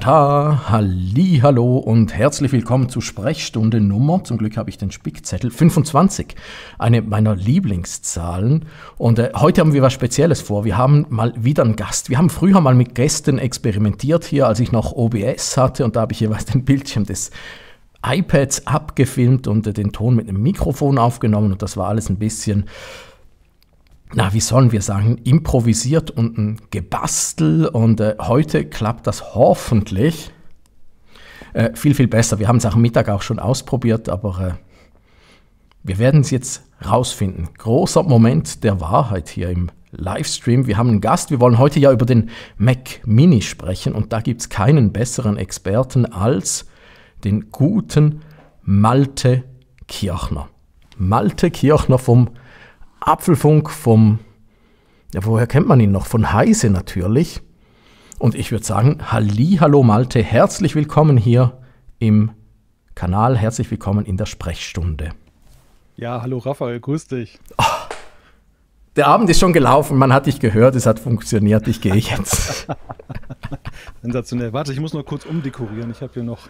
Tada! Halli, hallo und herzlich willkommen zu Sprechstunde Nummer. Zum Glück habe ich den Spickzettel 25, eine meiner Lieblingszahlen. Und äh, heute haben wir was Spezielles vor. Wir haben mal wieder einen Gast. Wir haben früher mal mit Gästen experimentiert hier, als ich noch OBS hatte und da habe ich jeweils den Bildschirm des iPads abgefilmt und äh, den Ton mit einem Mikrofon aufgenommen und das war alles ein bisschen na, wie sollen wir sagen, improvisiert und ein Gebastel. Und äh, heute klappt das hoffentlich äh, viel, viel besser. Wir haben es am Mittag auch schon ausprobiert, aber äh, wir werden es jetzt rausfinden. Großer Moment der Wahrheit hier im Livestream. Wir haben einen Gast. Wir wollen heute ja über den Mac Mini sprechen und da gibt es keinen besseren Experten als den guten Malte Kirchner. Malte Kirchner vom Apfelfunk vom, ja, woher kennt man ihn noch? Von Heise natürlich. Und ich würde sagen, Halli, hallo Malte, herzlich willkommen hier im Kanal, herzlich willkommen in der Sprechstunde. Ja, hallo Raphael, grüß dich. Oh, der Abend ist schon gelaufen, man hat dich gehört, es hat funktioniert, ich gehe jetzt. Sensationell. Warte, ich muss noch kurz umdekorieren. Ich habe hier noch,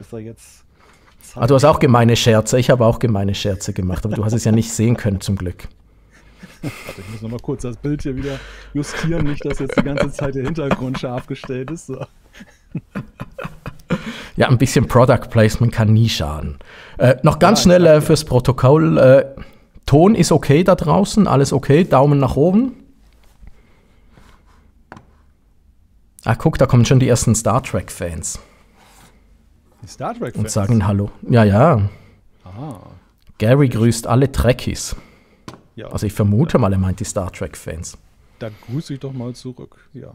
ist da jetzt. Ah, du hast auch gemeine Scherze, ich habe auch gemeine Scherze gemacht, aber du hast es ja nicht sehen können zum Glück. Warte, ich muss nochmal kurz das Bild hier wieder justieren, nicht, dass jetzt die ganze Zeit der Hintergrund scharf gestellt ist. So. Ja, ein bisschen Product Placement kann nie schaden. Äh, noch ganz ja, ah, schnell äh, fürs Protokoll. Äh, Ton ist okay da draußen, alles okay, Daumen nach oben. Ah, guck, da kommen schon die ersten Star Trek-Fans. Die Star Trek-Fans? Und sagen Hallo. Ja, ja. Ah. Gary grüßt alle Trekkies. Ja. Also ich vermute mal, er meint die Star Trek-Fans. Dann grüße ich doch mal zurück, ja.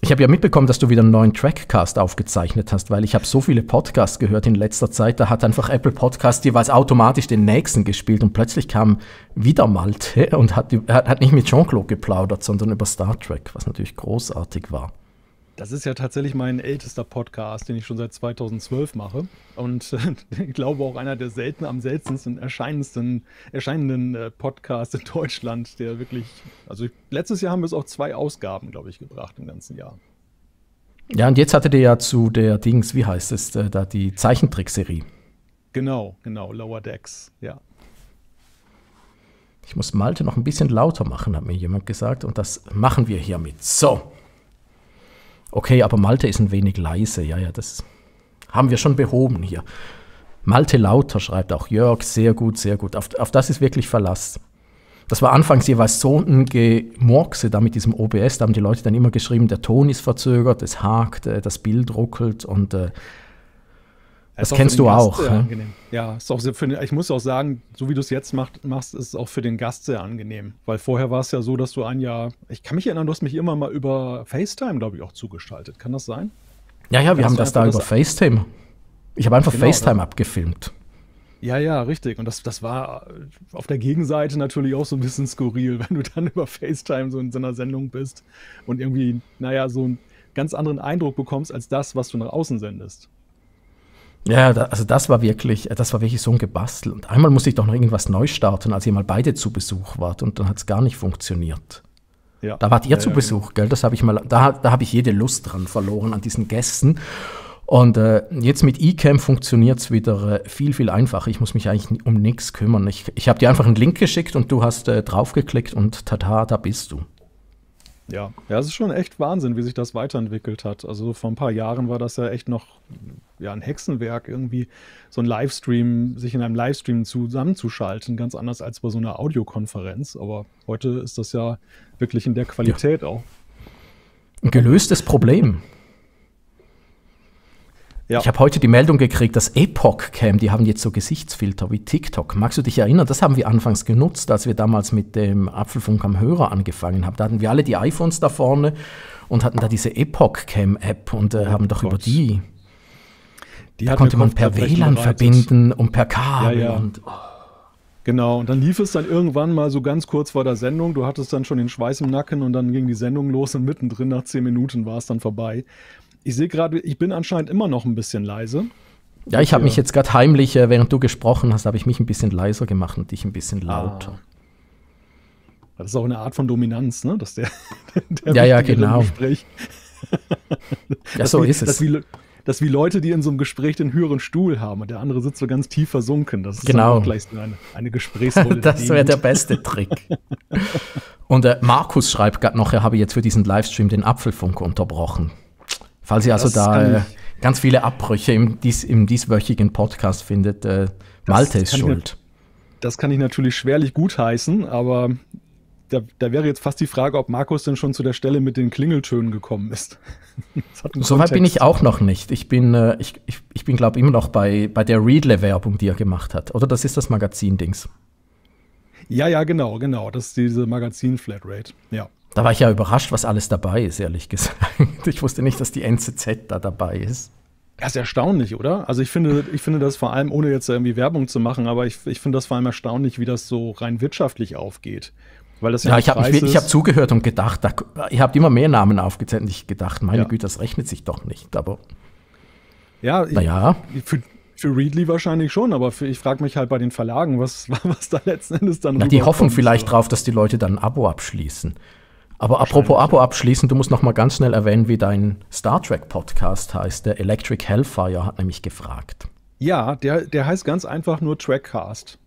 Ich habe ja mitbekommen, dass du wieder einen neuen Trackcast aufgezeichnet hast, weil ich habe so viele Podcasts gehört in letzter Zeit, da hat einfach Apple Podcast jeweils automatisch den nächsten gespielt und plötzlich kam wieder Malte und hat, hat nicht mit Jean-Claude geplaudert, sondern über Star Trek, was natürlich großartig war. Das ist ja tatsächlich mein ältester Podcast, den ich schon seit 2012 mache. Und äh, ich glaube auch einer der selten, am seltensten erscheinendsten, erscheinenden äh, Podcasts in Deutschland, der wirklich, also ich, letztes Jahr haben wir es auch zwei Ausgaben, glaube ich, gebracht im ganzen Jahr. Ja, und jetzt hattet ihr ja zu der Dings, wie heißt es, äh, da die Zeichentrickserie. Genau, genau, Lower Decks, ja. Ich muss Malte noch ein bisschen lauter machen, hat mir jemand gesagt. Und das machen wir hiermit. So. Okay, aber Malte ist ein wenig leise. Ja, ja, das haben wir schon behoben hier. Malte Lauter schreibt auch Jörg, sehr gut, sehr gut. Auf, auf das ist wirklich Verlass. Das war anfangs jeweils so ein Gemurkse da mit diesem OBS. Da haben die Leute dann immer geschrieben, der Ton ist verzögert, es hakt, äh, das Bild ruckelt und äh, das kennst du Gast auch. Ja? ja, ist auch für ich muss auch sagen, so wie du es jetzt macht, machst, ist es auch für den Gast sehr angenehm. Weil vorher war es ja so, dass du ein Jahr, ich kann mich erinnern, du hast mich immer mal über FaceTime, glaube ich, auch zugeschaltet. Kann das sein? Ja, ja, wir haben das da über das FaceTime. Ich habe einfach genau, FaceTime abgefilmt. Ja, ja, richtig. Und das, das war auf der Gegenseite natürlich auch so ein bisschen skurril, wenn du dann über FaceTime so in so einer Sendung bist und irgendwie, naja, so einen ganz anderen Eindruck bekommst als das, was du nach außen sendest. Ja, da, also das war wirklich, äh, das war wirklich so ein Gebastel. Und einmal musste ich doch noch irgendwas neu starten, als ihr mal beide zu Besuch wart und dann hat es gar nicht funktioniert. Ja. Da wart ihr ja, zu Besuch, gell? Das habe ich mal, da, da habe ich jede Lust dran verloren an diesen Gästen. Und äh, jetzt mit eCam funktioniert es wieder äh, viel, viel einfacher. Ich muss mich eigentlich um nichts kümmern. Ich, ich habe dir einfach einen Link geschickt und du hast äh, draufgeklickt und tada, da bist du. Ja, ja, es ist schon echt Wahnsinn, wie sich das weiterentwickelt hat. Also vor ein paar Jahren war das ja echt noch ja, ein Hexenwerk, irgendwie so ein Livestream, sich in einem Livestream zusammenzuschalten, ganz anders als bei so einer Audiokonferenz. Aber heute ist das ja wirklich in der Qualität ja. auch. Ein gelöstes Problem. Ja. Ich habe heute die Meldung gekriegt, dass Epoch Cam, die haben jetzt so Gesichtsfilter wie TikTok. Magst du dich erinnern? Das haben wir anfangs genutzt, als wir damals mit dem Apfelfunk am Hörer angefangen haben. Da hatten wir alle die iPhones da vorne und hatten da diese Epoch Cam App und äh, oh haben doch Gott. über die die da konnte man per WLAN verbinden und per Kabel. Ja, ja. Und, oh. Genau, und dann lief es dann irgendwann mal so ganz kurz vor der Sendung. Du hattest dann schon den Schweiß im Nacken und dann ging die Sendung los und mittendrin nach zehn Minuten war es dann vorbei. Ich sehe gerade, ich bin anscheinend immer noch ein bisschen leise. Ja, ich habe mich jetzt gerade heimlich, äh, während du gesprochen hast, habe ich mich ein bisschen leiser gemacht und dich ein bisschen ah. lauter. Ah. Das ist auch eine Art von Dominanz, ne? Dass der, der ja, ja, genau. Gespräch. ja, so ist es. wie, das ist wie Leute, die in so einem Gespräch den höheren Stuhl haben und der andere sitzt so ganz tief versunken. Das ist genau. auch gleich eine, eine Gesprächsrunde. das wäre der beste Trick. und äh, Markus schreibt gerade noch, er habe jetzt für diesen Livestream den Apfelfunk unterbrochen. Falls ihr also das da äh, ganz viele Abbrüche im, dies, im dieswöchigen Podcast findet, äh, Malte ist schuld. Ich, das kann ich natürlich schwerlich gutheißen, aber da, da, wäre jetzt fast die Frage, ob Markus denn schon zu der Stelle mit den Klingeltönen gekommen ist. Soweit bin ich auch noch nicht. Ich bin, äh, ich, ich, ich bin glaube immer noch bei, bei der Readle-Werbung, die er gemacht hat. Oder das ist das Magazin-Dings. Ja, ja, genau, genau. Das ist diese Magazin-Flatrate. Ja. Da war ich ja überrascht, was alles dabei ist, ehrlich gesagt. Ich wusste nicht, dass die NCZ da dabei ist. Das ist erstaunlich, oder? Also ich finde, ich finde das vor allem, ohne jetzt irgendwie Werbung zu machen, aber ich, ich finde das vor allem erstaunlich, wie das so rein wirtschaftlich aufgeht. Weil das ja, ja ich habe hab zugehört und gedacht, da, ihr habt immer mehr Namen aufgezählt und ich gedacht, meine ja. Güte, das rechnet sich doch nicht. Aber ja, ich, für, für Readly wahrscheinlich schon, aber für, ich frage mich halt bei den Verlagen, was, was da letzten Endes dann. Na, die hoffen vielleicht drauf, dass die Leute dann ein Abo abschließen. Aber apropos Abo abschließen, du musst noch mal ganz schnell erwähnen, wie dein Star Trek Podcast heißt. Der Electric Hellfire hat nämlich gefragt. Ja, der, der heißt ganz einfach nur Trackcast.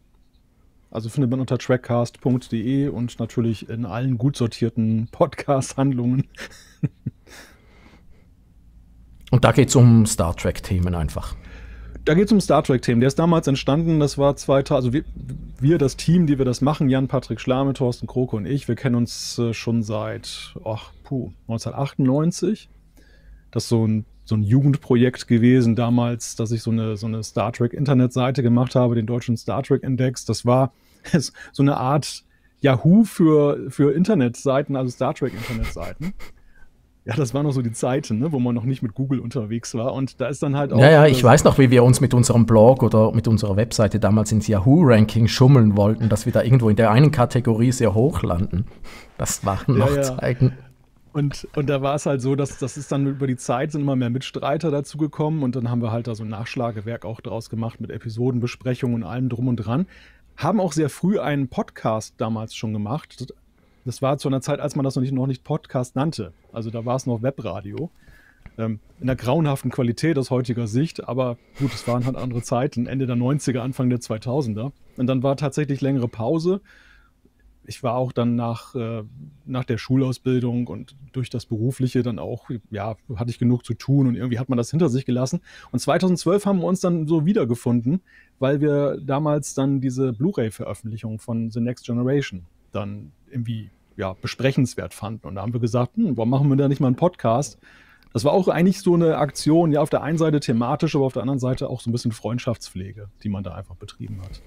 Also findet man unter trackcast.de und natürlich in allen gut sortierten Podcast-Handlungen. und da geht es um Star Trek-Themen einfach. Da geht es um Star Trek-Themen. Der ist damals entstanden, das war 2000, also wir, wir, das Team, die wir das machen, Jan, Patrick Schlame, Thorsten Kroke und ich, wir kennen uns äh, schon seit, ach, puh, 1998. Das ist so ein so ein Jugendprojekt gewesen damals, dass ich so eine, so eine Star Trek Internetseite gemacht habe, den deutschen Star Trek Index. Das war so eine Art Yahoo für, für Internetseiten, also Star Trek Internetseiten. Ja, das waren noch so die Zeiten, ne, wo man noch nicht mit Google unterwegs war. Und da ist dann halt auch. Ja, ja, ich weiß noch, wie wir uns mit unserem Blog oder mit unserer Webseite damals ins Yahoo-Ranking schummeln wollten, dass wir da irgendwo in der einen Kategorie sehr hoch landen. Das waren noch ja, ja. Zeiten. Und, und da war es halt so, dass das ist dann über die Zeit sind immer mehr Mitstreiter dazugekommen und dann haben wir halt da so ein Nachschlagewerk auch draus gemacht mit Episodenbesprechungen und allem drum und dran. Haben auch sehr früh einen Podcast damals schon gemacht. Das war zu einer Zeit, als man das noch nicht, noch nicht Podcast nannte. Also da war es noch Webradio. Ähm, in einer grauenhaften Qualität aus heutiger Sicht, aber gut, es waren halt andere Zeiten, Ende der 90er, Anfang der 2000er. Und dann war tatsächlich längere Pause ich war auch dann nach, äh, nach der Schulausbildung und durch das Berufliche dann auch, ja, hatte ich genug zu tun und irgendwie hat man das hinter sich gelassen. Und 2012 haben wir uns dann so wiedergefunden, weil wir damals dann diese Blu-ray-Veröffentlichung von The Next Generation dann irgendwie ja, besprechenswert fanden. Und da haben wir gesagt, hm, warum machen wir da nicht mal einen Podcast? Das war auch eigentlich so eine Aktion, ja, auf der einen Seite thematisch, aber auf der anderen Seite auch so ein bisschen Freundschaftspflege, die man da einfach betrieben hat.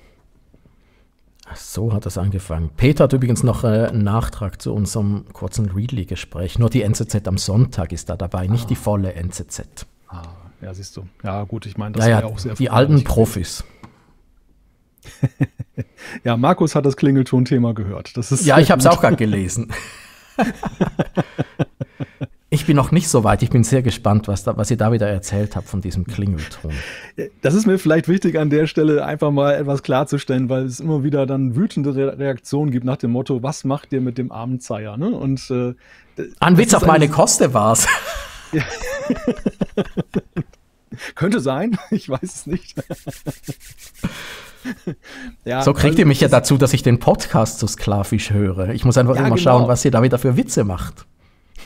So hat das angefangen. Peter hat übrigens noch äh, einen Nachtrag zu unserem kurzen Readly-Gespräch. Nur die NZZ am Sonntag ist da dabei, nicht ah. die volle NZZ. Ah, ja, siehst du. Ja, gut, ich meine, das naja, war ja auch sehr Die alten Profis. ja, Markus hat das Klingelton-Thema gehört. Das ist ja, ich habe es auch gerade gelesen. Ich bin noch nicht so weit. Ich bin sehr gespannt, was, da, was ihr da wieder erzählt habt von diesem Klingelton. Das ist mir vielleicht wichtig an der Stelle einfach mal etwas klarzustellen, weil es immer wieder dann wütende Re Reaktionen gibt nach dem Motto, was macht ihr mit dem armen Zeier? Ne? Und, äh, Ein Witz auf meine Koste war's. Ja. Könnte sein, ich weiß es nicht. ja, so kriegt also ihr mich ja dazu, dass ich den Podcast so sklavisch höre. Ich muss einfach ja, immer genau. schauen, was ihr da wieder für Witze macht.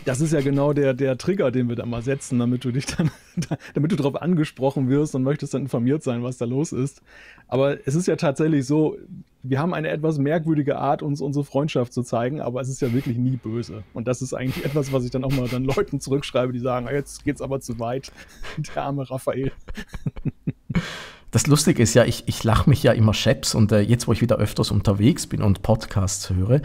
Das ist ja genau der, der Trigger, den wir da mal setzen, damit du dich dann, damit du darauf angesprochen wirst und möchtest dann informiert sein, was da los ist. Aber es ist ja tatsächlich so, wir haben eine etwas merkwürdige Art, uns unsere Freundschaft zu zeigen, aber es ist ja wirklich nie böse. Und das ist eigentlich etwas, was ich dann auch mal dann Leuten zurückschreibe, die sagen, ah, jetzt geht's aber zu weit, der arme Raphael. Das Lustige ist ja, ich, ich lache mich ja immer scheps und äh, jetzt, wo ich wieder öfters unterwegs bin und Podcasts höre,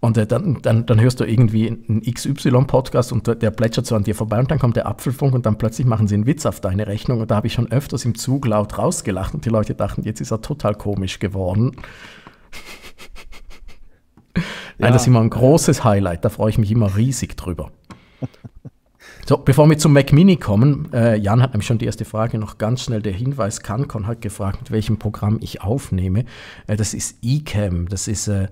und äh, dann, dann, dann hörst du irgendwie einen XY-Podcast und der plätschert so an dir vorbei und dann kommt der Apfelfunk und dann plötzlich machen sie einen Witz auf deine Rechnung. Und da habe ich schon öfters im Zug laut rausgelacht und die Leute dachten, jetzt ist er total komisch geworden. Ja. Nein, das ist immer ein großes Highlight, da freue ich mich immer riesig drüber. So, bevor wir zum Mac Mini kommen, äh, Jan hat nämlich schon die erste Frage noch ganz schnell. Der Hinweis, CanCon hat gefragt, mit welchem Programm ich aufnehme. Äh, das ist eCam, das ist äh,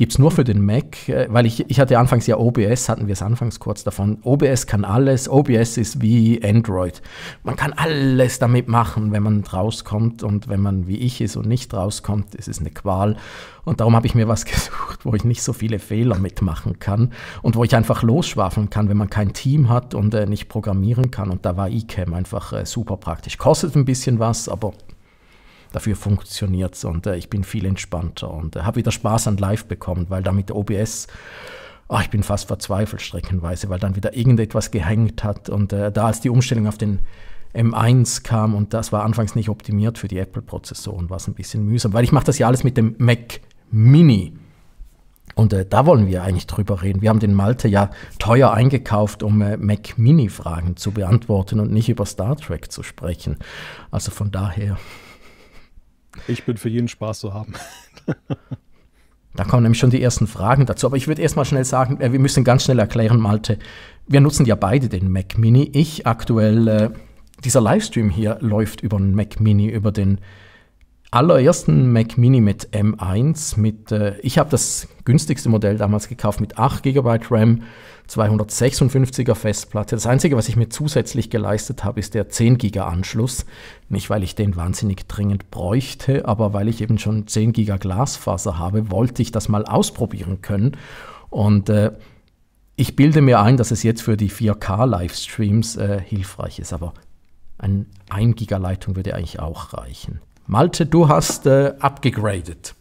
gibt es nur für den Mac, äh, weil ich, ich hatte anfangs ja OBS, hatten wir es anfangs kurz davon. OBS kann alles, OBS ist wie Android. Man kann alles damit machen, wenn man rauskommt und wenn man wie ich ist und nicht rauskommt, es eine Qual. Und darum habe ich mir was gesucht, wo ich nicht so viele Fehler mitmachen kann und wo ich einfach losschwafeln kann, wenn man kein Team hat und äh, nicht programmieren kann. Und da war iCam einfach äh, super praktisch. Kostet ein bisschen was, aber dafür funktioniert es und äh, ich bin viel entspannter und äh, habe wieder Spaß an Live bekommen, weil da mit OBS, ach, ich bin fast verzweifelt streckenweise, weil dann wieder irgendetwas gehängt hat und äh, da als die Umstellung auf den M1 kam und das war anfangs nicht optimiert für die Apple-Prozessoren, war es ein bisschen mühsam, weil ich mache das ja alles mit dem Mac Mini. Und äh, da wollen wir eigentlich drüber reden. Wir haben den Malte ja teuer eingekauft, um äh, Mac Mini-Fragen zu beantworten und nicht über Star Trek zu sprechen. Also von daher. Ich bin für jeden Spaß zu haben. Da kommen nämlich schon die ersten Fragen dazu. Aber ich würde erstmal schnell sagen, äh, wir müssen ganz schnell erklären, Malte. Wir nutzen ja beide den Mac Mini. Ich aktuell, äh, dieser Livestream hier läuft über den Mac Mini, über den allerersten Mac Mini mit M1 mit, äh, ich habe das günstigste Modell damals gekauft mit 8 GB RAM, 256er Festplatte. Das Einzige, was ich mir zusätzlich geleistet habe, ist der 10 GB Anschluss. Nicht, weil ich den wahnsinnig dringend bräuchte, aber weil ich eben schon 10 GB Glasfaser habe, wollte ich das mal ausprobieren können. Und äh, ich bilde mir ein, dass es jetzt für die 4K-Livestreams äh, hilfreich ist, aber eine 1 GB Leitung würde eigentlich auch reichen. Malte, du hast äh, abgegradet.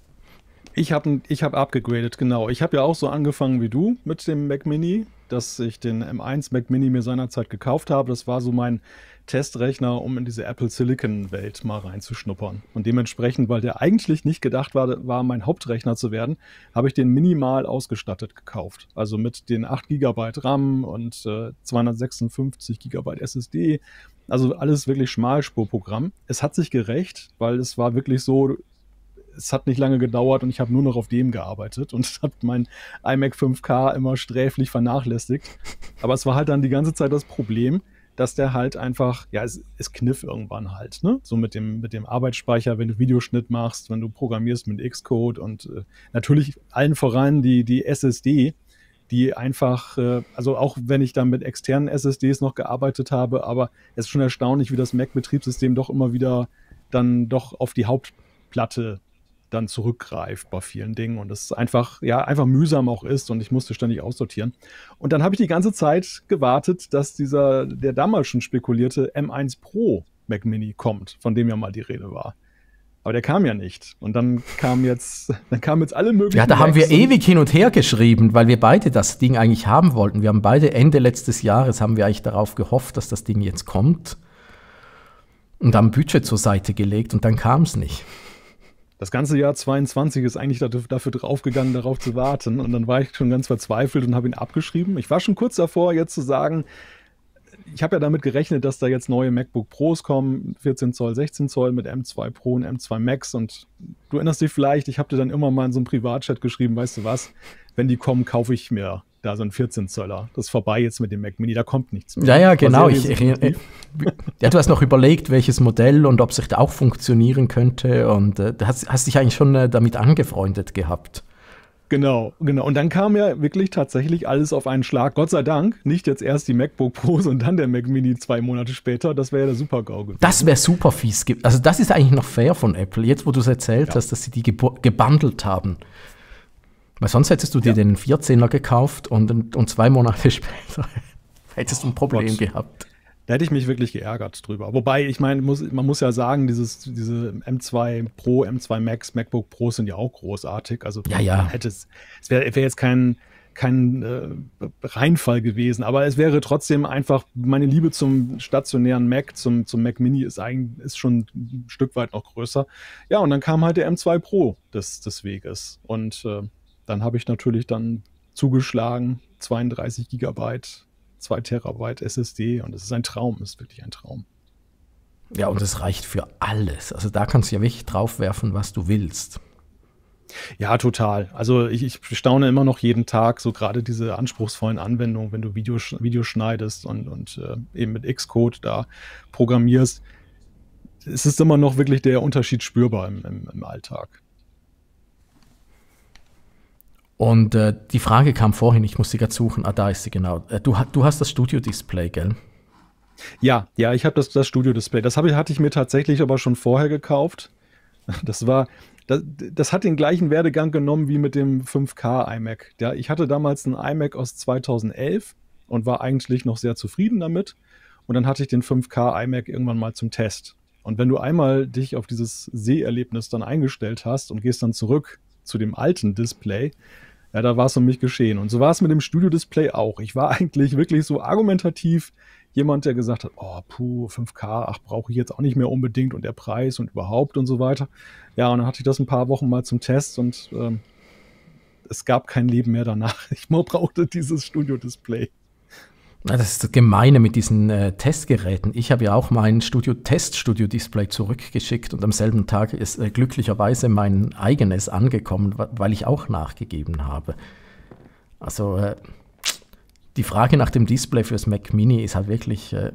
Ich habe ich hab abgegradet, genau. Ich habe ja auch so angefangen wie du mit dem Mac Mini, dass ich den M1 Mac Mini mir seinerzeit gekauft habe. Das war so mein Testrechner, um in diese Apple Silicon Welt mal reinzuschnuppern. Und dementsprechend, weil der eigentlich nicht gedacht war, war mein Hauptrechner zu werden, habe ich den minimal ausgestattet gekauft. Also mit den 8 GB RAM und äh, 256 GB SSD also alles wirklich Schmalspurprogramm. Es hat sich gerecht, weil es war wirklich so, es hat nicht lange gedauert und ich habe nur noch auf dem gearbeitet und habe mein iMac 5K immer sträflich vernachlässigt. Aber es war halt dann die ganze Zeit das Problem, dass der halt einfach, ja, es, es kniff irgendwann halt, ne? So mit dem, mit dem Arbeitsspeicher, wenn du Videoschnitt machst, wenn du programmierst mit Xcode und äh, natürlich allen voran die, die SSD, die einfach, äh, also auch wenn ich dann mit externen SSDs noch gearbeitet habe, aber es ist schon erstaunlich, wie das Mac-Betriebssystem doch immer wieder dann doch auf die Hauptplatte dann zurückgreift bei vielen Dingen und es einfach, ja, einfach mühsam auch ist und ich musste ständig aussortieren. Und dann habe ich die ganze Zeit gewartet, dass dieser, der damals schon spekulierte M1 Pro Mac Mini kommt, von dem ja mal die Rede war. Aber der kam ja nicht. Und dann kam jetzt, dann kamen jetzt alle möglichen. Ja, da haben wir ewig hin und her geschrieben, weil wir beide das Ding eigentlich haben wollten. Wir haben beide Ende letztes Jahres haben wir eigentlich darauf gehofft, dass das Ding jetzt kommt und haben Budget zur Seite gelegt und dann kam es nicht. Das ganze Jahr 22 ist eigentlich dafür draufgegangen, darauf zu warten. Und dann war ich schon ganz verzweifelt und habe ihn abgeschrieben. Ich war schon kurz davor, jetzt zu sagen, ich habe ja damit gerechnet, dass da jetzt neue MacBook Pros kommen, 14 Zoll, 16 Zoll mit M2 Pro und M2 Max. Und du erinnerst dich vielleicht, ich habe dir dann immer mal in so einem Privatchat geschrieben, weißt du was, wenn die kommen, kaufe ich mir da so einen 14 Zöller. Das ist vorbei jetzt mit dem Mac Mini, da kommt nichts mehr. Ja, ja, genau. Ich, ich, ich, ja, du hast noch überlegt, welches Modell und ob es sich da auch funktionieren könnte. Und äh, hast, hast dich eigentlich schon äh, damit angefreundet gehabt. Genau, genau. Und dann kam ja wirklich tatsächlich alles auf einen Schlag. Gott sei Dank, nicht jetzt erst die MacBook Pros und dann der Mac Mini zwei Monate später. Das wäre ja der super GAU gewesen. Das wäre super fies. Also, das ist eigentlich noch fair von Apple, jetzt wo du es erzählt ja. hast, dass sie die gebundelt haben. Weil sonst hättest du dir ja. den 14er gekauft und, und zwei Monate später hättest du ein Problem oh gehabt. Da hätte ich mich wirklich geärgert drüber. Wobei, ich meine, muss, man muss ja sagen, dieses, diese M2 Pro, M2 Max, MacBook Pro sind ja auch großartig. Also ja, ja. Hätte es, es wäre wär jetzt kein, kein äh, Reinfall gewesen, aber es wäre trotzdem einfach, meine Liebe zum stationären Mac, zum, zum Mac Mini ist, eigentlich, ist schon ein Stück weit noch größer. Ja, und dann kam halt der M2 Pro des, des Weges. Und äh, dann habe ich natürlich dann zugeschlagen, 32 Gigabyte 2 Terabyte SSD und es ist ein Traum, es ist wirklich ein Traum. Ja, und es reicht für alles. Also da kannst du ja wirklich draufwerfen, was du willst. Ja, total. Also ich, ich staune immer noch jeden Tag, so gerade diese anspruchsvollen Anwendungen, wenn du Videos, Videos schneidest und, und äh, eben mit Xcode da programmierst. Es ist immer noch wirklich der Unterschied spürbar im, im, im Alltag. Und äh, die Frage kam vorhin, ich muss sie gerade suchen, ah, da ist sie genau. Äh, du, du hast das Studio-Display, gell? Ja, ja, ich habe das, das Studio-Display. Das hab, hatte ich mir tatsächlich aber schon vorher gekauft. Das war, das, das, hat den gleichen Werdegang genommen wie mit dem 5K iMac. Ja, ich hatte damals einen iMac aus 2011 und war eigentlich noch sehr zufrieden damit. Und dann hatte ich den 5K iMac irgendwann mal zum Test. Und wenn du einmal dich auf dieses Seherlebnis dann eingestellt hast und gehst dann zurück zu dem alten Display, ja, da war es um mich geschehen. Und so war es mit dem Studio-Display auch. Ich war eigentlich wirklich so argumentativ jemand, der gesagt hat, oh, puh, 5K, ach, brauche ich jetzt auch nicht mehr unbedingt und der Preis und überhaupt und so weiter. Ja, und dann hatte ich das ein paar Wochen mal zum Test und ähm, es gab kein Leben mehr danach. Ich brauchte dieses Studio-Display. Das ist das Gemeine mit diesen äh, Testgeräten. Ich habe ja auch mein Studio Test Display zurückgeschickt und am selben Tag ist äh, glücklicherweise mein eigenes angekommen, weil ich auch nachgegeben habe. Also äh, die Frage nach dem Display fürs Mac Mini ist halt wirklich. Äh,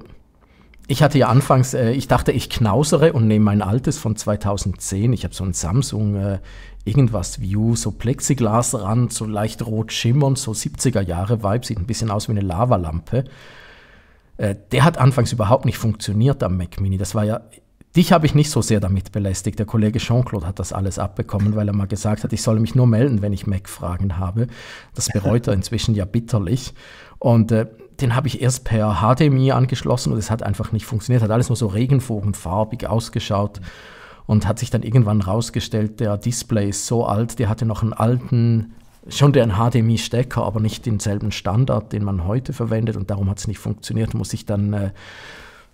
ich hatte ja anfangs, äh, ich dachte, ich knausere und nehme mein altes von 2010. Ich habe so ein Samsung äh, irgendwas View, so Plexiglasrand, so leicht rot schimmern, so 70er Jahre Vibe, sieht ein bisschen aus wie eine Lavalampe. Äh, der hat anfangs überhaupt nicht funktioniert am Mac Mini. Das war ja, dich habe ich nicht so sehr damit belästigt. Der Kollege Jean-Claude hat das alles abbekommen, weil er mal gesagt hat, ich solle mich nur melden, wenn ich Mac-Fragen habe. Das bereut er inzwischen ja bitterlich. Und äh, den habe ich erst per HDMI angeschlossen und es hat einfach nicht funktioniert. Hat alles nur so regenbogenfarbig ausgeschaut. Mhm und hat sich dann irgendwann rausgestellt, der Display ist so alt, der hatte noch einen alten, schon der HDMI-Stecker, aber nicht denselben Standard, den man heute verwendet und darum hat es nicht funktioniert, muss ich dann äh,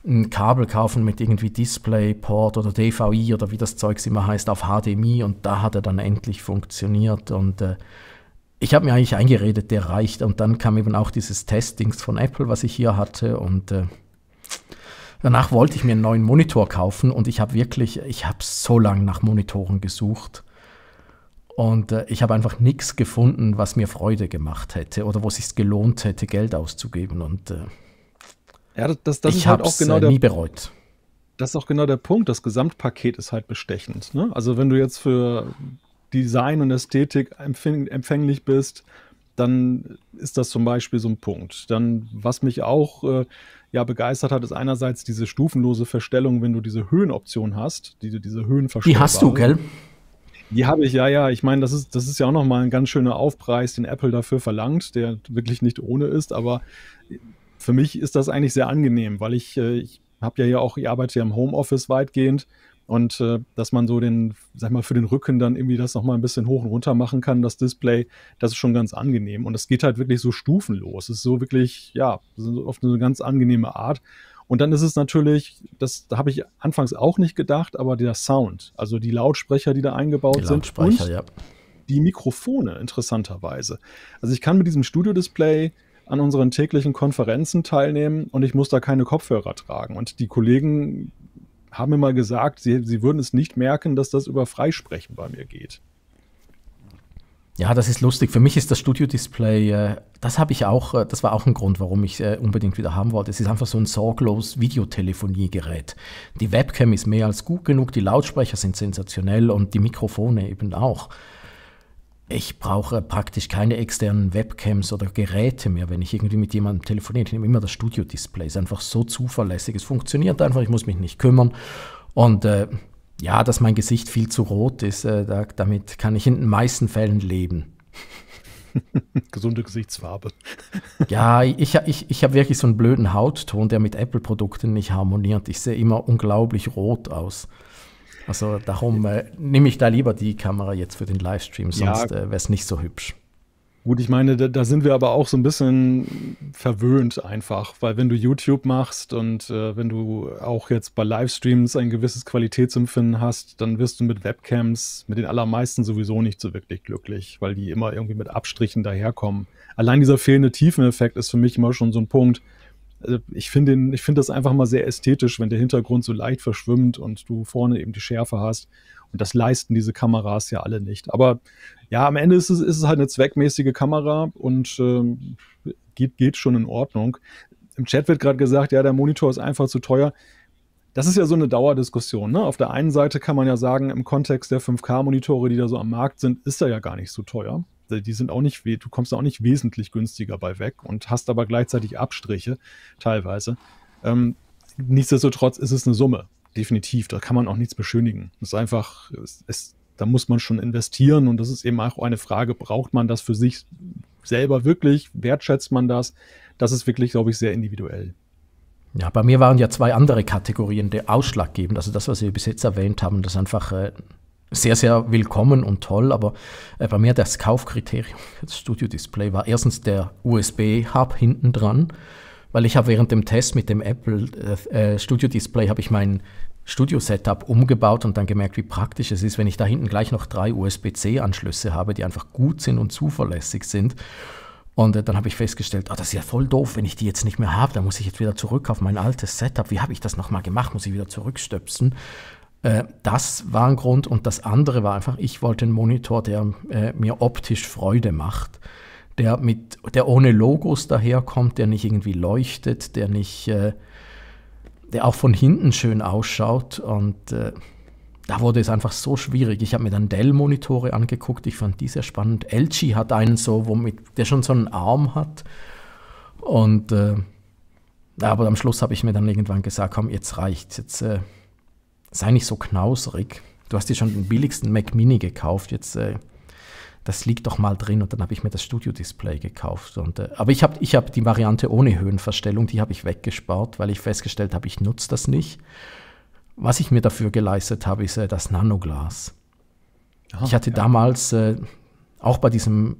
ein Kabel kaufen mit irgendwie DisplayPort oder DVI oder wie das Zeugs immer heißt auf HDMI und da hat er dann endlich funktioniert und äh, ich habe mir eigentlich eingeredet, der reicht und dann kam eben auch dieses Testings von Apple, was ich hier hatte und äh, Danach wollte ich mir einen neuen Monitor kaufen und ich habe wirklich, ich habe so lange nach Monitoren gesucht. Und äh, ich habe einfach nichts gefunden, was mir Freude gemacht hätte oder wo es sich gelohnt hätte, Geld auszugeben. Und äh, ja, das, das ich halt habe es genau äh, nie bereut das ist auch genau der Punkt. Das Gesamtpaket ist halt bestechend. Ne? Also wenn du jetzt für Design und Ästhetik empfänglich bist, dann ist das zum Beispiel so ein Punkt. Dann, was mich auch äh, ja begeistert hat, ist einerseits diese stufenlose Verstellung, wenn du diese Höhenoption hast, die du diese Höhen Die hast du, gell? Die habe ich, ja, ja. Ich meine, das ist, das ist ja auch nochmal ein ganz schöner Aufpreis, den Apple dafür verlangt, der wirklich nicht ohne ist, aber für mich ist das eigentlich sehr angenehm, weil ich, äh, ich habe ja hier auch, ich arbeite ja im Homeoffice weitgehend und äh, dass man so den, sag mal, für den Rücken dann irgendwie das nochmal ein bisschen hoch und runter machen kann, das Display, das ist schon ganz angenehm. Und es geht halt wirklich so stufenlos. Es ist so wirklich, ja, auf eine ganz angenehme Art. Und dann ist es natürlich, das habe ich anfangs auch nicht gedacht, aber der Sound, also die Lautsprecher, die da eingebaut die sind und ja. die Mikrofone interessanterweise. Also ich kann mit diesem Studio-Display an unseren täglichen Konferenzen teilnehmen und ich muss da keine Kopfhörer tragen. Und die Kollegen haben mir mal gesagt, sie, sie würden es nicht merken, dass das über Freisprechen bei mir geht. Ja, das ist lustig. Für mich ist das Studio-Display, äh, das habe ich auch, äh, das war auch ein Grund, warum ich äh, unbedingt wieder haben wollte. Es ist einfach so ein sorglos Videotelefoniegerät. Die Webcam ist mehr als gut genug, die Lautsprecher sind sensationell und die Mikrofone eben auch ich brauche praktisch keine externen Webcams oder Geräte mehr, wenn ich irgendwie mit jemandem telefoniere. Ich nehme immer das Studio-Display. Ist einfach so zuverlässig. Es funktioniert einfach, ich muss mich nicht kümmern. Und äh, ja, dass mein Gesicht viel zu rot ist, äh, da, damit kann ich in den meisten Fällen leben. Gesunde Gesichtsfarbe. ja, ich, ich, ich habe wirklich so einen blöden Hautton, der mit Apple-Produkten nicht harmoniert. Ich sehe immer unglaublich rot aus. Also darum äh, nehme ich da lieber die Kamera jetzt für den Livestream, sonst ja. äh, wäre es nicht so hübsch. Gut, ich meine, da, da, sind wir aber auch so ein bisschen verwöhnt einfach, weil wenn du YouTube machst und äh, wenn du auch jetzt bei Livestreams ein gewisses Qualitätsempfinden hast, dann wirst du mit Webcams mit den allermeisten sowieso nicht so wirklich glücklich, weil die immer irgendwie mit Abstrichen daherkommen. Allein dieser fehlende Tiefeneffekt ist für mich immer schon so ein Punkt, also ich finde ich das einfach mal sehr ästhetisch, wenn der Hintergrund so leicht verschwimmt und du vorne eben die Schärfe hast. Und das leisten diese Kameras ja alle nicht. Aber ja, am Ende ist es, ist es halt eine zweckmäßige Kamera und ähm, geht, geht schon in Ordnung. Im Chat wird gerade gesagt, ja, der Monitor ist einfach zu teuer. Das ist ja so eine Dauerdiskussion. Ne? Auf der einen Seite kann man ja sagen, im Kontext der 5K-Monitore, die da so am Markt sind, ist er ja gar nicht so teuer. Äh, die sind auch nicht, du kommst auch nicht wesentlich günstiger bei weg und hast aber gleichzeitig Abstriche teilweise. Ähm, nichtsdestotrotz ist es eine Summe, definitiv. Da kann man auch nichts beschönigen. Es ist einfach, es, es, da muss man schon investieren und das ist eben auch eine Frage, braucht man das für sich selber wirklich? Wertschätzt man das? Das ist wirklich, glaube ich, sehr individuell. Ja, bei mir waren ja zwei andere Kategorien der ausschlaggebend. Also das, was Sie bis jetzt erwähnt haben, dass einfach äh, sehr, sehr willkommen und toll, aber äh, bei mir das Kaufkriterium das Studio Display war erstens der USB-Hub hinten dran, weil ich habe während dem Test mit dem Apple äh, äh Studio Display habe ich mein Studio-Setup umgebaut und dann gemerkt, wie praktisch es ist, wenn ich da hinten gleich noch drei USB-C-Anschlüsse habe, die einfach gut sind und zuverlässig sind. Und äh, dann habe ich festgestellt, oh, das ist ja voll doof, wenn ich die jetzt nicht mehr habe, dann muss ich jetzt wieder zurück auf mein altes Setup. Wie habe ich das nochmal gemacht? Muss ich wieder zurückstöpsen? Äh, das war ein Grund und das andere war einfach, ich wollte einen Monitor, der äh, mir optisch Freude macht, der, mit, der ohne Logos daherkommt, der nicht irgendwie leuchtet, der nicht, äh, der auch von hinten schön ausschaut und äh, da wurde es einfach so schwierig. Ich habe mir dann Dell-Monitore angeguckt, ich fand die sehr spannend. LG hat einen so, womit, der schon so einen Arm hat und äh, aber am Schluss habe ich mir dann irgendwann gesagt, komm, jetzt reicht's, jetzt äh, sei nicht so knausrig. Du hast dir schon den billigsten Mac Mini gekauft, jetzt äh, das liegt doch mal drin und dann habe ich mir das Studio-Display gekauft. Und, äh, aber ich habe ich hab die Variante ohne Höhenverstellung, die habe ich weggespart, weil ich festgestellt habe, ich nutze das nicht. Was ich mir dafür geleistet habe, ist äh, das Nanoglas. Aha, ich hatte ja. damals äh, auch bei diesem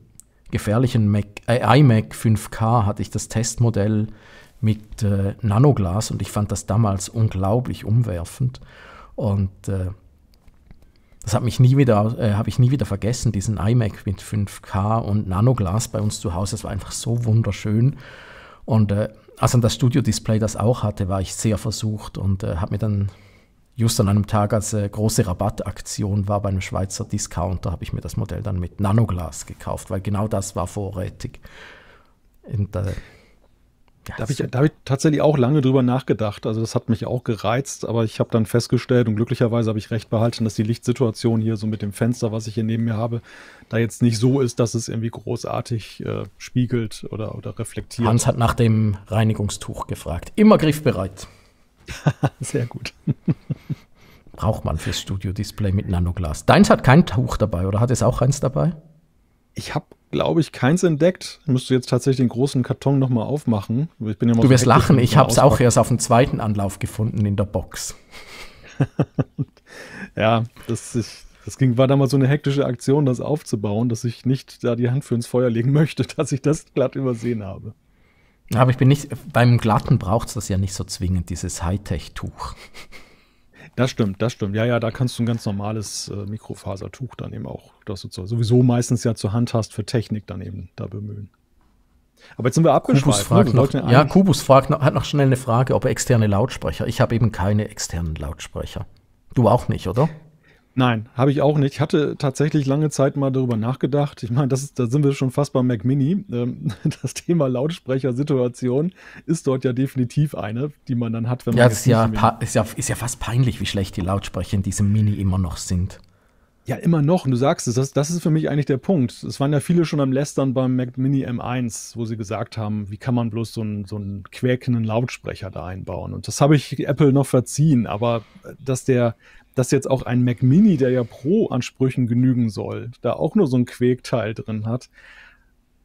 gefährlichen Mac, äh, iMac 5K hatte ich das Testmodell mit äh, Nanoglas und ich fand das damals unglaublich umwerfend. Und äh, das hat äh, habe ich nie wieder vergessen, diesen iMac mit 5K und Nanoglas bei uns zu Hause. Das war einfach so wunderschön. Und äh, als dann das Studio-Display das auch hatte, war ich sehr versucht und äh, habe mir dann just an einem Tag, als äh, große Rabattaktion war bei einem Schweizer Discounter, habe ich mir das Modell dann mit Nanoglas gekauft, weil genau das war vorrätig. Und, äh, da habe ich, hab ich tatsächlich auch lange drüber nachgedacht. Also das hat mich auch gereizt, aber ich habe dann festgestellt und glücklicherweise habe ich recht behalten, dass die Lichtsituation hier so mit dem Fenster, was ich hier neben mir habe, da jetzt nicht so ist, dass es irgendwie großartig äh, spiegelt oder, oder reflektiert. Hans hat nach dem Reinigungstuch gefragt. Immer griffbereit. Sehr gut. Braucht man fürs Studio-Display mit Nanoglas. Deins hat kein Tuch dabei oder hat es auch eins dabei? Ich habe glaube ich, keins entdeckt. Müsste jetzt tatsächlich den großen Karton nochmal aufmachen. Ich bin ja du wirst lachen, ich habe es auch erst auf dem zweiten Anlauf gefunden in der Box. ja, das, ist, das ging, war damals so eine hektische Aktion, das aufzubauen, dass ich nicht da die Hand für ins Feuer legen möchte, dass ich das glatt übersehen habe. Aber ich bin nicht, beim Glatten braucht es das ja nicht so zwingend, dieses Hightech-Tuch. Das stimmt, das stimmt. Ja, ja, da kannst du ein ganz normales äh, Mikrofasertuch dann eben auch, das du sowieso meistens ja zur Hand hast, für Technik dann eben da bemühen. Aber jetzt sind wir abgeschlossen. Ne? Kubus fragt ne? ja, Kubus fragt, hat noch schnell eine Frage, ob externe Lautsprecher. Ich habe eben keine externen Lautsprecher. Du auch nicht, oder? Nein, habe ich auch nicht. Ich hatte tatsächlich lange Zeit mal darüber nachgedacht. Ich meine, das ist, da sind wir schon fast beim Mac Mini. Ähm, das Thema Lautsprechersituation ist dort ja definitiv eine, die man dann hat, wenn man. Ja, ist ja, ist, ja, ist ja fast peinlich, wie schlecht die Lautsprecher in diesem Mini immer noch sind. Ja, immer noch. Und du sagst es, das, das ist für mich eigentlich der Punkt. Es waren ja viele schon am Lästern beim Mac Mini M1, wo sie gesagt haben, wie kann man bloß so einen, so einen quäkenden Lautsprecher da einbauen. Und das habe ich Apple noch verziehen. Aber äh, dass der dass jetzt auch ein Mac Mini, der ja Pro-Ansprüchen genügen soll, da auch nur so ein Quäkteil drin hat.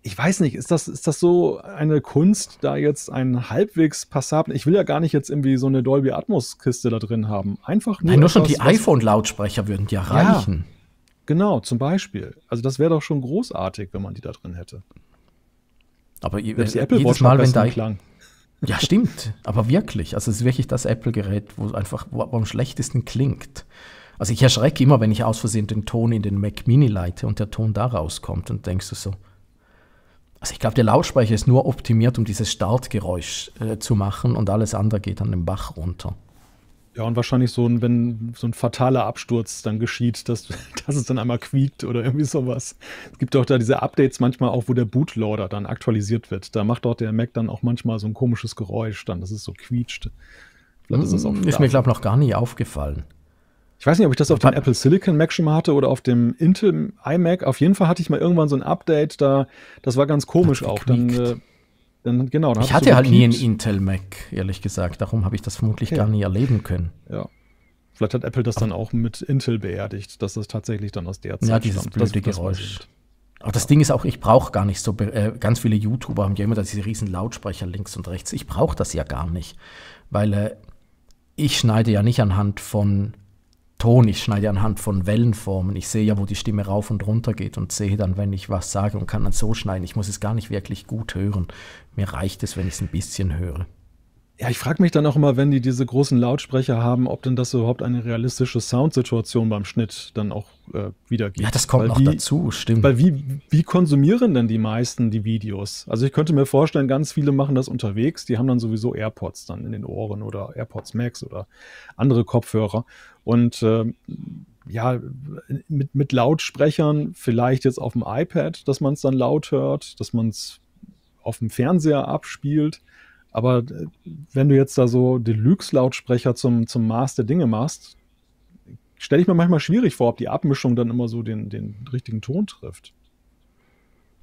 Ich weiß nicht, ist das, ist das so eine Kunst, da jetzt einen halbwegs passablen, ich will ja gar nicht jetzt irgendwie so eine Dolby Atmos-Kiste da drin haben. Einfach nur. Nein, nur etwas, schon die iPhone-Lautsprecher würden ja reichen. Ja, genau, zum Beispiel. Also das wäre doch schon großartig, wenn man die da drin hätte. Aber je, äh, jedes Mal, wenn da, Klang. Ja, stimmt. aber wirklich. Also es ist wirklich das Apple-Gerät, wo einfach wo, am schlechtesten klingt. Also ich erschrecke immer, wenn ich aus Versehen den Ton in den Mac Mini leite und der Ton da rauskommt und denkst du so. Also ich glaube, der Lautsprecher ist nur optimiert, um dieses Startgeräusch äh, zu machen und alles andere geht an den Bach runter. Ja, und wahrscheinlich so ein, wenn so ein fataler Absturz dann geschieht, dass, dass es dann einmal quiekt oder irgendwie sowas. Es gibt auch da diese Updates manchmal auch, wo der Bootloader dann aktualisiert wird. Da macht auch der Mac dann auch manchmal so ein komisches Geräusch dann, dass es so quietscht. Hm, ist, mm, ist mir, glaube ich, noch gar nie aufgefallen. Ich weiß nicht, ob ich das auf dem Apple Silicon Mac schon mal hatte oder auf dem Intel iMac. Auf jeden Fall hatte ich mal irgendwann so ein Update da. Das war ganz komisch auch. Dann, äh, dann, genau, dann ich hatte halt nie einen Intel Mac, ehrlich gesagt. Darum habe ich das vermutlich okay. gar nie erleben können. Ja. Vielleicht hat Apple das aber dann auch mit Intel beerdigt, dass das tatsächlich dann aus der Zeit Ja, dieses stammt, blöde das, Geräusch. Das aber das Ding ist auch, ich brauche gar nicht so, äh, ganz viele YouTuber haben ja immer diese riesen Lautsprecher links und rechts. Ich brauche das ja gar nicht, weil äh, ich schneide ja nicht anhand von Ton, ich schneide anhand von Wellenformen. Ich sehe ja, wo die Stimme rauf und runter geht und sehe dann, wenn ich was sage und kann dann so schneiden. Ich muss es gar nicht wirklich gut hören. Mir reicht es, wenn ich es ein bisschen höre. Ja, ich frage mich dann auch immer, wenn die diese großen Lautsprecher haben, ob denn das überhaupt eine realistische Soundsituation beim Schnitt dann auch äh, wiedergibt. Ja, das kommt weil noch dazu, stimmt. Weil wie, wie konsumieren denn die meisten die Videos? Also ich könnte mir vorstellen, ganz viele machen das unterwegs, die haben dann sowieso AirPods dann in den Ohren oder AirPods Max oder andere Kopfhörer und äh, ja, mit, mit Lautsprechern, vielleicht jetzt auf dem iPad, dass man es dann laut hört, dass man es auf dem Fernseher abspielt. Aber äh, wenn du jetzt da so Deluxe-Lautsprecher zum, zum Maß der Dinge machst, stelle ich mir manchmal schwierig vor, ob die Abmischung dann immer so den, den richtigen Ton trifft.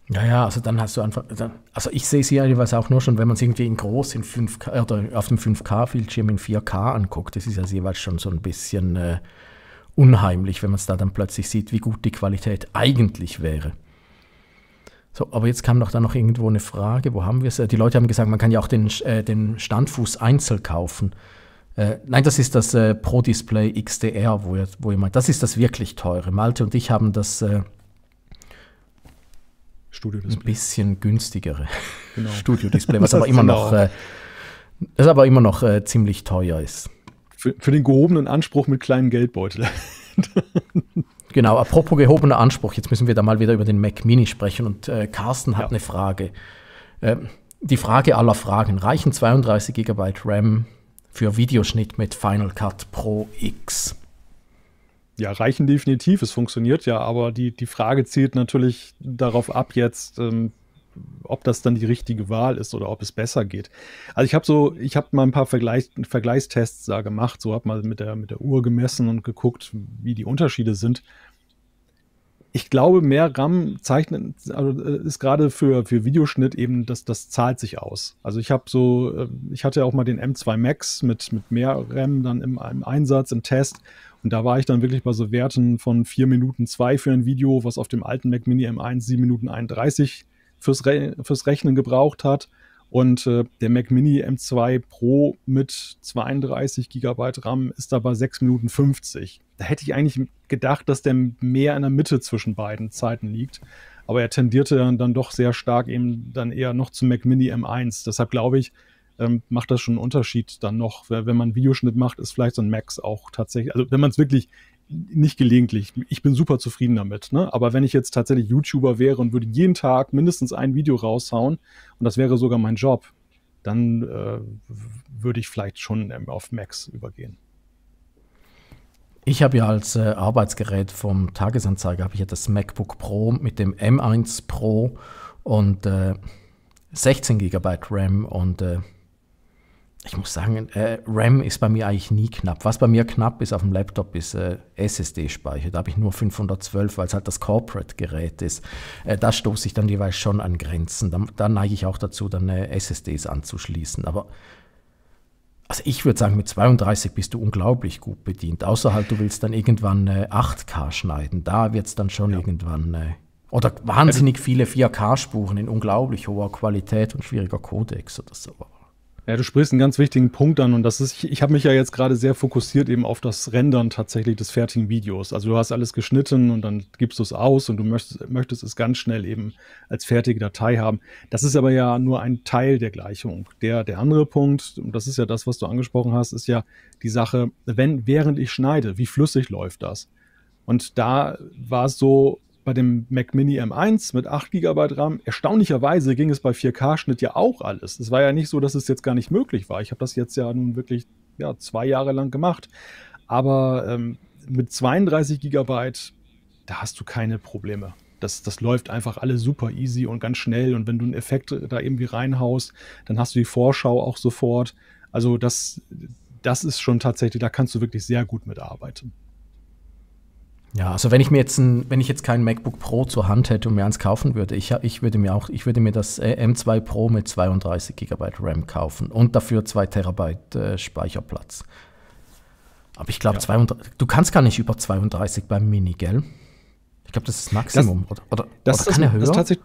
Naja, also dann hast du einfach, also ich sehe es hier jeweils auch nur schon, wenn man es irgendwie in groß in 5K oder auf dem 5K-Bildschirm in 4K anguckt, das ist ja jeweils schon so ein bisschen äh, unheimlich, wenn man es da dann plötzlich sieht, wie gut die Qualität eigentlich wäre. So, aber jetzt kam doch da noch irgendwo eine Frage, wo haben wir es? Äh, die Leute haben gesagt, man kann ja auch den, äh, den Standfuß einzeln kaufen. Äh, nein, das ist das äh, Pro Display XDR, wo ihr, wo ihr meint, das ist das wirklich teure. Malte und ich haben das äh, Studio-Display. Ein bisschen günstigere genau. Studio-Display, was aber immer genau. noch, äh, das aber immer noch äh, ziemlich teuer ist. Für, für, den gehobenen Anspruch mit kleinem Geldbeutel. genau, apropos gehobener Anspruch, jetzt müssen wir da mal wieder über den Mac Mini sprechen und äh, Carsten hat ja. eine Frage. Ähm, die Frage aller Fragen, reichen 32 GB RAM für Videoschnitt mit Final Cut Pro X? ja, reichen definitiv, es funktioniert ja, aber die, die Frage zielt natürlich darauf ab jetzt, ähm, ob das dann die richtige Wahl ist oder ob es besser geht. Also ich habe so, ich habe mal ein paar Vergleich, Vergleichstests da gemacht, so habe mal mit der, mit der Uhr gemessen und geguckt, wie die Unterschiede sind. Ich glaube, mehr RAM zeichnet, also äh, ist gerade für, für Videoschnitt eben, das, das zahlt sich aus. Also ich habe so, äh, ich hatte auch mal den M2 Max mit, mit mehr RAM dann im, im Einsatz, im Test und da war ich dann wirklich bei so Werten von 4 Minuten 2 für ein Video, was auf dem alten Mac Mini M1 7 Minuten 31 fürs, Re fürs Rechnen gebraucht hat. Und äh, der Mac Mini M2 Pro mit 32 GB RAM ist da bei 6 Minuten 50. Da hätte ich eigentlich gedacht, dass der mehr in der Mitte zwischen beiden Zeiten liegt. Aber er tendierte dann doch sehr stark eben dann eher noch zum Mac Mini M1. Deshalb glaube ich, ähm, macht das schon einen Unterschied dann noch. Wenn man Videoschnitt macht, ist vielleicht so ein Max auch tatsächlich, also wenn man es wirklich nicht gelegentlich, ich bin super zufrieden damit, ne? aber wenn ich jetzt tatsächlich YouTuber wäre und würde jeden Tag mindestens ein Video raushauen und das wäre sogar mein Job, dann äh, würde ich vielleicht schon ähm, auf Max übergehen. Ich habe ja als äh, Arbeitsgerät vom Tagesanzeiger habe ich ja das MacBook Pro mit dem M1 Pro und äh, 16 GB RAM und äh, ich muss sagen, äh, RAM ist bei mir eigentlich nie knapp. Was bei mir knapp ist auf dem Laptop, ist äh, SSD-Speicher. Da habe ich nur 512, weil es halt das Corporate-Gerät ist. Äh, da stoße ich dann jeweils schon an Grenzen. Da, da neige ich auch dazu, dann äh, SSDs anzuschließen. Aber also ich würde sagen, mit 32 bist du unglaublich gut bedient. Außer halt, du willst dann irgendwann 8K äh, schneiden. Da wird es dann schon ja. irgendwann. Äh, oder wahnsinnig also viele 4K-Spuren in unglaublich hoher Qualität und schwieriger Codex oder so. Ja, du sprichst einen ganz wichtigen Punkt an und das ist, ich, ich habe mich ja jetzt gerade sehr fokussiert eben auf das Rendern tatsächlich des fertigen Videos. Also du hast alles geschnitten und dann gibst du es aus und du möchtest, möchtest es ganz schnell eben als fertige Datei haben. Das ist aber ja nur ein Teil der Gleichung. Der, der andere Punkt, und das ist ja das, was du angesprochen hast, ist ja die Sache, wenn, während ich schneide, wie flüssig läuft das? Und da war es so, bei dem Mac Mini M1 mit 8 GB RAM, erstaunlicherweise ging es bei 4K-Schnitt ja auch alles. Es war ja nicht so, dass es jetzt gar nicht möglich war. Ich habe das jetzt ja nun wirklich ja, zwei Jahre lang gemacht. Aber ähm, mit 32 GB, da hast du keine Probleme. Das, das läuft einfach alles super easy und ganz schnell. Und wenn du einen Effekt da irgendwie reinhaust, dann hast du die Vorschau auch sofort. Also das, das ist schon tatsächlich, da kannst du wirklich sehr gut mitarbeiten. Ja, also wenn ich mir jetzt ein, wenn ich jetzt kein MacBook Pro zur Hand hätte und mir eins kaufen würde, ich, ich würde mir auch, ich würde mir das äh, M2 Pro mit 32 GB RAM kaufen und dafür 2 Terabyte äh, Speicherplatz. Aber ich glaube, ja. du kannst gar nicht über 32 beim Mini, gell? Ich glaube, das ist das Maximum. Das, oder oder, das oder kann das, er höher? Das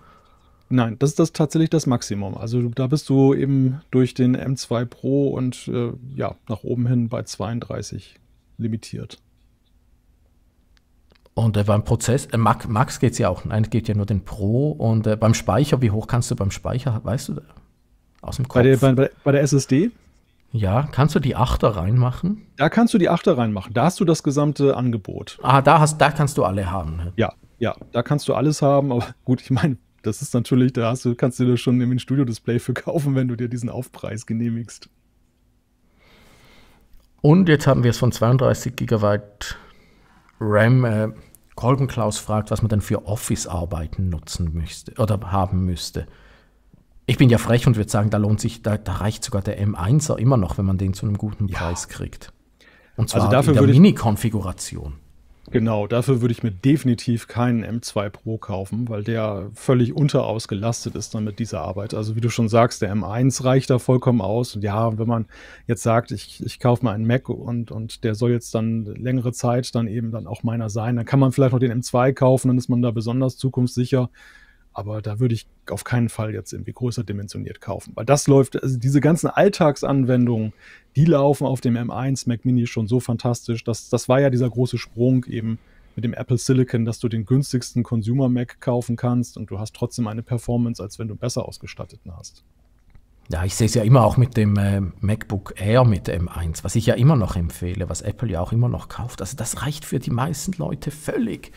Nein, das ist das tatsächlich das Maximum. Also da bist du eben durch den M2 Pro und äh, ja, nach oben hin bei 32 limitiert. Und äh, beim Prozess, äh, Max, Max geht es ja auch, nein, es geht ja nur den Pro. Und äh, beim Speicher, wie hoch kannst du beim Speicher, weißt du, aus dem Kopf? Bei der, bei, bei der SSD? Ja, kannst du die 8er reinmachen? Da kannst du die 8er reinmachen. Da hast du das gesamte Angebot. Ah, da, hast, da kannst du alle haben. Ne? Ja, ja, da kannst du alles haben. Aber gut, ich meine, das ist natürlich, da hast du, kannst du dir schon im Studio-Display für kaufen, wenn du dir diesen Aufpreis genehmigst. Und jetzt haben wir es von 32 GB RAM. Äh, Kolbenklaus fragt, was man denn für Office-Arbeiten nutzen müsste oder haben müsste. Ich bin ja frech und würde sagen, da lohnt sich, da, da, reicht sogar der M1er immer noch, wenn man den zu einem guten ja. Preis kriegt. Und also zwar also dafür in der Mini-Konfiguration. Genau, dafür würde ich mir definitiv keinen M2 Pro kaufen, weil der völlig unterausgelastet ist dann mit dieser Arbeit. Also wie du schon sagst, der M1 reicht da vollkommen aus. Und ja, wenn man jetzt sagt, ich, ich kaufe mal einen Mac und, und der soll jetzt dann längere Zeit dann eben dann auch meiner sein, dann kann man vielleicht noch den M2 kaufen, dann ist man da besonders zukunftssicher. Aber da würde ich auf keinen Fall jetzt irgendwie größer dimensioniert kaufen. Weil das läuft, also diese ganzen Alltagsanwendungen, die laufen auf dem M1 Mac Mini schon so fantastisch. Das, das war ja dieser große Sprung eben mit dem Apple Silicon, dass du den günstigsten Consumer Mac kaufen kannst und du hast trotzdem eine Performance, als wenn du besser ausgestatteten hast. Ja, ich sehe es ja immer auch mit dem äh, MacBook Air mit M1, was ich ja immer noch empfehle, was Apple ja auch immer noch kauft. Also das reicht für die meisten Leute völlig.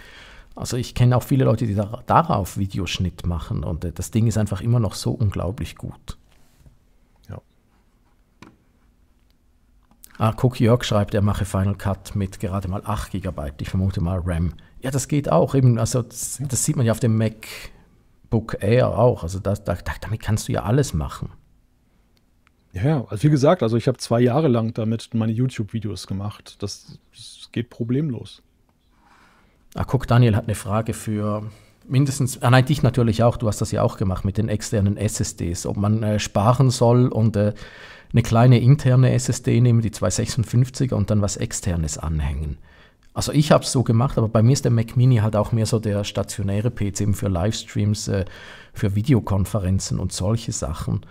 Also ich kenne auch viele Leute, die da, darauf Videoschnitt machen und äh, das Ding ist einfach immer noch so unglaublich gut. Ja. Ah, Cookie Jörg schreibt, er mache Final Cut mit gerade mal 8 GB, ich vermute mal RAM. Ja, das geht auch. Eben, also das, das sieht man ja auf dem MacBook Air auch. Also das, da, damit kannst du ja alles machen. Ja, also wie gesagt, also ich habe zwei Jahre lang damit meine YouTube-Videos gemacht. Das, das geht problemlos. Ah, guck, Daniel hat eine Frage für mindestens, ah nein, dich natürlich auch, du hast das ja auch gemacht mit den externen SSDs, ob man äh, sparen soll und äh, eine kleine interne SSD nehmen, die 256er und dann was externes anhängen. Also ich habe es so gemacht, aber bei mir ist der Mac Mini halt auch mehr so der stationäre PC eben für Livestreams, äh, für Videokonferenzen und solche Sachen.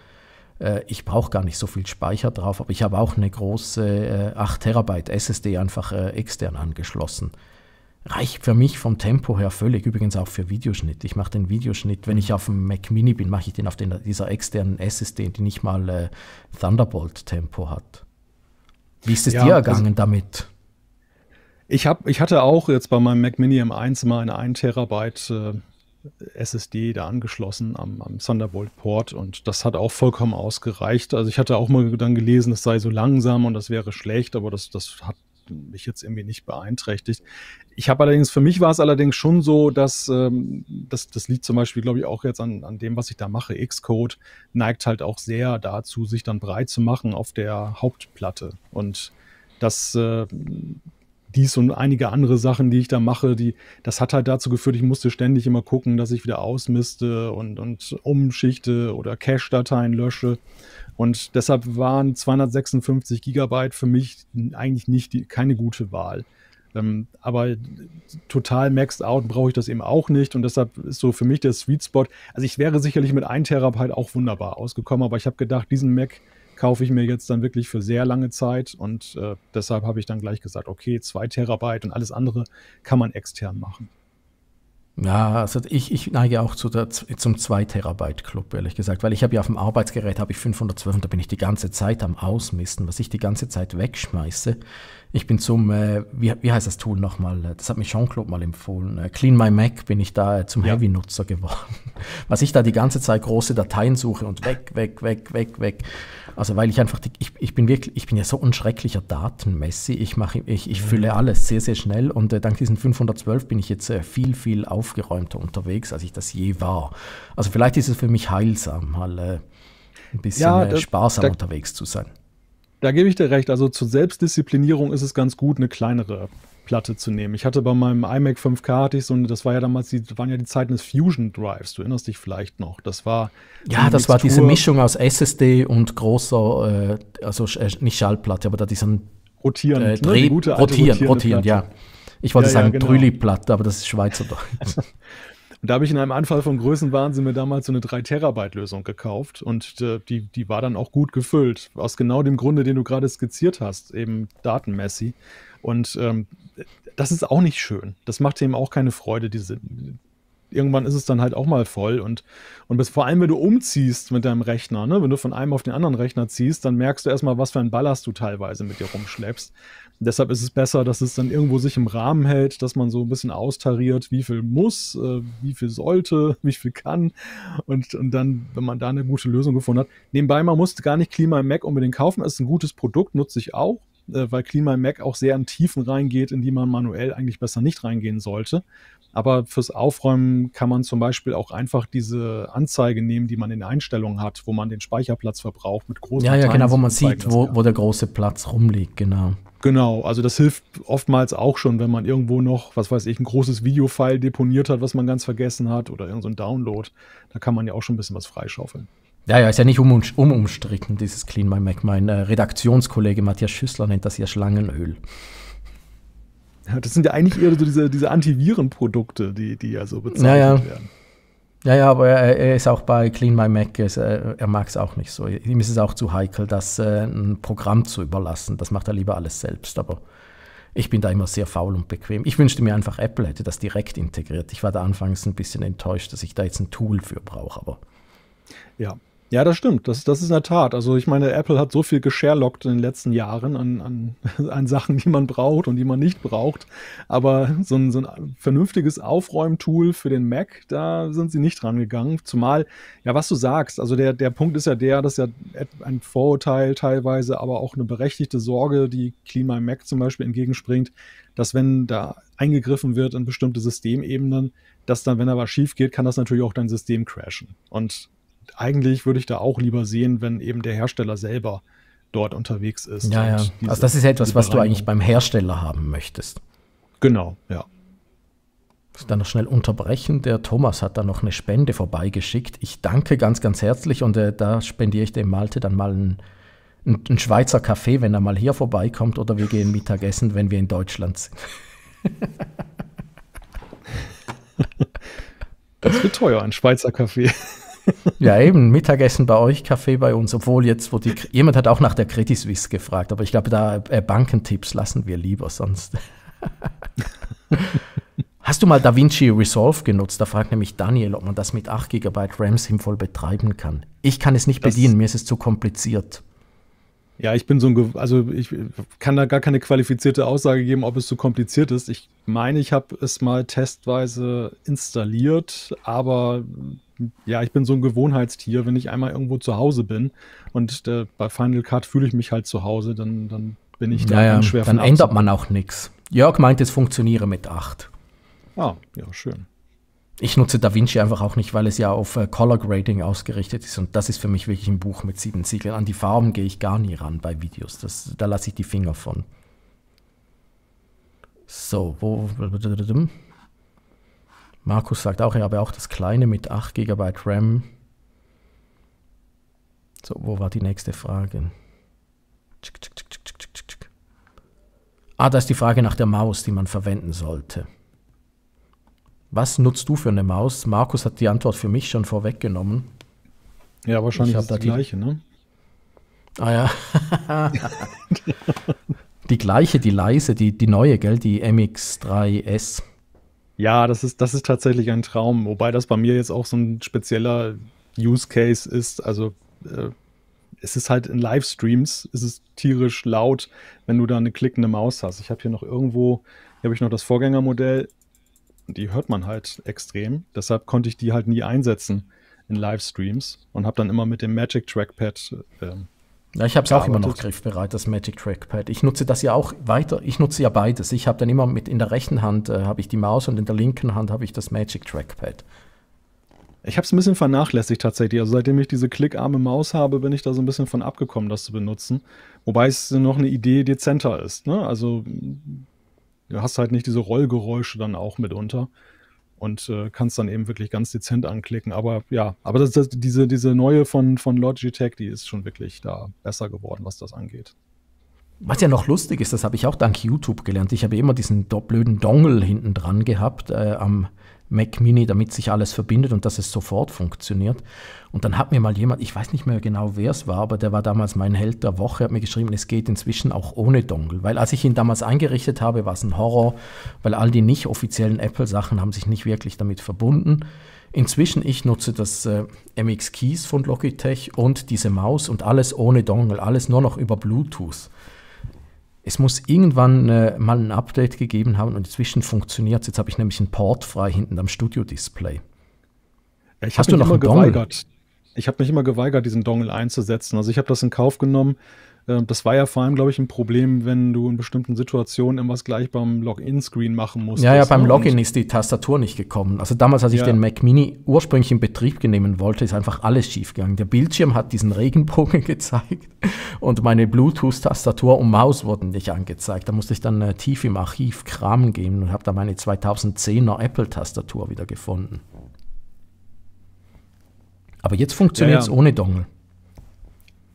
Äh, ich brauche gar nicht so viel Speicher drauf, aber ich habe auch eine große 8 äh, Terabyte SSD einfach äh, extern angeschlossen reicht für mich vom Tempo her völlig, übrigens auch für Videoschnitt. Ich mache den Videoschnitt, wenn ich auf dem Mac Mini bin, mache ich den auf den, dieser externen SSD, die nicht mal äh, Thunderbolt-Tempo hat. Wie ist es ja, dir also ergangen also, damit? Ich, hab, ich hatte auch jetzt bei meinem Mac Mini M1 mal eine 1 Terabyte äh, SSD da angeschlossen am, am Thunderbolt-Port und das hat auch vollkommen ausgereicht. Also ich hatte auch mal dann gelesen, es sei so langsam und das wäre schlecht, aber das, das hat mich jetzt irgendwie nicht beeinträchtigt. Ich habe allerdings, für mich war es allerdings schon so, dass ähm, das, das liegt zum Beispiel, glaube ich, auch jetzt an, an dem, was ich da mache. Xcode neigt halt auch sehr dazu, sich dann breit zu machen auf der Hauptplatte. Und das, äh, dies und einige andere Sachen, die ich da mache, die, das hat halt dazu geführt, ich musste ständig immer gucken, dass ich wieder ausmiste und, und umschichte oder Cache-Dateien lösche. Und deshalb waren 256 Gigabyte für mich eigentlich nicht die, keine gute Wahl. Ähm, aber total maxed out brauche ich das eben auch nicht und deshalb ist so für mich der Sweet Spot. Also ich wäre sicherlich mit 1 Terabyte halt auch wunderbar ausgekommen, aber ich habe gedacht, diesen Mac, kaufe ich mir jetzt dann wirklich für sehr lange Zeit und äh, deshalb habe ich dann gleich gesagt, okay, zwei Terabyte und alles andere kann man extern machen. Ja, also ich, ich neige auch zu der, zum 2-Terabyte-Club, ehrlich gesagt, weil ich habe ja auf dem Arbeitsgerät habe ich 512 und da bin ich die ganze Zeit am Ausmisten, was ich die ganze Zeit wegschmeiße. Ich bin zum, äh, wie, wie heißt das Tool nochmal? Das hat mich Jean-Claude mal empfohlen. Äh, Clean My Mac bin ich da äh, zum ja. Heavy-Nutzer geworden. Was ich da die ganze Zeit große Dateien suche und weg, weg, weg, weg, weg. Also weil ich einfach, die, ich, ich bin wirklich, ich bin ja so ein schrecklicher Datenmessi. Ich mache, ich, ich mhm. fülle alles sehr, sehr schnell und äh, dank diesen 512 bin ich jetzt äh, viel, viel aufgeräumter unterwegs, als ich das je war. Also vielleicht ist es für mich heilsam, mal äh, ein bisschen ja, äh, das, sparsam da, unterwegs zu sein. Da gebe ich dir recht. Also zur Selbstdisziplinierung ist es ganz gut, eine kleinere Platte zu nehmen. Ich hatte bei meinem iMac 5K hatte ich so eine, das war ja damals, die waren ja die Zeiten des Fusion Drives. Du erinnerst dich vielleicht noch. Das war ja, das Mixtur. war diese Mischung aus SSD und großer, äh, also äh, nicht Schallplatte, aber da diesen rotieren, äh, Dreh, ne? die rotieren, rotieren, ja. Ich wollte ja, sagen ja, genau. Trülli-Platte, aber das ist Schweizerdeutsch. Und da habe ich in einem Anfall von Größenwahnsinn mir damals so eine 3-Terabyte-Lösung gekauft und äh, die, die war dann auch gut gefüllt. Aus genau dem Grunde, den du gerade skizziert hast, eben datenmessi. Und ähm, das ist auch nicht schön. Das macht eben auch keine Freude, diese, irgendwann ist es dann halt auch mal voll. Und, und bis, vor allem, wenn du umziehst mit deinem Rechner, ne? wenn du von einem auf den anderen Rechner ziehst, dann merkst du erstmal, was für einen Ballast du teilweise mit dir rumschleppst. deshalb ist es besser, dass es dann irgendwo sich im Rahmen hält, dass man so ein bisschen austariert, wie viel muss, äh, wie viel sollte, wie viel kann. Und, und dann, wenn man da eine gute Lösung gefunden hat. Nebenbei, man muss gar nicht Klima im Mac unbedingt kaufen. Es ist ein gutes Produkt, nutze ich auch äh, weil Clean My Mac auch sehr in Tiefen reingeht, in die man manuell eigentlich besser nicht reingehen sollte. Aber fürs Aufräumen kann man zum Beispiel auch einfach diese Anzeige nehmen, die man in Einstellungen hat, wo man den Speicherplatz verbraucht mit großen Ja, ja, Dateien genau, wo man sieht, wo, wo der große Platz rumliegt, genau. Genau, also das hilft oftmals auch schon, wenn man irgendwo noch, was weiß ich, ein großes Videofile deponiert hat, was man ganz vergessen hat oder irgendein so Download. Da kann man ja auch schon ein bisschen was freischaufeln. Ja, ja, ist ja nicht umum, umumstritten, dieses Clean My Mac. Mein äh, Redaktionskollege Matthias Schüssler nennt das ja Schlangenöl. Ja, das sind ja eigentlich eher so diese, diese Antivirenprodukte, die, die ja so bezeichnet naja. werden. Ja, ja, aber er, er, ist auch bei Clean My Mac, ist, äh, er, er mag es auch nicht so. Ihm ist es auch zu heikel, das äh, ein Programm zu überlassen. Das macht er lieber alles selbst, aber ich bin da immer sehr faul und bequem. Ich wünschte mir einfach, Apple hätte das direkt integriert. Ich war da anfangs ein bisschen enttäuscht, dass ich da jetzt ein Tool für brauche, aber. Ja, ja, das stimmt. Das, das ist in der Tat. Also ich meine, Apple hat so viel gesherlockt in den letzten Jahren an, an, an Sachen, die man braucht und die man nicht braucht. Aber so ein, so ein vernünftiges Aufräumtool für den Mac, da sind sie nicht rangegangen. Zumal, ja, was du sagst, also der, der Punkt ist ja der, dass ja ein Vorurteil teilweise, aber auch eine berechtigte Sorge, die Klima im Mac zum Beispiel entgegenspringt, dass wenn da eingegriffen wird in bestimmte Systemebenen, dass dann, wenn da was schief geht, kann das natürlich auch dein System crashen. Und eigentlich würde ich da auch lieber sehen, wenn eben der Hersteller selber dort unterwegs ist. Ja, ja. Diese, also das ist etwas, was du eigentlich beim Hersteller haben möchtest. Genau, ja. Dann noch schnell unterbrechen. Der Thomas hat da noch eine Spende vorbeigeschickt. Ich danke ganz, ganz herzlich und äh, da spendiere ich dem Malte dann mal einen, einen Schweizer Kaffee, wenn er mal hier vorbeikommt oder wir gehen Mittagessen, wenn wir in Deutschland sind. Das wird teuer, ein Schweizer Kaffee ja, eben, Mittagessen bei euch, Kaffee bei uns, obwohl jetzt, wo die, jemand hat auch nach der Credit Suisse gefragt, aber ich glaube, da äh, Bankentipps lassen wir lieber sonst. Hast du mal DaVinci Resolve genutzt? Da fragt nämlich Daniel, ob man das mit 8 GB RAM sinnvoll betreiben kann. Ich kann es nicht das bedienen, mir ist es zu kompliziert. Ja, ich bin so ein, also ich kann da gar keine qualifizierte Aussage geben, ob es zu so kompliziert ist. Ich meine, ich habe es mal testweise installiert, aber ja, ich bin so ein Gewohnheitstier, wenn ich einmal irgendwo zu Hause bin und äh, bei Final Cut fühle ich mich halt zu Hause, dann, dann bin ich da naja, ganz schwer Dann ändert man auch nichts. Jörg meint, es funktioniere mit 8. Ah, ja, schön. Ich nutze DaVinci einfach auch nicht, weil es ja auf äh, Color Grading ausgerichtet ist und das ist für mich wirklich ein Buch mit sieben Siegeln. An die Farben gehe ich gar nie ran bei Videos. Das, da lasse ich die Finger von. So, wo. Markus sagt auch, er habe auch das kleine mit 8 GB RAM. So, wo war die nächste Frage? Ah, da ist die Frage nach der Maus, die man verwenden sollte. Was nutzt du für eine Maus? Markus hat die Antwort für mich schon vorweggenommen. Ja, wahrscheinlich ist da die gleiche, ne? Ah ja. die gleiche, die leise, die, die neue, gell? Die MX3S. Ja, das ist, das ist tatsächlich ein Traum, wobei das bei mir jetzt auch so ein spezieller Use Case ist. Also äh, es ist halt in Livestreams, es ist tierisch laut, wenn du da eine klickende Maus hast. Ich habe hier noch irgendwo, hier habe ich noch das Vorgängermodell, die hört man halt extrem. Deshalb konnte ich die halt nie einsetzen in Livestreams und habe dann immer mit dem Magic Trackpad äh, ja, ich habe es auch immer noch griffbereit, das Magic Trackpad. Ich nutze das ja auch weiter. Ich nutze ja beides. Ich habe dann immer mit in der rechten Hand äh, habe ich die Maus und in der linken Hand habe ich das Magic Trackpad. Ich habe es ein bisschen vernachlässigt tatsächlich. Also seitdem ich diese klickarme Maus habe, bin ich da so ein bisschen von abgekommen, das zu benutzen. Wobei es noch eine Idee dezenter ist. Ne? Also du hast halt nicht diese Rollgeräusche dann auch mitunter und äh, kannst dann eben wirklich ganz dezent anklicken. Aber ja, aber das, das, diese, diese neue von, von Logitech, die ist schon wirklich da besser geworden, was das angeht. Was ja noch lustig ist, das habe ich auch dank YouTube gelernt. Ich habe immer diesen blöden Dongle hinten dran gehabt äh, am Mac Mini, damit sich alles verbindet und dass es sofort funktioniert. Und dann hat mir mal jemand, ich weiß nicht mehr genau, wer es war, aber der war damals mein Held der Woche, hat mir geschrieben, es geht inzwischen auch ohne Dongle. Weil als ich ihn damals eingerichtet habe, war es ein Horror, weil all die nicht offiziellen Apple-Sachen haben sich nicht wirklich damit verbunden. Inzwischen, ich nutze das äh, MX Keys von Logitech und diese Maus und alles ohne Dongle, alles nur noch über Bluetooth. Es muss irgendwann äh, mal ein Update gegeben haben und inzwischen funktioniert es. Jetzt habe ich nämlich einen Port frei hinten am Studio-Display. Ich Hast du noch immer einen geweigert. Dongle? Ich habe mich immer geweigert, diesen Dongle einzusetzen. Also ich habe das in Kauf genommen, ähm, das war ja vor allem, glaube ich, ein Problem, wenn du in bestimmten Situationen irgendwas gleich beim Login-Screen machen musst. Ja, ja, ne? beim Login ist die Tastatur nicht gekommen. Also damals, als ich ja. den Mac Mini ursprünglich in Betrieb nehmen wollte, ist einfach alles schiefgegangen. Der Bildschirm hat diesen Regenbogen gezeigt und meine Bluetooth-Tastatur und Maus wurden nicht angezeigt. Da musste ich dann äh, tief im Archiv kramen gehen und habe da meine 2010er Apple-Tastatur wieder gefunden. Aber jetzt funktioniert es ja, ja. ohne Dongle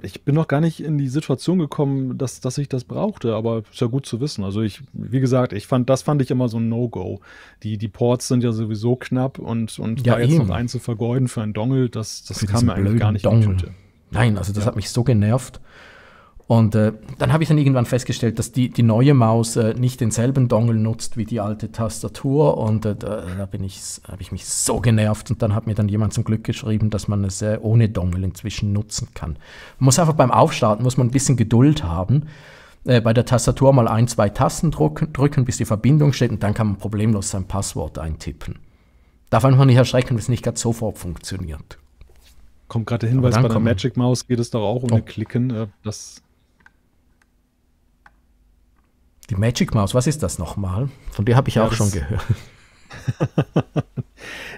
ich bin noch gar nicht in die Situation gekommen, dass, dass ich das brauchte, aber ist ja gut zu wissen. Also ich, wie gesagt, ich fand, das fand ich immer so ein No-Go. Die, die Ports sind ja sowieso knapp und, und ja, da eben. jetzt noch einen zu vergeuden für einen Dongle, das, das kam mir eigentlich gar nicht in Nein, also das ja. hat mich so genervt. Und äh, dann habe ich dann irgendwann festgestellt, dass die, die neue Maus äh, nicht denselben Dongle nutzt wie die alte Tastatur. Und äh, da, da habe ich mich so genervt. Und dann hat mir dann jemand zum Glück geschrieben, dass man es äh, ohne Dongle inzwischen nutzen kann. Man muss einfach beim Aufstarten muss man ein bisschen Geduld haben. Äh, bei der Tastatur mal ein, zwei Tasten drücken, drücken, bis die Verbindung steht. Und dann kann man problemlos sein Passwort eintippen. Darf einfach nicht erschrecken, wenn es nicht gerade sofort funktioniert. Kommt gerade der Hinweis, bei der Magic Maus geht es doch auch ohne um oh. Klicken. Äh, das die Magic Mouse, was ist das nochmal? Von der habe ich ja, auch schon gehört.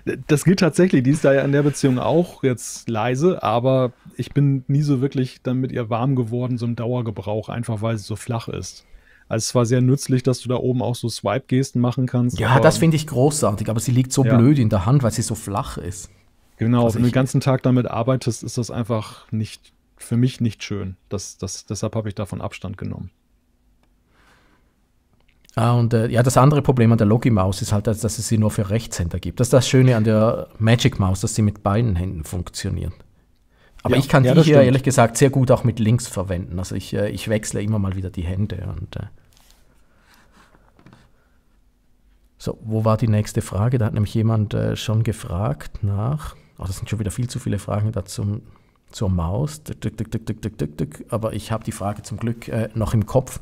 das gilt tatsächlich. Die ist da ja in der Beziehung auch jetzt leise, aber ich bin nie so wirklich dann mit ihr warm geworden, so im Dauergebrauch, einfach weil sie so flach ist. Also es war sehr nützlich, dass du da oben auch so Swipe-Gesten machen kannst. Ja, das finde ich großartig, aber sie liegt so ja. blöd in der Hand, weil sie so flach ist. Genau, wenn du den ganzen Tag damit arbeitest, ist das einfach nicht, für mich nicht schön. Das, das, deshalb habe ich davon Abstand genommen. Ah, und äh, ja, das andere Problem an der Logi-Maus ist halt, dass, es sie nur für Rechtshänder gibt. Das ist das Schöne an der Magic-Maus, dass sie mit beiden Händen funktioniert. Aber ja, ich kann ja, die hier stimmt. ehrlich gesagt sehr gut auch mit links verwenden. Also ich, äh, ich wechsle immer mal wieder die Hände. Und, äh So, wo war die nächste Frage? Da hat nämlich jemand äh, schon gefragt nach. Oh, das sind schon wieder viel zu viele Fragen dazu zur Maus. Aber ich habe die Frage zum Glück äh, noch im Kopf.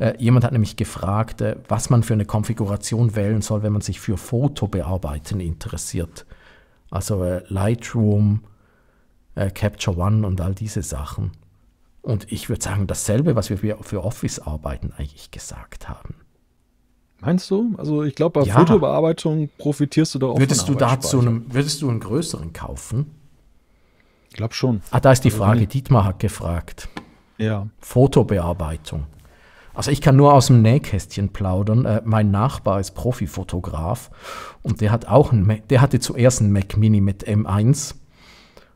Äh, jemand hat nämlich gefragt, äh, was man für eine Konfiguration wählen soll, wenn man sich für Fotobearbeiten interessiert. Also Lightroom, Capture One und all diese Sachen. Und ich würde sagen, dasselbe, was wir für Office-Arbeiten eigentlich gesagt haben. Meinst du? Also ich glaube, bei ja. Fotobearbeitung profitierst du da auch. Würdest du dazu einem, würdest du einen größeren kaufen? glaube schon. Ah, da ist die also Frage, also, Dietmar hat gefragt. Ja. Fotobearbeitung. Also ich kann nur aus dem Nähkästchen plaudern. Äh, mein Nachbar ist Profifotograf und der hat auch einen, Mac, der hatte zuerst einen Mac Mini mit M1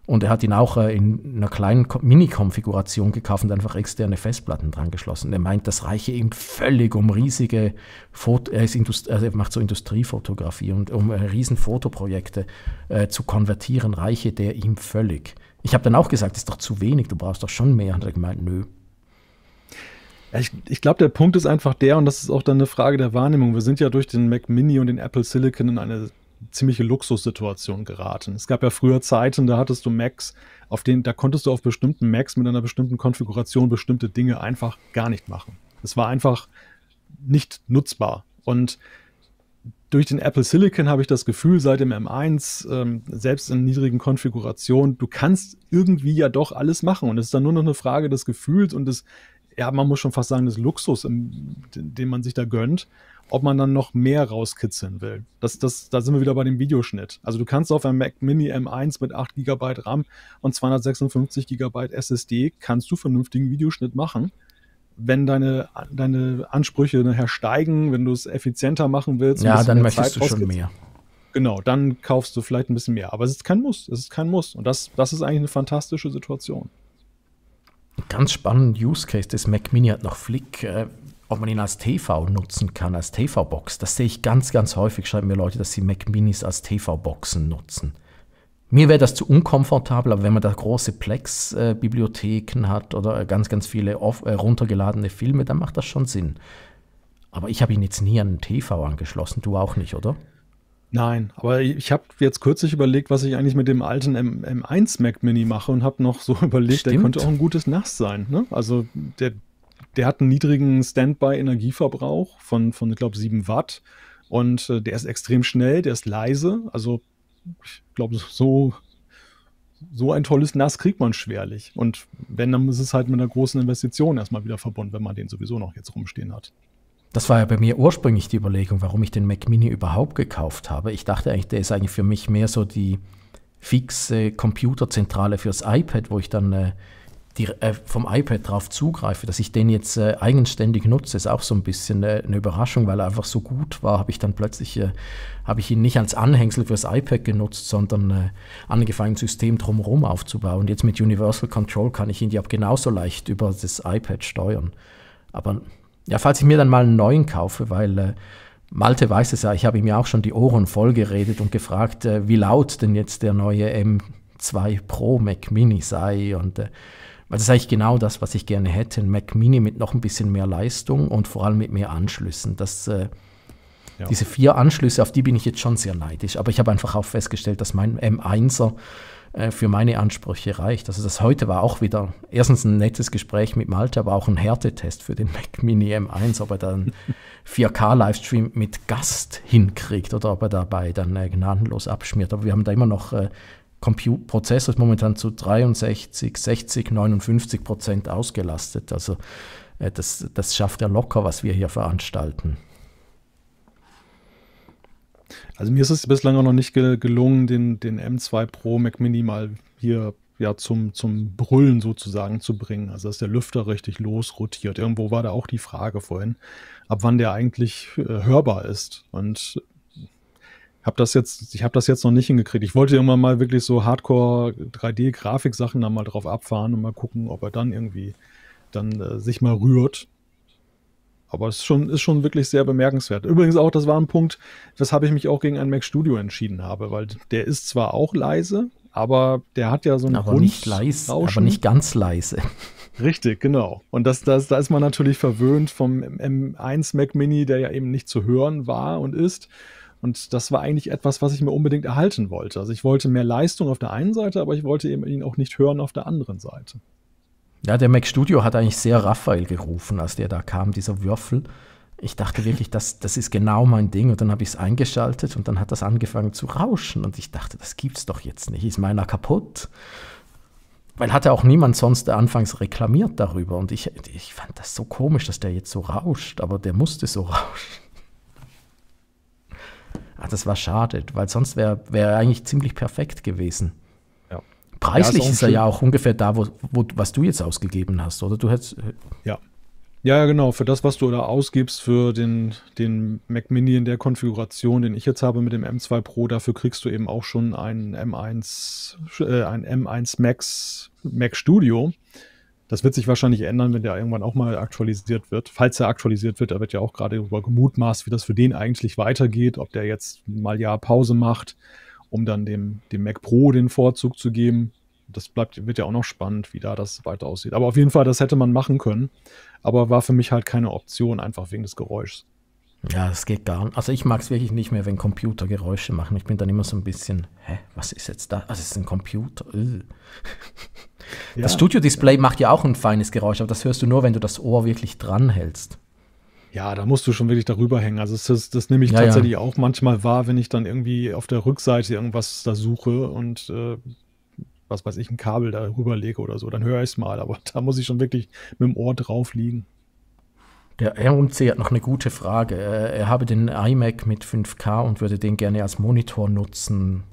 und er hat ihn auch äh, in einer kleinen Mini-Konfiguration gekauft und einfach externe Festplatten dran geschlossen. Er meint, das reiche ihm völlig um riesige Foto, er, also er, macht so Industriefotografie und um äh, riesen Fotoprojekte äh, zu konvertieren, reiche der ihm völlig. Ich habe dann auch gesagt, das ist doch zu wenig, du brauchst doch schon mehr. Und er gemeint, nö. Ich, ich glaube, der Punkt ist einfach der, und das ist auch dann eine Frage der Wahrnehmung. Wir sind ja durch den Mac Mini und den Apple Silicon in eine ziemliche Luxussituation geraten. Es gab ja früher Zeiten, da hattest du Macs, auf denen, da konntest du auf bestimmten Macs mit einer bestimmten Konfiguration bestimmte Dinge einfach gar nicht machen. Es war einfach nicht nutzbar. Und durch den Apple Silicon habe ich das Gefühl, seit dem M1, ähm, selbst in niedrigen Konfigurationen, du kannst irgendwie ja doch alles machen. Und es ist dann nur noch eine Frage des Gefühls und des, ja, man muss schon fast sagen, des Luxus, im, den man sich da gönnt, ob man dann noch mehr rauskitzeln will. Das, das, da sind wir wieder bei dem Videoschnitt. Also du kannst auf einem Mac Mini M1 mit 8 GB RAM und 256 GB SSD, kannst du vernünftigen Videoschnitt machen wenn deine, deine Ansprüche nachher ne, steigen, wenn du es effizienter machen willst, ja, dann möchtest Zeit du schon mehr. Genau, dann kaufst du vielleicht ein bisschen mehr. Aber es ist kein Muss. Es ist kein Muss. Und das, das ist eigentlich eine fantastische Situation. Ganz spannend Use Case des Mac Mini hat noch Flick, äh, ob man ihn als TV nutzen kann, als TV-Box. Das sehe ich ganz, ganz häufig. Schreiben mir Leute, dass sie Mac Minis als TV-Boxen nutzen. Mir wäre das zu unkomfortabel, aber wenn man da große Plex-Bibliotheken hat oder ganz, ganz viele äh, runtergeladene Filme, dann macht das schon Sinn. Aber ich habe ihn jetzt nie an den TV angeschlossen, du auch nicht, oder? Nein, aber ich habe jetzt kürzlich überlegt, was ich eigentlich mit dem alten M 1 Mac Mini mache und habe noch so überlegt, Stimmt. der könnte auch ein gutes Nass sein. Ne? Also der, der hat einen niedrigen Standby-Energieverbrauch von, von ich glaube, 7 Watt. Und äh, der ist extrem schnell, der ist leise. Also ich glaube, so, so ein tolles Nass kriegt man schwerlich. Und wenn, dann ist es halt mit einer großen Investition erstmal wieder verbunden, wenn man den sowieso noch jetzt rumstehen hat. Das war ja bei mir ursprünglich die Überlegung, warum ich den Mac Mini überhaupt gekauft habe. Ich dachte eigentlich, der ist eigentlich für mich mehr so die fixe Computerzentrale fürs iPad, wo ich dann äh, die, äh, vom iPad drauf zugreife, dass ich den jetzt äh, eigenständig nutze, ist auch so ein bisschen äh, eine Überraschung, weil er einfach so gut war, habe ich dann plötzlich, äh, habe ich ihn nicht als Anhängsel fürs iPad genutzt, sondern äh, angefangen, ein System drumherum aufzubauen. Und Jetzt mit Universal Control kann ich ihn ja genauso leicht über das iPad steuern. Aber ja, falls ich mir dann mal einen neuen kaufe, weil äh, Malte weiß es ja, ich habe ihm ja auch schon die Ohren voll geredet und gefragt, wie laut denn jetzt der neue M2 Pro Mac Mini sei und weil das ist eigentlich genau das, was ich gerne hätte. Ein Mac Mini mit noch ein bisschen mehr Leistung und vor allem mit mehr Anschlüssen. Das, äh, ja. Diese vier Anschlüsse, auf die bin ich jetzt schon sehr neidisch. Aber ich habe einfach auch festgestellt, dass mein M1er äh, für meine Ansprüche reicht. Also das heute war auch wieder erstens ein nettes Gespräch mit Malte, aber auch ein Härtetest für den Mac Mini M1, ob er dann 4K-Livestream mit Gast hinkriegt oder ob er dabei dann äh, gnadenlos abschmiert. Aber wir haben da immer noch äh, Compute Prozessor ist momentan zu 63, 60, 59 Prozent ausgelastet. Also äh, das, das schafft er locker, was wir hier veranstalten. Also mir ist es bislang auch noch nicht gelungen, den, den M2 Pro Mac Mini mal hier ja, zum, zum Brüllen sozusagen zu bringen. Also dass der Lüfter richtig losrotiert. Irgendwo war da auch die Frage vorhin, ab wann der eigentlich äh, hörbar ist. Und habe das jetzt, ich habe das jetzt noch nicht hingekriegt. Ich wollte immer mal wirklich so Hardcore 3D-Grafik-Sachen da mal drauf abfahren und mal gucken, ob er dann irgendwie dann äh, sich mal rührt. Aber es ist schon, ist schon wirklich sehr bemerkenswert. Übrigens auch, das war ein Punkt, weshalb ich mich auch gegen einen Mac Studio entschieden habe, weil der ist zwar auch leise, aber der hat ja so einen aber nicht leise, aber nicht ganz leise. Richtig, genau. Und das, das, da ist man natürlich verwöhnt vom M1 Mac Mini, der ja eben nicht zu hören war und ist. Und das war eigentlich etwas, was ich mir unbedingt erhalten wollte. Also ich wollte mehr Leistung auf der einen Seite, aber ich wollte eben ihn auch nicht hören auf der anderen Seite. Ja, der Mac Studio hat eigentlich sehr Raphael gerufen, als der da kam, dieser Würfel. Ich dachte wirklich, das, das ist genau mein Ding. Und dann habe ich es eingeschaltet und dann hat das angefangen zu rauschen. Und ich dachte, das gibt's doch jetzt nicht. Ist meiner kaputt? Weil hatte auch niemand sonst anfangs reklamiert darüber. Und ich, ich fand das so komisch, dass der jetzt so rauscht. Aber der musste so rauschen. Ach, das war schade, weil sonst wäre wär er eigentlich ziemlich perfekt gewesen. Ja. Preislich ja, ist, ist, er ja auch ungefähr da, wo, wo, was du jetzt ausgegeben hast, oder? Du hättest. Äh, ja. Ja, genau. Für das, was du da ausgibst, für den, den Mac Mini in der Konfiguration, den ich jetzt habe mit dem M2 Pro, dafür kriegst du eben auch schon einen M1, äh, ein M1 Max, Mac Studio. Das wird sich wahrscheinlich ändern, wenn der irgendwann auch mal aktualisiert wird. Falls er aktualisiert wird, da wird ja auch gerade darüber gemutmaßt, wie das für den eigentlich weitergeht, ob der jetzt mal ja Pause macht, um dann dem, dem Mac Pro den Vorzug zu geben. Das bleibt, wird ja auch noch spannend, wie da das weiter aussieht. Aber auf jeden Fall, das hätte man machen können. Aber war für mich halt keine Option, einfach wegen des Geräuschs. Ja, das geht gar nicht. Also ich mag es wirklich nicht mehr, wenn Computer Geräusche machen. Ich bin dann immer so ein bisschen, hä, was ist jetzt da? Also ah, es ist ein Computer. Äh. Ja. Das Studio-Display macht ja auch ein feines Geräusch, aber das hörst du nur, wenn du das Ohr wirklich dran hältst. Ja, da musst du schon wirklich darüber hängen. Also das, das, das nehme ich ja, tatsächlich ja. auch manchmal wahr, wenn ich dann irgendwie auf der Rückseite irgendwas da suche und äh, was weiß ich, ein Kabel da rüberlege oder so, dann höre ich es mal. Aber da muss ich schon wirklich mit dem Ohr drauf liegen. Der RMC hat noch eine gute Frage. Äh, er habe den iMac mit 5K und würde den gerne als Monitor nutzen.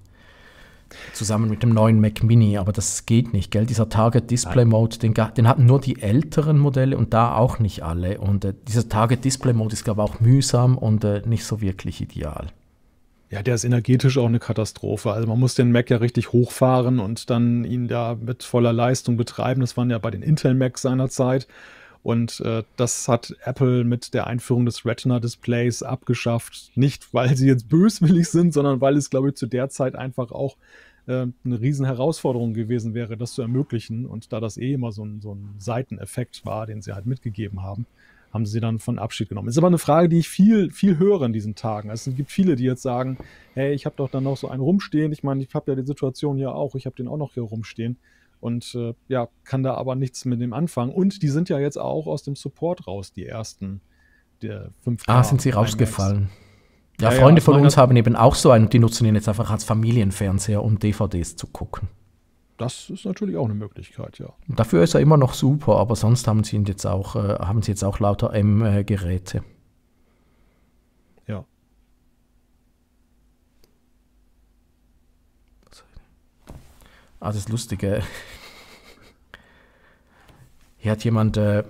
Zusammen mit dem neuen Mac Mini, aber das geht nicht, gell? Dieser Target Display Mode, den, den hatten nur die älteren Modelle und da auch nicht alle. Und äh, dieser Target Display Mode ist, glaube ich, auch mühsam und äh, nicht so wirklich ideal. Ja, der ist energetisch auch eine Katastrophe. Also man muss den Mac ja richtig hochfahren und dann ihn da mit voller Leistung betreiben. Das waren ja bei den Intel Macs seinerzeit. Und äh, das hat Apple mit der Einführung des Retina-Displays abgeschafft. Nicht, weil sie jetzt böswillig sind, sondern weil es, glaube ich, zu der Zeit einfach auch äh, eine Riesenherausforderung gewesen wäre, das zu ermöglichen. Und da das eh immer so ein, so ein Seiteneffekt war, den sie halt mitgegeben haben, haben sie dann von Abschied genommen. Ist aber eine Frage, die ich viel, viel höre in diesen Tagen. Also es gibt viele, die jetzt sagen, hey, ich habe doch dann noch so einen rumstehen. Ich meine, ich habe ja die Situation hier auch, ich habe den auch noch hier rumstehen und äh, ja, kann da aber nichts mit dem anfangen. Und die sind ja jetzt auch aus dem Support raus, die ersten der 5 äh, Ah, sind sie rausgefallen. Ja, ja, Freunde ja, also von uns haben eben auch so einen und die nutzen ihn jetzt einfach als Familienfernseher, um DVDs zu gucken. Das ist natürlich auch eine Möglichkeit, ja. Dafür ist er immer noch super, aber sonst haben sie ihn jetzt auch, äh, haben sie jetzt auch lauter M-Geräte. Äh, Ah, das ist lustig, gell? Hier hat jemand, äh,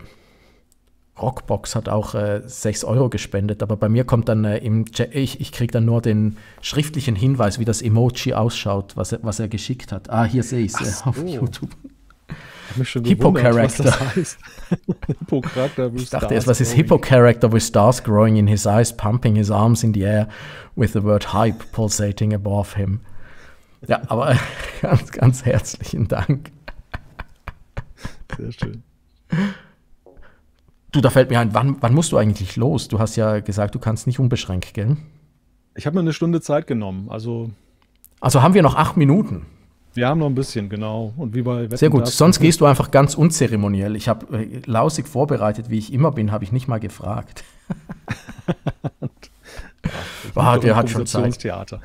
Rockbox hat auch äh, 6 Euro gespendet, aber bei mir kommt dann äh, im Chat, ich, ich kriege dann nur den schriftlichen Hinweis, wie das Emoji ausschaut, was er, was er geschickt hat. Ah, hier sehe ich es äh, so. auf YouTube. Hippo-Character. Hippo character ich dachte erst, was ist Hippo-Character with stars growing in his eyes, pumping his arms in the air with the word hype pulsating above him. Ja, aber ganz, ganz herzlichen Dank. Sehr schön. Du, da fällt mir ein, wann, wann musst du eigentlich los? Du hast ja gesagt, du kannst nicht unbeschränkt, gehen. Ich habe mir eine Stunde Zeit genommen, also. Also haben wir noch acht Minuten. Wir haben noch ein bisschen, genau. Und wie bei Sehr gut, sonst gehst du einfach ganz unzeremoniell. Ich habe äh, lausig vorbereitet, wie ich immer bin, habe ich nicht mal gefragt. Ach, ah, der hat schon Zeit. Theater.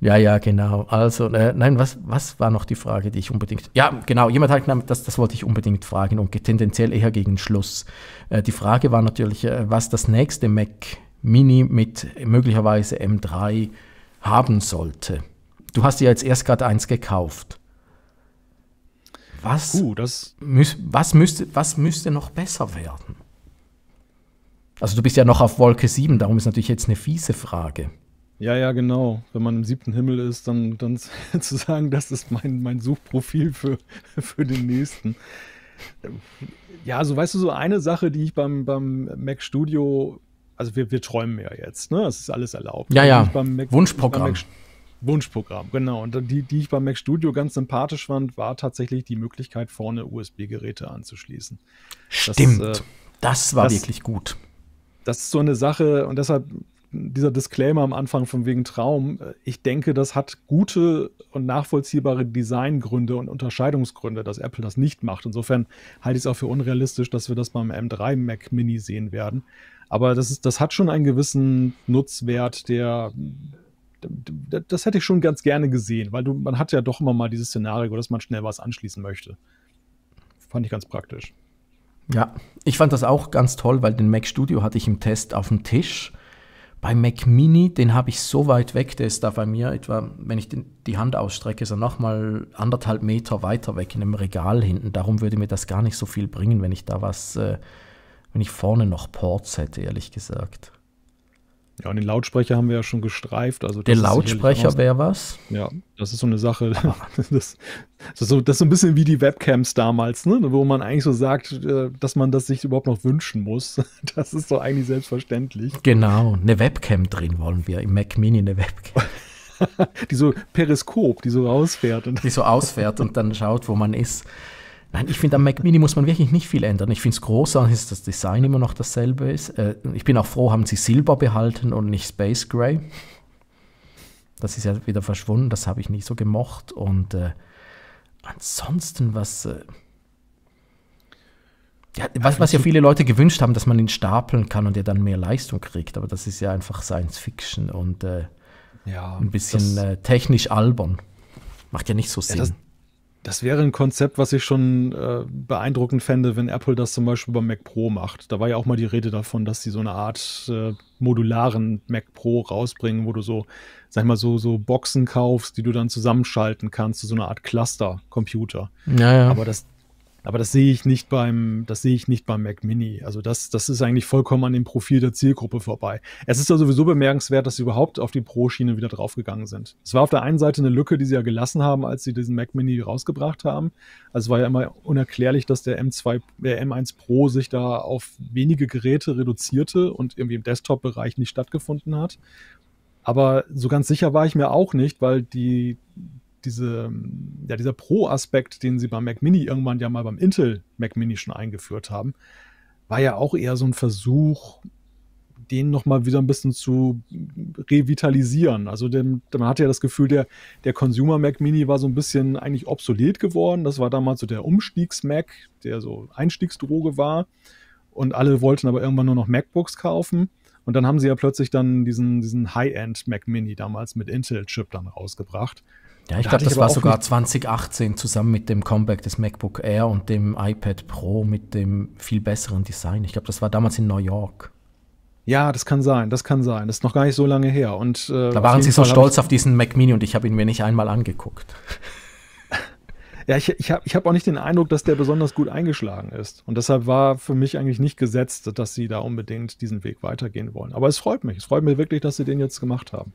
Ja, ja, genau. Also, äh, nein, was, was war noch die Frage, die ich unbedingt. Ja, genau, jemand hat genannt, das, das wollte ich unbedingt fragen und tendenziell eher gegen Schluss. Äh, die Frage war natürlich, äh, was das nächste Mac Mini mit möglicherweise M3 haben sollte. Du hast ja jetzt erst gerade eins gekauft. Was, uh, müß, was, müsste, was müsste noch besser werden? Also, du bist ja noch auf Wolke 7, darum ist natürlich jetzt eine fiese Frage. Ja, ja, genau. Wenn man im siebten Himmel ist, dann, dann zu sagen, das ist mein, mein Suchprofil für, für den nächsten. Ja, so weißt du, so eine Sache, die ich beim, beim Mac Studio, also wir, wir träumen ja jetzt, ne? Das ist alles erlaubt. Ja, ja. Mac, Wunschprogramm. Mac, Wunschprogramm, genau. Und die, die ich beim Mac Studio ganz sympathisch fand, war tatsächlich die Möglichkeit, vorne USB-Geräte anzuschließen. Stimmt. Das, äh, das war das, wirklich gut. Das ist so eine Sache und deshalb dieser Disclaimer am Anfang von wegen Traum, äh, ich denke, das hat gute und nachvollziehbare Designgründe und Unterscheidungsgründe, dass Apple das nicht macht. Insofern halte ich es auch für unrealistisch, dass wir das beim M3 Mac Mini sehen werden. Aber das, ist, das hat schon einen gewissen Nutzwert, der das hätte ich schon ganz gerne gesehen, weil du, man hat ja doch immer mal dieses Szenario, dass man schnell was anschließen möchte. Fand ich ganz praktisch. Ja, ich fand das auch ganz toll, weil den Mac Studio hatte ich im Test auf dem Tisch bei Mac Mini, den habe ich so weit weg, der ist da bei mir etwa, wenn ich den, die Hand ausstrecke, ist er nochmal anderthalb Meter weiter weg in einem Regal hinten. Darum würde mir das gar nicht so viel bringen, wenn ich da was, äh, wenn ich vorne noch Ports hätte, ehrlich gesagt. Ja, und den Lautsprecher haben wir ja schon gestreift. Also der Lautsprecher wäre was? Ja, das ist so eine Sache. Das, das, ist so, das ist so ein bisschen wie die Webcams damals, ne? wo man eigentlich so sagt, äh, dass man das sich überhaupt noch wünschen muss. Das ist so eigentlich selbstverständlich. Genau, eine Webcam drin wollen wir. Im Mac Mini eine Webcam. die so Periskop, die so rausfährt. Und die so ausfährt und dann schaut, wo man ist. Nein, ich finde, am Mac Mini muss man wirklich nicht viel ändern. Ich finde es großartig, dass das Design immer noch dasselbe ist. Äh, ich bin auch froh, haben sie Silber behalten und nicht Space Gray. Das ist ja wieder verschwunden, das habe ich nicht so gemocht. Und äh, ansonsten, was, äh, ja, was, was ja viele Leute gewünscht haben, dass man ihn stapeln kann und er dann mehr Leistung kriegt. Aber das ist ja einfach Science Fiction und äh, ja, ein bisschen äh, technisch albern. Macht ja nicht so Sinn. Ja, das, das wäre ein Konzept, was ich schon äh, beeindruckend fände, wenn Apple das zum Beispiel beim Mac Pro macht. Da war ja auch mal die Rede davon, dass sie so eine Art äh, modularen Mac Pro rausbringen, wo du so, sag ich mal, so, so Boxen kaufst, die du dann zusammenschalten kannst, so eine Art Cluster-Computer. Naja. Aber das, aber das sehe ich nicht beim, das sehe ich nicht beim Mac Mini. Also das, das ist eigentlich vollkommen an dem Profil der Zielgruppe vorbei. Es ist ja also sowieso bemerkenswert, dass sie überhaupt auf die Pro-Schiene wieder draufgegangen sind. Es war auf der einen Seite eine Lücke, die sie ja gelassen haben, als sie diesen Mac Mini rausgebracht haben. Also es war ja immer unerklärlich, dass der M2, der M1 Pro sich da auf wenige Geräte reduzierte und irgendwie im Desktop-Bereich nicht stattgefunden hat. Aber so ganz sicher war ich mir auch nicht, weil die, diese, ja, dieser Pro-Aspekt, den sie beim Mac Mini irgendwann ja mal beim Intel Mac Mini schon eingeführt haben, war ja auch eher so ein Versuch, den nochmal wieder ein bisschen zu revitalisieren. Also dem, man hatte ja das Gefühl, der, der Consumer Mac Mini war so ein bisschen eigentlich obsolet geworden. Das war damals so der Umstiegs-Mac, der so Einstiegsdroge war. Und alle wollten aber irgendwann nur noch MacBooks kaufen. Und dann haben sie ja plötzlich dann diesen, diesen High-End Mac Mini damals mit Intel-Chip dann rausgebracht. Ja, ich da glaube, das ich war sogar 2018 zusammen mit dem Comeback des MacBook Air und dem iPad Pro mit dem viel besseren Design. Ich glaube, das war damals in New York. Ja, das kann sein, das kann sein. Das ist noch gar nicht so lange her. Und, äh, da waren sie so Fall stolz auf diesen Mac Mini und ich habe ihn mir nicht einmal angeguckt. ja, ich, ich habe ich hab auch nicht den Eindruck, dass der besonders gut eingeschlagen ist. Und deshalb war für mich eigentlich nicht gesetzt, dass sie da unbedingt diesen Weg weitergehen wollen. Aber es freut mich. Es freut mich wirklich, dass sie den jetzt gemacht haben.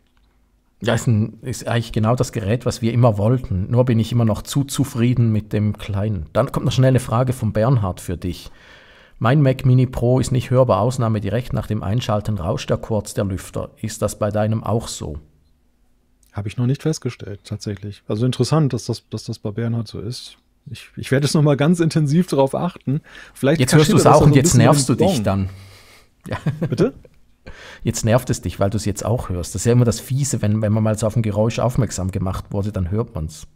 Ja, ist, ein, ist, eigentlich genau das Gerät, was wir immer wollten. Nur bin ich immer noch zu zufrieden mit dem kleinen. Dann kommt noch schnell eine Frage von Bernhard für dich. Mein Mac Mini Pro ist nicht hörbar, Ausnahme direkt nach dem Einschalten rauscht er kurz der Lüfter. Ist das bei deinem auch so? Habe ich noch nicht festgestellt, tatsächlich. Also interessant, dass das, dass das bei Bernhard so ist. Ich, ich werde es nochmal ganz intensiv darauf achten. Vielleicht jetzt hörst du es auch und jetzt nervst du dich dann. Ja. Bitte? jetzt nervt es dich, weil du es jetzt auch hörst. Das ist ja immer das Fiese, wenn, wenn man mal so auf ein Geräusch aufmerksam gemacht wurde, dann hört man es.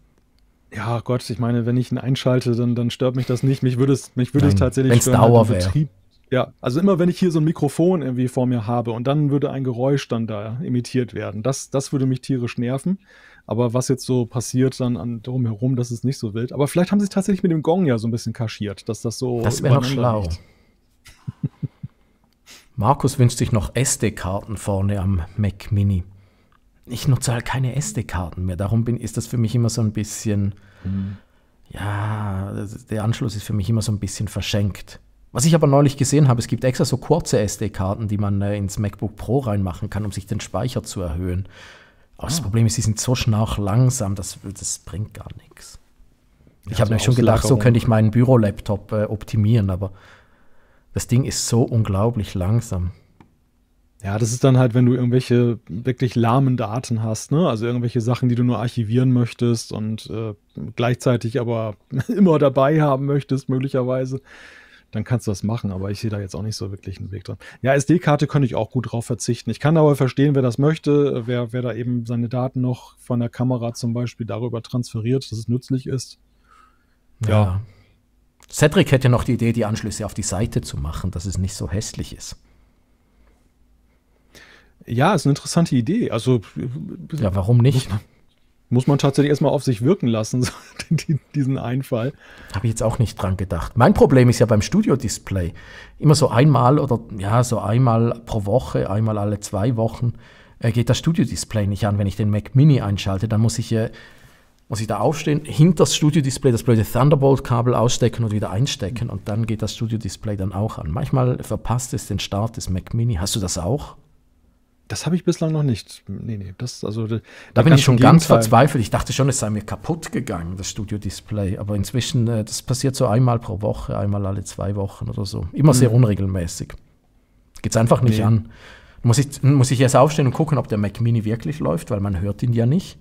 Ja, Gott, ich meine, wenn ich ihn einschalte, dann, dann stört mich das nicht. Mich würde es, mich würde Nein, es tatsächlich wenn's stören. Dauer wenn Betrieb. Ja, also immer wenn ich hier so ein Mikrofon irgendwie vor mir habe und dann würde ein Geräusch dann da imitiert werden. Das, das würde mich tierisch nerven. Aber was jetzt so passiert dann an drumherum, das ist nicht so wild. Aber vielleicht haben sie es tatsächlich mit dem Gong ja so ein bisschen kaschiert, dass das so. Das wäre noch schlau. Markus wünscht sich noch SD-Karten vorne am Mac Mini. Ich nutze halt keine SD-Karten mehr, darum bin, ist das für mich immer so ein bisschen, mhm. ja, der Anschluss ist für mich immer so ein bisschen verschenkt. Was ich aber neulich gesehen habe, es gibt extra so kurze SD-Karten, die man äh, ins MacBook Pro reinmachen kann, um sich den Speicher zu erhöhen. Aber ah. das Problem ist, sie sind so schnarchlangsam, das, das bringt gar nichts. Ich ja, habe mir schon gedacht, so könnte ich meinen Bürolaptop äh, optimieren, aber das Ding ist so unglaublich langsam. Ja, das ist dann halt, wenn du irgendwelche wirklich lahmen Daten hast, ne? Also irgendwelche Sachen, die du nur archivieren möchtest und äh, gleichzeitig aber immer dabei haben möchtest, möglicherweise, dann kannst du das machen. Aber ich sehe da jetzt auch nicht so wirklich einen Weg dran. Ja, SD-Karte könnte ich auch gut drauf verzichten. Ich kann aber verstehen, wer das möchte, wer, wer da eben seine Daten noch von der Kamera zum Beispiel darüber transferiert, dass es nützlich ist. ja. ja Cedric hätte noch die Idee, die Anschlüsse auf die Seite zu machen, dass es nicht so hässlich ist. Ja, ist eine interessante Idee. Also ja, warum nicht? Muss, ne? muss man tatsächlich erstmal auf sich wirken lassen, diesen Einfall. Habe ich jetzt auch nicht dran gedacht. Mein Problem ist ja beim Studio-Display. Immer so einmal oder ja, so einmal pro Woche, einmal alle zwei Wochen äh, geht das Studio-Display nicht an. Wenn ich den Mac Mini einschalte, dann muss ich äh, muss ich da aufstehen, hinter das Studio-Display das blöde Thunderbolt-Kabel ausstecken und wieder einstecken und dann geht das Studio-Display dann auch an. Manchmal verpasst es den Start des Mac Mini. Hast du das auch? Das habe ich bislang noch nicht. Nee, nee, das, also, da, bin ich schon ganz verzweifelt. Ich dachte schon, es sei mir kaputt gegangen, das Studio-Display. Aber inzwischen, äh, das passiert so einmal pro Woche, einmal alle zwei Wochen oder so. Immer sehr mhm. unregelmäßig. Geht es einfach nicht nee. an. Muss ich, muss ich erst aufstehen und gucken, ob der Mac Mini wirklich läuft, weil man hört ihn ja nicht.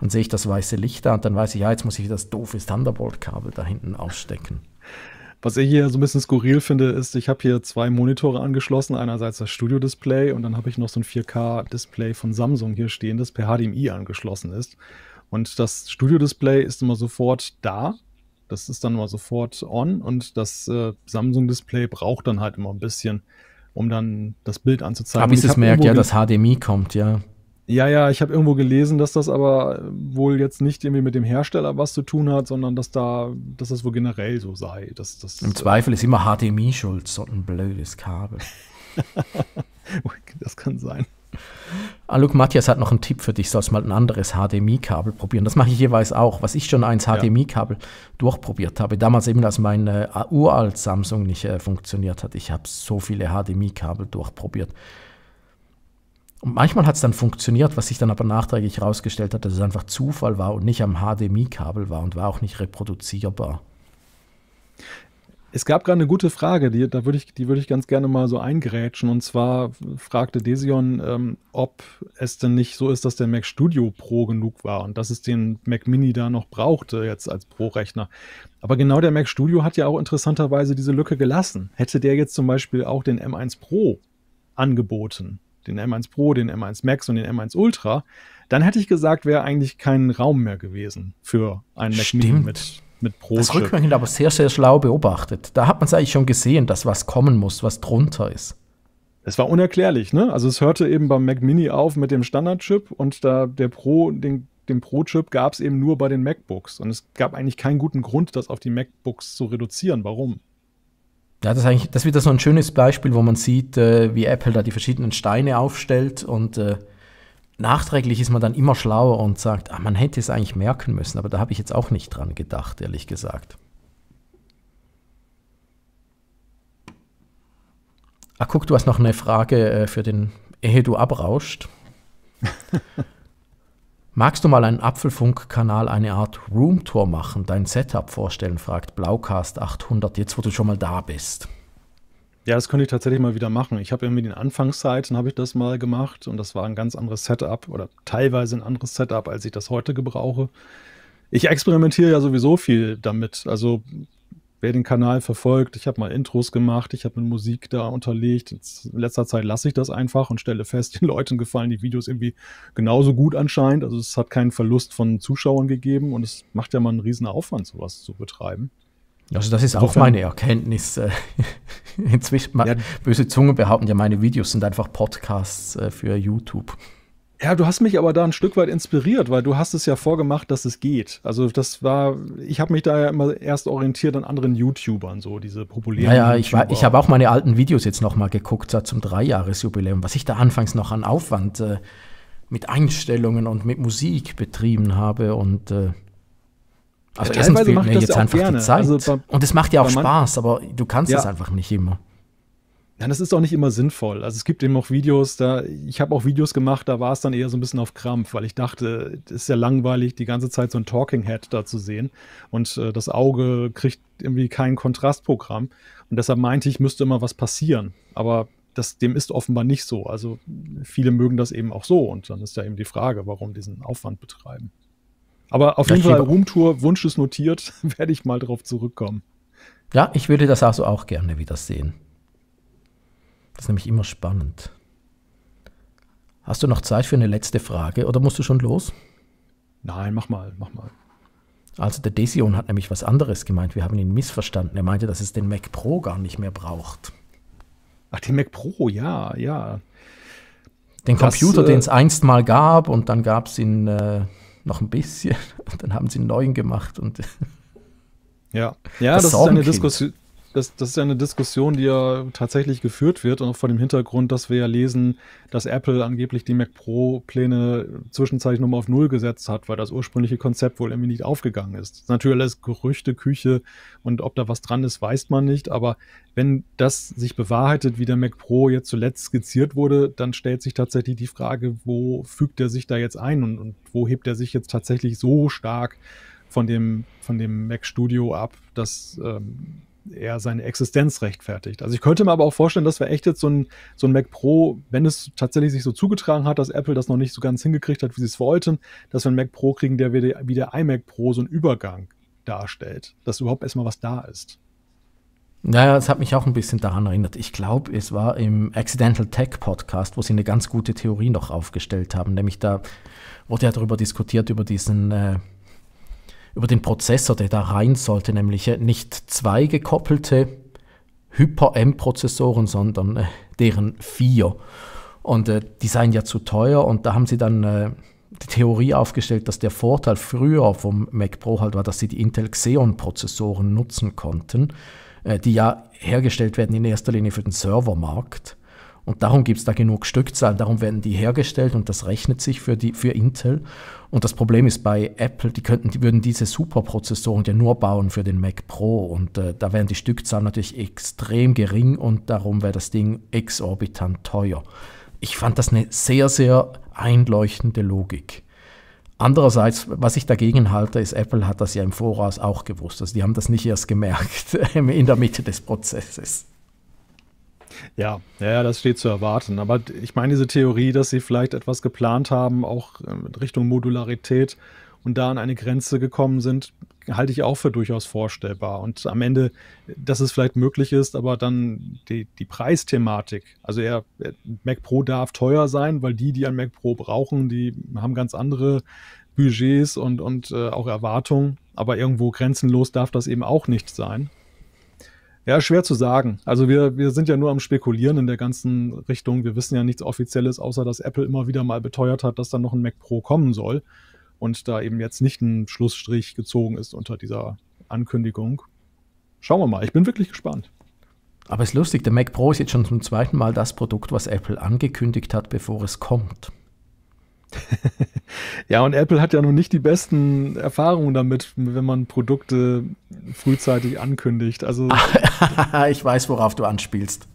Dann sehe ich das weiße Licht da und dann weiß ich, ja, jetzt muss ich das doofes Thunderbolt-Kabel da hinten ausstecken. Was ich hier so ein bisschen skurril finde, ist, ich habe hier zwei Monitore angeschlossen. Einerseits das Studio-Display und dann habe ich noch so ein 4K-Display von Samsung hier stehen, das per HDMI angeschlossen ist. Und das Studio-Display ist immer sofort da. Das ist dann immer sofort on. Und das äh, Samsung-Display braucht dann halt immer ein bisschen, um dann das Bild anzuzeigen. Aber ich es merkt, ja, dass HDMI kommt, ja. Ja, ja, ich habe irgendwo gelesen, dass das aber wohl jetzt nicht irgendwie mit dem Hersteller was zu tun hat, sondern dass da, dass das wohl generell so sei. Dass, dass, Im Zweifel ist immer HDMI schuld, so ein blödes Kabel. das kann sein. Aluk ah, Matthias hat noch einen Tipp für dich, sollst mal ein anderes HDMI-Kabel probieren. Das mache ich jeweils auch, was ich schon eins HDMI-Kabel durchprobiert habe. Damals eben, als mein äh, uralt Samsung nicht äh, funktioniert hat. Ich habe so viele HDMI-Kabel durchprobiert. Und manchmal hat es dann funktioniert, was sich dann aber nachträglich herausgestellt hat, dass es einfach Zufall war und nicht am HDMI-Kabel war und war auch nicht reproduzierbar. Es gab gerade eine gute Frage, die, da würd ich, die würde ich ganz gerne mal so eingrätschen. Und zwar fragte Desion, ähm, ob es denn nicht so ist, dass der Mac Studio Pro genug war und dass es den Mac Mini da noch brauchte, jetzt als Pro-Rechner. Aber genau der Mac Studio hat ja auch interessanterweise diese Lücke gelassen. Hätte der jetzt zum Beispiel auch den M1 Pro angeboten, den M1 Pro, den M1 Max und den M1 Ultra, dann hätte ich gesagt, wäre eigentlich kein Raum mehr gewesen für einen Mac Stimmt. Mini mit, mit Pro. -Chip. Das rückwirkend aber sehr, sehr schlau beobachtet. Da hat man es eigentlich schon gesehen, dass was kommen muss, was drunter ist. Es war unerklärlich, ne? Also es hörte eben beim Mac Mini auf mit dem Standardchip und da der Pro, den, den Pro-Chip gab es eben nur bei den MacBooks. Und es gab eigentlich keinen guten Grund, das auf die MacBooks zu reduzieren. Warum? Ja, das ist eigentlich das ist wieder so ein schönes Beispiel, wo man sieht, äh, wie Apple da die verschiedenen Steine aufstellt und äh, nachträglich ist man dann immer schlauer und sagt, ah, man hätte es eigentlich merken müssen, aber da habe ich jetzt auch nicht dran gedacht, ehrlich gesagt. Ach, guck, du hast noch eine Frage äh, für den, ehe du abrauscht. Magst du mal einen Apfelfunk-Kanal, eine Art Roomtour machen, dein Setup vorstellen, fragt Blaucast 800, jetzt wo du schon mal da bist. Ja, das könnte ich tatsächlich mal wieder machen. Ich habe irgendwie in den Anfangszeiten habe ich das mal gemacht und das war ein ganz anderes Setup oder teilweise ein anderes Setup, als ich das heute gebrauche. Ich experimentiere ja sowieso viel damit. Also wer den Kanal verfolgt, ich habe mal Intros gemacht, ich habe mit Musik da unterlegt. in letzter Zeit lasse ich das einfach und stelle fest, den Leuten gefallen die Videos irgendwie genauso gut anscheinend. Also es hat keinen Verlust von Zuschauern gegeben und es macht ja mal einen riesen Aufwand, sowas zu betreiben. Also das ist auch meine Erkenntnis. Äh, inzwischen, ja, böse Zunge behaupten ja, meine Videos sind einfach Podcasts äh, für YouTube. Ja, du hast mich aber da ein Stück weit inspiriert, weil du hast es ja vorgemacht, dass es geht. Also das war, ich habe mich da ja immer erst orientiert an anderen YouTubern, so diese populären. Naja, ja, ich, ich habe auch meine alten Videos jetzt nochmal geguckt, zum Dreijahresjubiläum, was ich da anfangs noch an Aufwand äh, mit Einstellungen und mit Musik betrieben habe und äh, also ja, erstens fehlt mir jetzt einfach gerne. die also Zeit. Also bei, und es macht ja auch Spaß, aber du kannst ja. es einfach nicht immer. Ja, das ist auch nicht immer sinnvoll. Also es gibt eben auch Videos, da ich habe auch Videos gemacht, da war es dann eher so ein bisschen auf Krampf, weil ich dachte, es ist ja langweilig, die ganze Zeit so ein Talking Head da zu sehen und äh, das Auge kriegt irgendwie kein Kontrastprogramm und deshalb meinte ich, müsste immer was passieren, aber das, dem ist offenbar nicht so. Also viele mögen das eben auch so und dann ist ja eben die Frage, warum diesen Aufwand betreiben. Aber auf jeden Fall Roomtour, Wunsch ist notiert, werde ich mal drauf zurückkommen. Ja, ich würde das also auch gerne wieder sehen. Das ist nämlich immer spannend. Hast du noch Zeit für eine letzte Frage oder musst du schon los? Nein, mach mal, mach mal. Also der Desion hat nämlich was anderes gemeint. Wir haben ihn missverstanden. Er meinte, dass es den Mac Pro gar nicht mehr braucht. Ach, den Mac Pro, ja, ja. Den das, Computer, äh, den es äh, einst mal gab und dann gab es ihn äh, noch ein bisschen und dann haben sie einen neuen gemacht und ja, ja das, das ist eine Diskussion das, das ist ja eine Diskussion, die ja tatsächlich geführt wird und auch vor dem Hintergrund, dass wir ja lesen, dass Apple angeblich die Mac Pro-Pläne zwischenzeitlich nochmal auf Null gesetzt hat, weil das ursprüngliche Konzept wohl irgendwie nicht aufgegangen ist. natürlich ist Gerüchte, Küche und ob da was dran ist, weiß man nicht. Aber wenn das sich bewahrheitet, wie der Mac Pro jetzt zuletzt skizziert wurde, dann stellt sich tatsächlich die Frage, wo fügt er sich da jetzt ein und, und wo hebt er sich jetzt tatsächlich so stark von dem, von dem Mac Studio ab, dass. Ähm, er seine Existenz rechtfertigt. Also ich könnte mir aber auch vorstellen, dass wir echt jetzt so ein, so ein Mac Pro, wenn es tatsächlich sich so zugetragen hat, dass Apple das noch nicht so ganz hingekriegt hat, wie sie es wollten, dass wir einen Mac Pro kriegen, der wie der, wie der iMac Pro so einen Übergang darstellt, dass überhaupt erstmal was da ist. Naja, es hat mich auch ein bisschen daran erinnert. Ich glaube, es war im Accidental Tech Podcast, wo sie eine ganz gute Theorie noch aufgestellt haben, nämlich da wurde ja darüber diskutiert, über diesen äh, über den Prozessor, der da rein sollte, nämlich äh, nicht zwei gekoppelte Hyper-M-Prozessoren, sondern äh, deren vier. Und äh, die seien ja zu teuer und da haben sie dann äh, die Theorie aufgestellt, dass der Vorteil früher vom Mac Pro halt war, dass sie die Intel Xeon-Prozessoren nutzen konnten, äh, die ja hergestellt werden in erster Linie für den Servermarkt. Und darum gibt es da genug Stückzahlen, darum werden die hergestellt und das rechnet sich für, die, für Intel. Und das Problem ist bei Apple, die, könnten, die würden diese Superprozessoren ja nur bauen für den Mac Pro und äh, da wären die Stückzahlen natürlich extrem gering und darum wäre das Ding exorbitant teuer. Ich fand das eine sehr, sehr einleuchtende Logik. Andererseits, was ich dagegen halte, ist, Apple hat das ja im Voraus auch gewusst. Also die haben das nicht erst gemerkt in der Mitte des Prozesses. Ja, ja, das steht zu erwarten. Aber ich meine, diese Theorie, dass sie vielleicht etwas geplant haben, auch ähm, in Richtung Modularität und da an eine Grenze gekommen sind, halte ich auch für durchaus vorstellbar. Und am Ende, dass es vielleicht möglich ist, aber dann die, die Preisthematik. Also eher Mac Pro darf teuer sein, weil die, die ein Mac Pro brauchen, die haben ganz andere Budgets und, und äh, auch Erwartungen. Aber irgendwo grenzenlos darf das eben auch nicht sein. Ja, schwer zu sagen. Also wir, wir sind ja nur am Spekulieren in der ganzen Richtung. Wir wissen ja nichts Offizielles, außer dass Apple immer wieder mal beteuert hat, dass dann noch ein Mac Pro kommen soll und da eben jetzt nicht ein Schlussstrich gezogen ist unter dieser Ankündigung. Schauen wir mal, ich bin wirklich gespannt. Aber es ist lustig, der Mac Pro ist jetzt schon zum zweiten Mal das Produkt, was Apple angekündigt hat, bevor es kommt. ja, und Apple hat ja noch nicht die besten Erfahrungen damit, wenn man Produkte frühzeitig ankündigt. Also ich weiß, worauf du anspielst.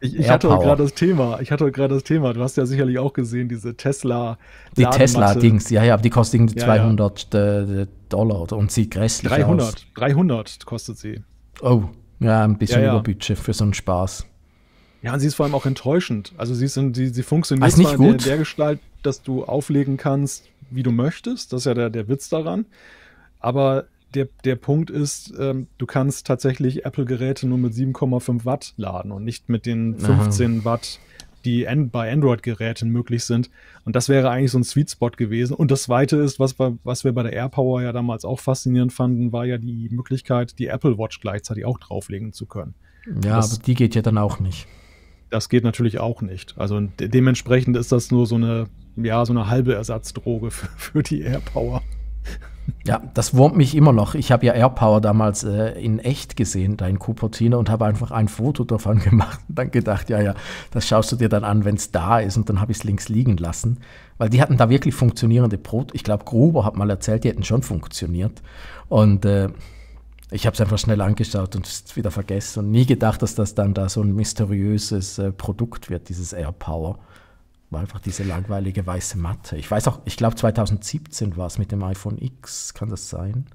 Ich, ich hatte gerade das Thema. Ich hatte gerade das Thema. Du hast ja sicherlich auch gesehen diese Tesla. Die Tesla Dings, ja, ja, die kosten ja, 200 ja. Äh, Dollar und sieht grässlich 300, aus. 300 kostet sie. Oh, ja, ein bisschen ja, über Budget für so einen Spaß. Ja, und sie ist vor allem auch enttäuschend. Also sie, ist sie, sie funktioniert also nicht gut. Der, der Gestalt das du auflegen kannst, wie du möchtest. Das ist ja der, der Witz daran. Aber der, der Punkt ist, ähm, du kannst tatsächlich Apple-Geräte nur mit 7,5 Watt laden und nicht mit den 15 Aha. Watt, die an, bei Android-Geräten möglich sind. Und das wäre eigentlich so ein Sweet Spot gewesen. Und das Zweite ist, was, was wir bei der AirPower ja damals auch faszinierend fanden, war ja die Möglichkeit, die Apple Watch gleichzeitig auch drauflegen zu können. Ja, das, aber die geht ja dann auch nicht. Das geht natürlich auch nicht. Also de dementsprechend ist das nur so eine, ja, so eine halbe Ersatzdroge für, für die Airpower. Ja, das wurmt mich immer noch. Ich habe ja Airpower damals äh, in echt gesehen, dein Cupertino, und habe einfach ein Foto davon gemacht und dann gedacht, ja, ja, das schaust du dir dann an, wenn es da ist, und dann habe ich es links liegen lassen. Weil die hatten da wirklich funktionierende Brot. Ich glaube, Gruber hat mal erzählt, die hätten schon funktioniert. Und äh, ich habe es einfach schnell angeschaut und es wieder vergessen und nie gedacht, dass das dann da so ein mysteriöses äh, Produkt wird, dieses Air Power. War einfach diese langweilige weiße Matte. Ich weiß auch, ich glaube 2017 war es mit dem iPhone X, kann das sein?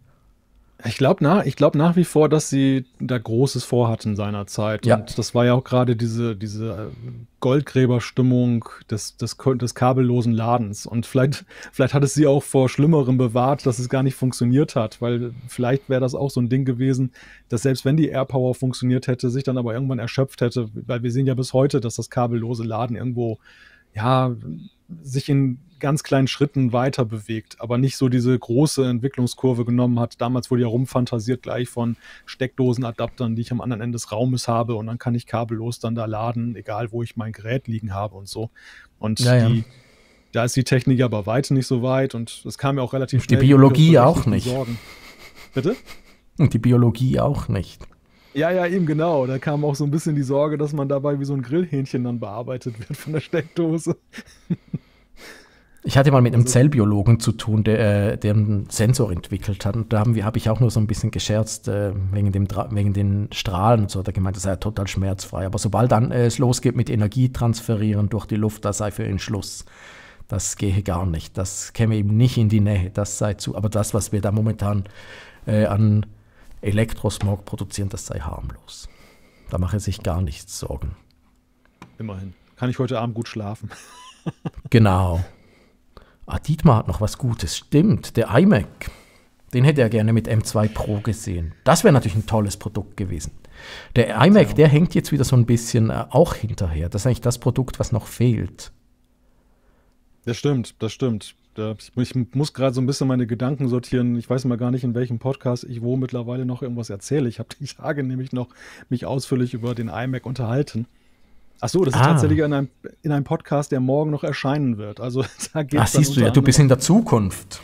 Ich glaube nach, ich glaub nach wie vor, dass sie da Großes vorhatten seinerzeit. Ja. Und das war ja auch gerade diese, diese äh, Goldgräberstimmung des, des, des kabellosen Ladens. Und vielleicht, vielleicht hat es sie auch vor Schlimmerem bewahrt, dass es gar nicht funktioniert hat, weil vielleicht wäre das auch so ein Ding gewesen, dass selbst wenn die Airpower funktioniert hätte, sich dann aber irgendwann erschöpft hätte, weil wir sehen ja bis heute, dass das kabellose Laden irgendwo, ja, sich in ganz kleinen Schritten weiter bewegt, aber nicht so diese große Entwicklungskurve genommen hat. Damals wurde ja rumfantasiert gleich von Steckdosenadaptern, die ich am anderen Ende des Raumes habe und dann kann ich kabellos dann da laden, egal wo ich mein Gerät liegen habe und so. Und naja. die, da ist die Technik aber weit nicht so weit und das kam ja auch relativ schnell. Die Biologie auch nicht. Sorgen. Bitte? Und die Biologie auch nicht. Ja, ja, eben genau. Da kam auch so ein bisschen die Sorge, dass man dabei wie so ein Grillhähnchen dann bearbeitet wird von der Steckdose. Ich hatte mal mit einem also- Zellbiologen zu tun, der, äh, der einen Sensor entwickelt hat. Und da habe hab ich auch nur so ein bisschen gescherzt äh, wegen, dem, wegen den Strahlen und so. Da gemeint, das sei total schmerzfrei. Aber sobald dann äh, es losgeht mit Energietransferieren durch die Luft, das sei für ihn Schluss. Das gehe gar nicht. Das käme ihm nicht in die Nähe. Das sei zu. Aber das, was wir da momentan äh, an Elektrosmog produzieren, das sei harmlos. Da mache er sich gar nichts Sorgen. Immerhin. Kann ich heute Abend gut schlafen? genau. Ah, Dietmar hat noch was Gutes. Stimmt, der iMac. Den hätte er gerne mit M2 Pro gesehen. Das wäre natürlich ein tolles Produkt gewesen. Der iMac, der hängt jetzt wieder so ein bisschen äh, auch hinterher. Das ist eigentlich das Produkt, was noch fehlt. Das stimmt, das stimmt. Ich muss gerade so ein bisschen meine Gedanken sortieren. Ich weiß mal gar nicht, in welchem Podcast ich wo mittlerweile noch irgendwas erzähle. Ich habe die Tage nämlich noch mich ausführlich über den iMac unterhalten. Ach so, das ah. ist tatsächlich in einem, in einem Podcast, der morgen noch erscheinen wird. Also da geht's Ach, siehst du ja, du bist in der Zukunft.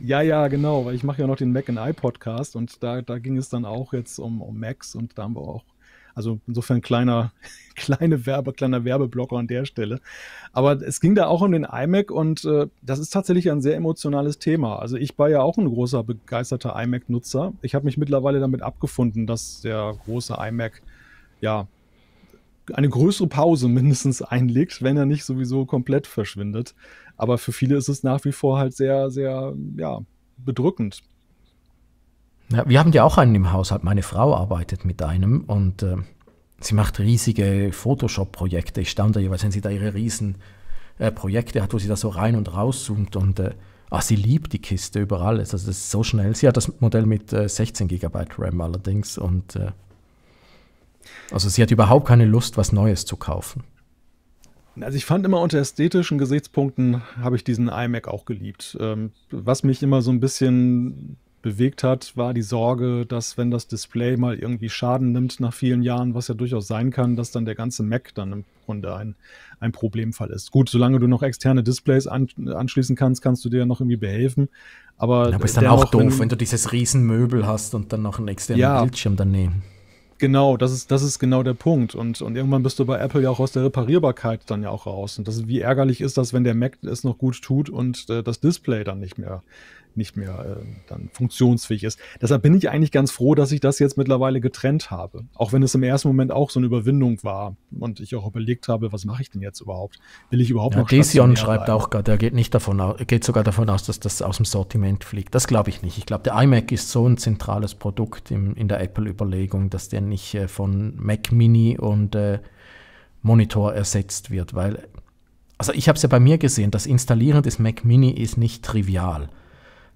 Ja, ja, genau, weil ich mache ja noch den Mac and I Podcast und da, da ging es dann auch jetzt um, um Macs und da haben wir auch, also insofern kleiner, kleine Werbe, kleiner Werbeblocker an der Stelle. Aber es ging da auch um den iMac und äh, das ist tatsächlich ein sehr emotionales Thema. Also ich war ja auch ein großer begeisterter iMac-Nutzer. Ich habe mich mittlerweile damit abgefunden, dass der große iMac ja eine größere Pause mindestens einlegt, wenn er nicht sowieso komplett verschwindet. Aber für viele ist es nach wie vor halt sehr, sehr, ja, bedrückend. Ja, wir haben ja auch einen im Haushalt. Meine Frau arbeitet mit einem und äh, sie macht riesige Photoshop-Projekte. Ich staune da jeweils, wenn sie da ihre riesen äh, Projekte hat, wo sie da so rein und raus zoomt. und äh, ah, sie liebt die Kiste über alles. Also das ist so schnell. Sie hat das Modell mit 16 äh, GB RAM allerdings und äh, also sie hat überhaupt keine Lust, was Neues zu kaufen. Also ich fand immer unter ästhetischen Gesichtspunkten habe ich diesen iMac auch geliebt. Ähm, was mich immer so ein bisschen bewegt hat, war die Sorge, dass wenn das Display mal irgendwie Schaden nimmt nach vielen Jahren, was ja durchaus sein kann, dass dann der ganze Mac dann im Grunde ein, ein Problemfall ist. Gut, solange du noch externe Displays an, anschließen kannst, kannst du dir noch irgendwie behelfen. Aber, Aber ist dann auch doof, wenn, wenn, du dieses Riesenmöbel hast und dann noch einen externen ja, Bildschirm daneben. Genau, das ist, das ist genau der Punkt. Und, und irgendwann bist du bei Apple ja auch aus der Reparierbarkeit dann ja auch raus. Und das, wie ärgerlich ist das, wenn der Mac es noch gut tut und äh, das Display dann nicht mehr nicht mehr äh, dann funktionsfähig ist. Deshalb bin ich eigentlich ganz froh, dass ich das jetzt mittlerweile getrennt habe. Auch wenn es im ersten Moment auch so eine Überwindung war und ich auch überlegt habe, was mache ich denn jetzt überhaupt? Will ich überhaupt ja, noch Desion schreibt bleiben? auch gerade, er geht nicht davon aus, geht sogar davon aus, dass das aus dem Sortiment fliegt. Das glaube ich nicht. Ich glaube, der iMac ist so ein zentrales Produkt im, in der Apple-Überlegung, dass der nicht äh, von Mac Mini und äh, Monitor ersetzt wird, weil also ich habe es ja bei mir gesehen, das Installieren des Mac Mini ist nicht trivial.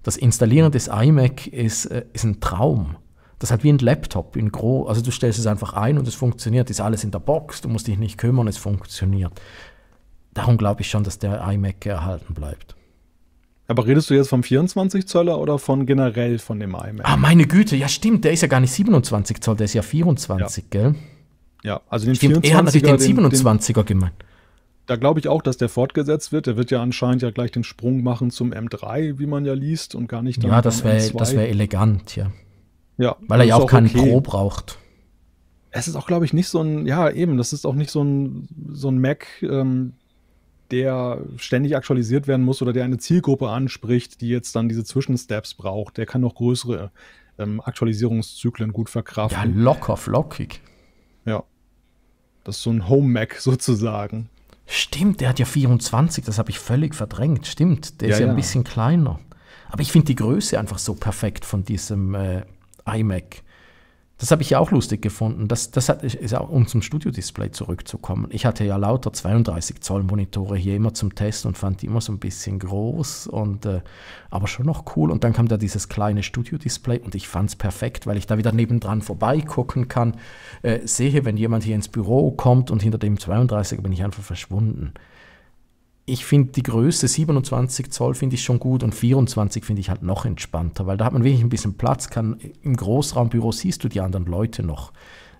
Das Installieren des iMac ist, äh, ist ein Traum. Das ist halt wie ein Laptop in Gro. Also du stellst es einfach ein und es funktioniert, ist alles in der Box, du musst dich nicht kümmern, es funktioniert. Darum glaube ich schon, dass der iMac erhalten bleibt. Aber redest du jetzt vom 24 Zoller oder von generell von dem iMac? Ah, meine Güte, ja stimmt, der ist ja gar nicht 27 Zoll, der ist ja 24, ja. gell? Ja, also den stimmt, 24er. Er hat natürlich den 27er den, gemeint da glaube ich auch, dass der fortgesetzt wird. Der wird ja anscheinend ja gleich den Sprung machen zum M3, wie man ja liest, und gar nicht dann. Ja, das wäre wär elegant, ja. ja Weil er ja auch, keinen okay. Pro braucht. Es ist auch, glaube ich, nicht so ein, ja, eben, das ist auch nicht so ein, so ein Mac, ähm, der ständig aktualisiert werden muss oder der eine Zielgruppe anspricht, die jetzt dann diese Zwischensteps braucht. Der kann noch größere ähm, Aktualisierungszyklen gut verkraften. Ja, locker flockig. Ja. Das ist so ein Home-Mac sozusagen. Stimmt, der hat ja 24, das habe ich völlig verdrängt. Stimmt, der ja, ist ja, ja, ein bisschen kleiner. Aber ich finde die Größe einfach so perfekt von diesem äh, iMac. Das habe ich ja auch lustig gefunden. Das, das hat, ist auch, um zum Studio-Display zurückzukommen. Ich hatte ja lauter 32 Zoll Monitore hier immer zum Test und fand die immer so ein bisschen groß und äh, aber schon noch cool. Und dann kam da dieses kleine Studio-Display und ich fand es perfekt, weil ich da wieder nebendran vorbeigucken kann. Äh, sehe, wenn jemand hier ins Büro kommt und hinter dem 32er bin ich einfach verschwunden ich finde die Größe 27 Zoll finde ich schon gut und 24 finde ich halt noch entspannter, weil da hat man wirklich ein bisschen Platz. Kann, Im Großraumbüro siehst du die anderen Leute noch.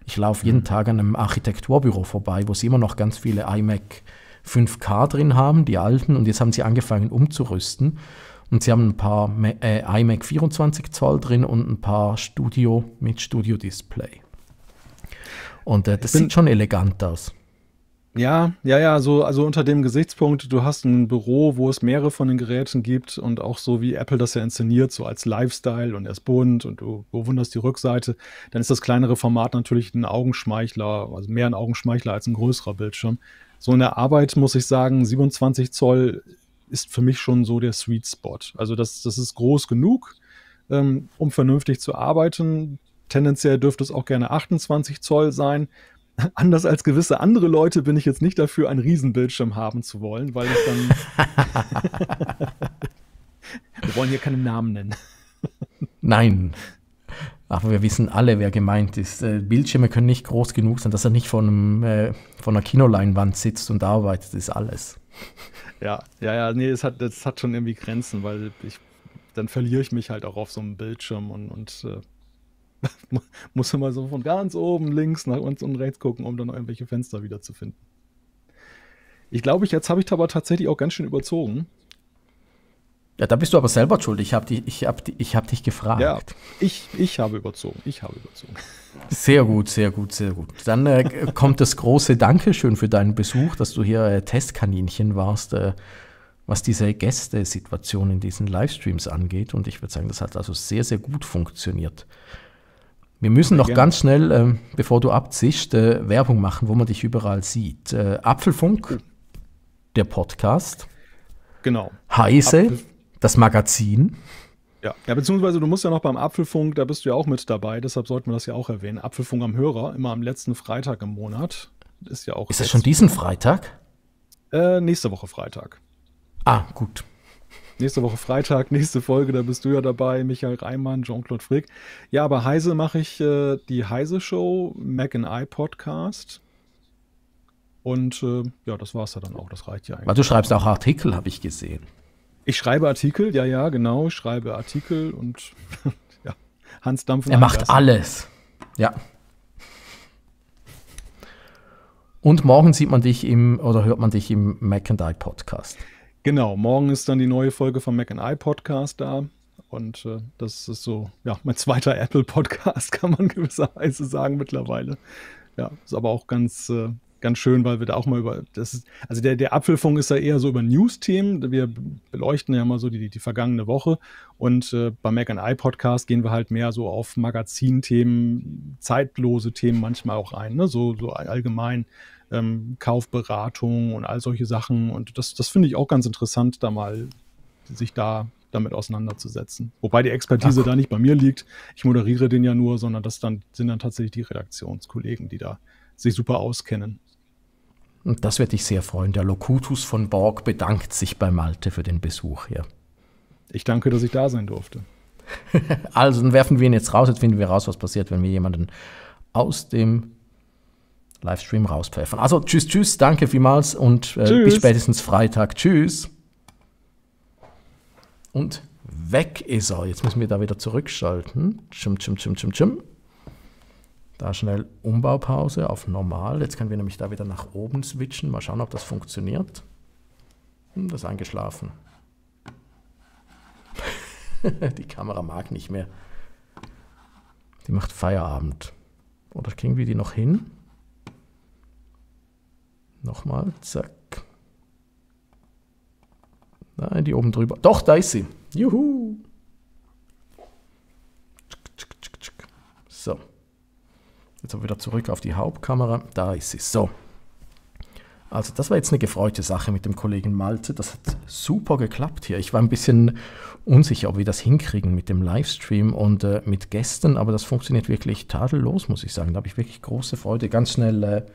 Ich laufe jeden mhm. Tag an einem Architekturbüro vorbei, wo sie immer noch ganz viele iMac 5K drin haben, die alten, und jetzt haben sie angefangen umzurüsten. Und sie haben ein paar äh, iMac 24 Zoll drin und ein paar Studio mit Studio Display. Und äh, das sieht schon elegant aus. Ja, ja, ja, so, also unter dem Gesichtspunkt, du hast ein Büro, wo es mehrere von den Geräten gibt und auch so wie Apple das ja inszeniert, so als Lifestyle und er ist bunt und du bewunderst die Rückseite, dann ist das kleinere Format natürlich ein Augenschmeichler, also mehr ein Augenschmeichler als ein größerer Bildschirm. So in der Arbeit muss ich sagen, 27 Zoll ist für mich schon so der Sweet Spot. Also das, das ist groß genug, ähm, um vernünftig zu arbeiten. Tendenziell dürfte es auch gerne 28 Zoll sein, anders als gewisse andere Leute bin ich jetzt nicht dafür, einen Riesenbildschirm haben zu wollen, weil ich dann. wir wollen hier keinen Namen nennen. Nein. Aber wir wissen alle, wer gemeint ist. Äh, Bildschirme können nicht groß genug sein, dass er nicht von, einem, äh, von einer Kinoleinwand sitzt und arbeitet, ist alles. Ja, ja, ja, nee, das hat, hat schon irgendwie Grenzen, weil ich, dann verliere ich mich halt auch auf so einem Bildschirm und, und äh, Muss man mal so von ganz oben links nach uns und rechts gucken, um dann irgendwelche Fenster wiederzufinden. Ich glaube, ich, jetzt habe ich da aber tatsächlich auch ganz schön überzogen. Ja, da bist du aber selber schuld. Ich habe dich, hab, ich hab dich gefragt. Ja, ich, ich habe überzogen. Ich habe überzogen. Sehr gut, sehr gut, sehr gut. Dann äh, kommt das große Dankeschön für deinen Besuch, dass du hier äh, Testkaninchen warst, äh, was diese Gästesituation in diesen Livestreams angeht. Und ich würde sagen, das hat also sehr, sehr gut funktioniert. Wir müssen noch ganz schnell, äh, bevor du abzischst, äh, Werbung machen, wo man dich überall sieht. Äh, Apfelfunk, oh. der Podcast. Genau. Heise, Apfel das Magazin. Ja. ja, beziehungsweise du musst ja noch beim Apfelfunk, da bist du ja auch mit dabei, deshalb sollten wir das ja auch erwähnen. Apfelfunk am Hörer, immer am letzten Freitag im Monat. Ist ja auch. Ist das schon diesen Freitag? Äh, nächste Woche Freitag. Ah, gut. Nächste Woche Freitag, nächste Folge, da bist du ja dabei, Michael Reimann, Jean-Claude Frick. Ja, aber Heise mache ich äh, die Heise-Show, Mac and I Podcast. Und äh, ja, das war es ja dann auch, das reicht ja eigentlich. Weil du schreibst auch Artikel, habe ich gesehen. Ich schreibe Artikel, ja, ja, genau, ich schreibe Artikel und ja, Hans Dampfen. Er macht alles. Ja. Und morgen sieht man dich im oder hört man dich im Mac and I Podcast. Genau, morgen ist dann die neue Folge vom Mac and I Podcast da. Und äh, das ist so, ja, mein zweiter Apple-Podcast, kann man gewisserweise sagen mittlerweile. Ja, ist aber auch ganz, äh, ganz schön, weil wir da auch mal über, das ist, also der, der Apfelfunk ist ja eher so über News-Themen. Wir beleuchten ja mal so die, die vergangene Woche. Und äh, beim Mac and I Podcast gehen wir halt mehr so auf Magazin-Themen, zeitlose Themen manchmal auch ein, ne? so, so allgemein ähm, Kaufberatung und all solche Sachen. Und das, das finde ich auch ganz interessant, da mal sich da damit auseinanderzusetzen. Wobei die Expertise Ach. da nicht bei mir liegt. Ich moderiere den ja nur, sondern das dann, sind dann tatsächlich die Redaktionskollegen, die da sich super auskennen. Und das wird dich sehr freuen. Der Locutus von Borg bedankt sich bei Malte für den Besuch hier. Ich danke, dass ich da sein durfte. also, dann werfen wir ihn jetzt raus. Jetzt finden wir raus, was passiert, wenn wir jemanden aus dem Livestream rauspfeffern. Also tschüss, tschüss, danke vielmals und äh, bis spätestens Freitag. Tschüss. Und weg ist er. Jetzt müssen wir da wieder zurückschalten. Tschum, tschum, tschum, tschum, tschum. Da schnell Umbaupause auf normal. Jetzt können wir nämlich da wieder nach oben switchen. Mal schauen, ob das funktioniert. Hm, das ist eingeschlafen. Die Kamera mag nicht mehr. Die macht Feierabend. Oder kriegen wir die noch hin? Nochmal, zack. Nein, die oben drüber. Doch, da ist sie. Juhu. So. Jetzt aber wieder zurück auf die Hauptkamera. Da ist sie. So. Also das war jetzt eine gefreute Sache mit dem Kollegen Malte. Das hat super geklappt hier. Ich war ein bisschen unsicher, ob wir das hinkriegen mit dem Livestream und äh, mit Gästen, aber das funktioniert wirklich tadellos, muss ich sagen. Da habe ich wirklich große Freude. Ganz schnell äh,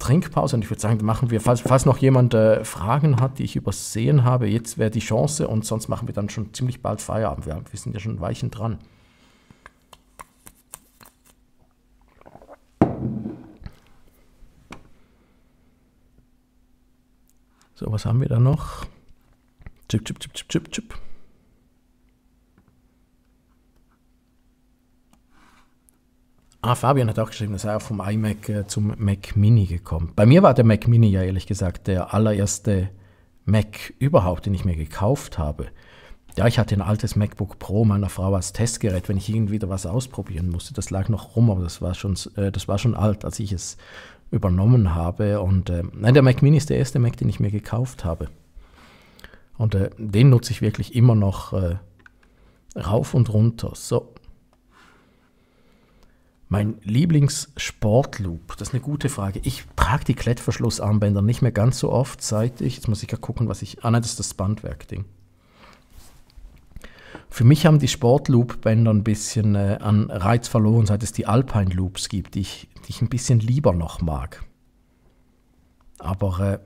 Trinkpause und ich würde sagen, machen wir, falls, falls noch jemand äh, Fragen hat, die ich übersehen habe, jetzt wäre die Chance und sonst machen wir dann schon ziemlich bald Feierabend. Wir, wir sind ja schon weichen dran. So, was haben wir da noch? Chip, chip, chip, chip, chip, chip. Ah, Fabian hat auch geschrieben, dass er vom iMac äh, zum Mac Mini gekommen. Bei mir war der Mac Mini ja ehrlich gesagt der allererste Mac überhaupt, den ich mir gekauft habe. Ja, ich hatte ein altes MacBook Pro meiner Frau als Testgerät, wenn ich irgendwie da was ausprobieren musste. Das lag noch rum, aber das war schon, äh, das war schon alt, als ich es übernommen habe. Und äh, nein, der Mac Mini ist der erste Mac, den ich mir gekauft habe. Und äh, den nutze ich wirklich immer noch äh, rauf und runter. So, mein Lieblingssportloop, das ist eine gute Frage. Ich trage die Klettverschlussarmbänder nicht mehr ganz so oft, seit ich, jetzt muss ich ja gucken, was ich, ah nein, das ist das Bandwerk-Ding. Für mich haben die Sportloop-Bänder ein bisschen äh, an Reiz verloren, seit es die Alpine Loops gibt, die ich, die ich ein bisschen lieber noch mag. Aber äh,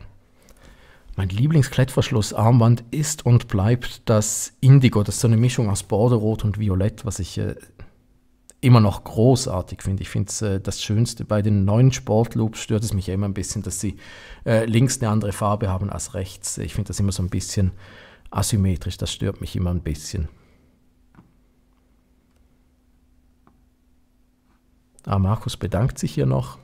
mein Lieblingsklettverschlussarmband ist und bleibt das Indigo. Das ist so eine Mischung aus Bordeaux, und Violett, was ich äh, immer noch großartig finde. Ich finde es äh, das Schönste. Bei den neuen Sportloops stört es mich ja immer ein bisschen, dass sie äh, links eine andere Farbe haben als rechts. Ich finde das immer so ein bisschen asymmetrisch. Das stört mich immer ein bisschen. Ah, Markus bedankt sich hier noch.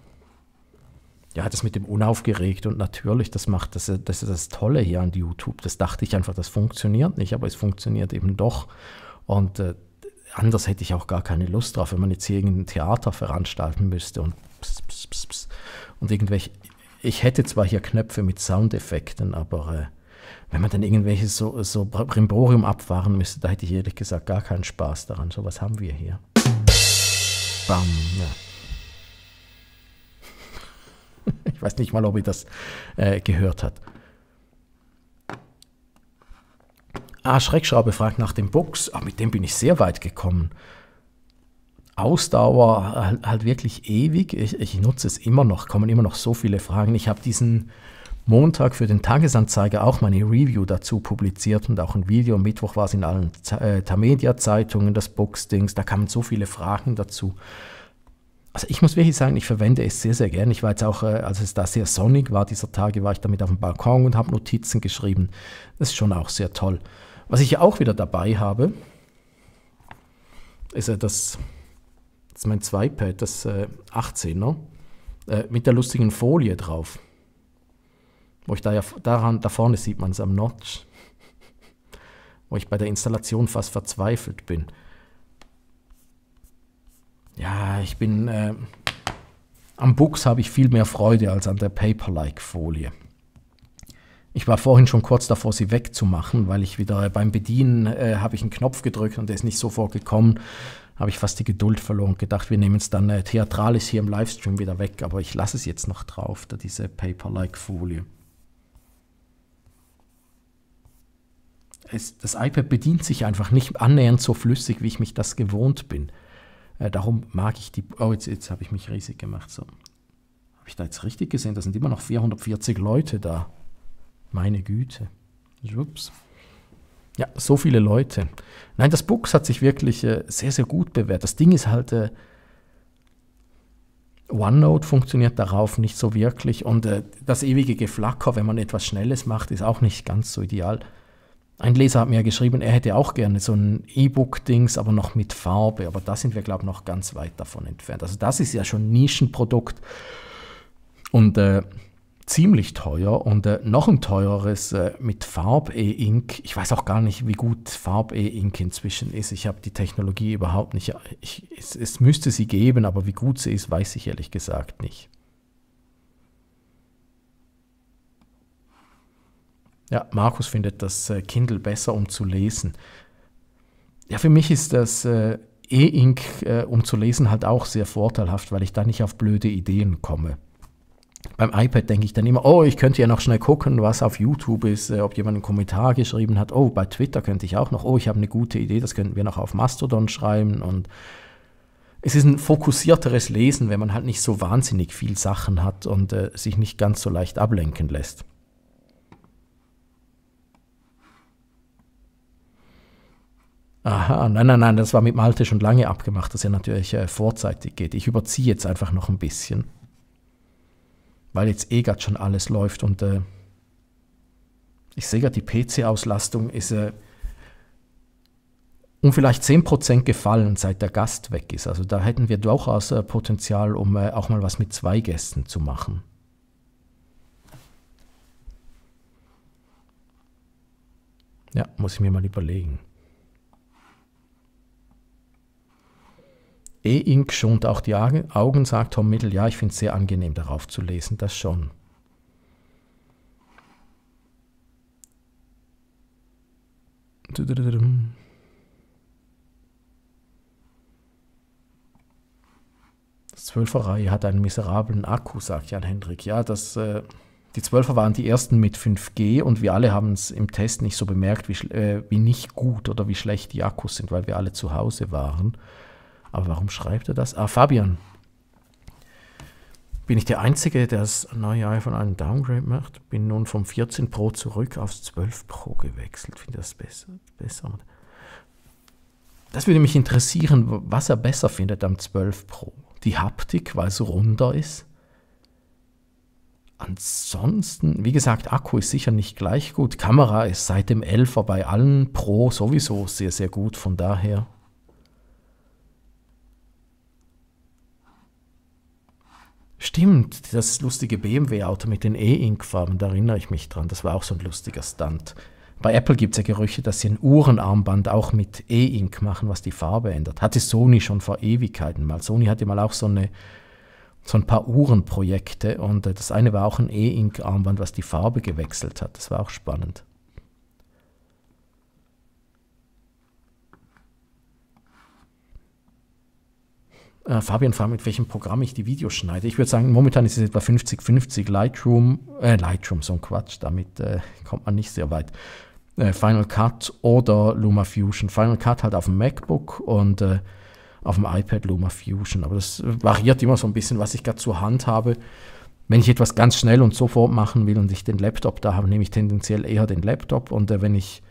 Ja, das mit dem Unaufgeregt und natürlich, das macht, das, das ist das Tolle hier an YouTube. Das dachte ich einfach, das funktioniert nicht, aber es funktioniert eben doch. Und äh, anders hätte ich auch gar keine Lust drauf, wenn man jetzt hier irgendein Theater veranstalten müsste und pss, pss, pss, pss, und irgendwelche. Ich hätte zwar hier Knöpfe mit Soundeffekten, aber äh, wenn man dann irgendwelche so, so Brimborium abfahren müsste, da hätte ich ehrlich gesagt gar keinen Spaß daran. So was haben wir hier. Bam. Ja. Ich weiß nicht mal, ob ihr das äh, gehört habt. Ah, Schreckschraube fragt nach dem Box. Ah, mit dem bin ich sehr weit gekommen. Ausdauer äh, halt, halt wirklich ewig. Ich, ich, nutze es immer noch, kommen immer noch so viele Fragen. Ich habe diesen Montag für den Tagesanzeiger auch meine Review dazu publiziert und auch ein Video. Am Mittwoch war es in allen äh, Tamedia-Zeitungen, das Box-Dings. Da kamen so viele Fragen dazu. Also ich muss wirklich sagen, ich verwende es sehr, sehr gern. Ich war jetzt auch, äh, als es da sehr sonnig war, dieser Tage, war ich damit auf dem Balkon und habe Notizen geschrieben. Das ist schon auch sehr toll. Was ich ja auch wieder dabei habe, ist ja äh, das, das ist mein Zweipad, das äh, 18er, äh, mit der lustigen Folie drauf. Wo ich da ja, daran, da vorne sieht man es am Notch, wo ich bei der Installation fast verzweifelt bin. Ja, ich bin, äh, am Books habe ich viel mehr Freude als an der Paper-like Folie. Ich war vorhin schon kurz davor, sie wegzumachen, weil ich wieder beim Bedienen äh, habe ich einen Knopf gedrückt und der ist nicht sofort gekommen. Habe ich fast die Geduld verloren und gedacht, wir nehmen es dann äh, theatralisch hier im Livestream wieder weg. Aber ich lasse es jetzt noch drauf, da diese Paper-like-Folie. das iPad bedient sich einfach nicht annähernd so flüssig, wie ich mich das gewohnt bin. Äh, darum mag ich die. Oh, jetzt, jetzt habe ich mich riesig gemacht. So. Habe ich da jetzt richtig gesehen? Da sind immer noch 440 Leute da. Meine Güte. Ups. Ja, so viele Leute. Nein, das Books hat sich wirklich äh, sehr, sehr gut bewährt. Das Ding ist halt, äh, OneNote funktioniert darauf nicht so wirklich und äh, das ewige Geflacker, wenn man etwas Schnelles macht, ist auch nicht ganz so ideal. Ein Leser hat mir geschrieben, er hätte auch gerne so ein E-Book-Dings, aber noch mit Farbe. Aber da sind wir, glaube ich, noch ganz weit davon entfernt. Also das ist ja schon ein Nischenprodukt. Und äh, ziemlich teuer und äh, noch ein teureres äh, mit Farb-E-Ink. Ich weiß auch gar nicht, wie gut Farb-E-Ink inzwischen ist. Ich habe die Technologie überhaupt nicht. Ich, es, es müsste sie geben, aber wie gut sie ist, weiß ich ehrlich gesagt nicht. Ja, Markus findet das äh, Kindle besser, um zu lesen. Ja, für mich ist das äh, E-Ink, äh, um zu lesen, halt auch sehr vorteilhaft, weil ich da nicht auf blöde Ideen komme beim iPad denke ich dann immer, oh, ich könnte ja noch schnell gucken, was auf YouTube ist, äh, ob jemand einen Kommentar geschrieben hat. Oh, bei Twitter könnte ich auch noch. Oh, ich habe eine gute Idee, das könnten wir noch auf Mastodon schreiben. Und es ist ein fokussierteres Lesen, wenn man halt nicht so wahnsinnig viel Sachen hat und äh, sich nicht ganz so leicht ablenken lässt. Aha, nein, nein, nein, das war mit Malte schon lange abgemacht, dass er natürlich äh, vorzeitig geht. Ich überziehe jetzt einfach noch ein bisschen weil jetzt eh gerade schon alles läuft und äh, ich sehe gerade, die PC-Auslastung ist äh, um vielleicht 10% gefallen, seit der Gast weg ist. Also da hätten wir durchaus äh, Potenzial, um äh, auch mal was mit zwei Gästen zu machen. Ja, muss ich mir mal überlegen. E-Ink schont auch die Augen, sagt Tom Mittel. Ja, ich finde es sehr angenehm, darauf zu lesen, das schon. Das Reihe hat einen miserablen Akku, sagt Jan Hendrik. Ja, das, äh, die Zwölfer waren die ersten mit 5G und wir alle haben es im Test nicht so bemerkt, wie, äh, wie nicht gut oder wie schlecht die Akkus sind, weil wir alle zu Hause waren. Aber warum schreibt er das? Ah, Fabian. Bin ich der Einzige, der das neue iPhone einen Downgrade macht? Bin nun vom 14 Pro zurück aufs 12 Pro gewechselt. Finde das besser, besser. Das würde mich interessieren, was er besser findet am 12 Pro. Die Haptik, weil es runder ist. Ansonsten, wie gesagt, Akku ist sicher nicht gleich gut. Kamera ist seit dem 11er bei allen Pro sowieso sehr, sehr gut. Von daher Stimmt, das lustige BMW-Auto mit den E-Ink-Farben, da erinnere ich mich dran. Das war auch so ein lustiger Stunt. Bei Apple gibt es ja Gerüchte, dass sie ein Uhrenarmband auch mit E-Ink machen, was die Farbe ändert. Hatte Sony schon vor Ewigkeiten mal. Sony hatte mal auch so, eine, so ein paar Uhrenprojekte und äh, das eine war auch ein E-Ink-Armband, was die Farbe gewechselt hat. Das war auch spannend. äh, Fabian fragt, mit welchem Programm ich die Videos schneide. Ich würde sagen, momentan ist es etwa 50-50 Lightroom, äh, Lightroom, so ein Quatsch, damit äh, kommt man nicht sehr weit. Äh, Final Cut oder Luma Fusion. Final Cut halt auf dem MacBook und äh, auf dem iPad Luma Fusion. Aber das variiert immer so ein bisschen, was ich gerade zur Hand habe. Wenn ich etwas ganz schnell und sofort machen will und ich den Laptop da habe, nehme ich tendenziell eher den Laptop. Und äh, wenn ich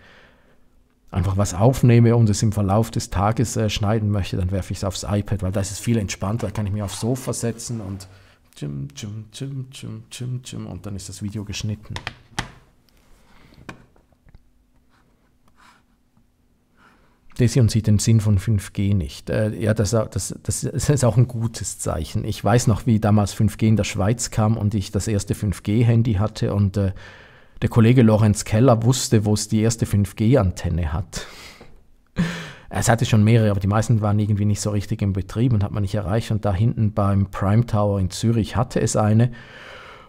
einfach was aufnehme und es im Verlauf des Tages äh, schneiden möchte, dann werfe ich es aufs iPad, weil da ist es viel entspannter, da kann ich mich aufs Sofa setzen und tschim, tschim, tschim, tschim, tschim, tschim, und dann ist das Video geschnitten. Desion sieht den Sinn von 5G nicht. Äh, ja, das, das, das, ist auch ein gutes Zeichen. Ich weiß noch, wie damals 5G in der Schweiz kam und ich das erste 5G-Handy hatte und äh, der Kollege Lorenz Keller wusste, wo es die erste 5G-Antenne hat. Es hatte schon mehrere, aber die meisten waren irgendwie nicht so richtig im Betrieb und hat man nicht erreicht. Und da hinten beim Prime Tower in Zürich hatte es eine.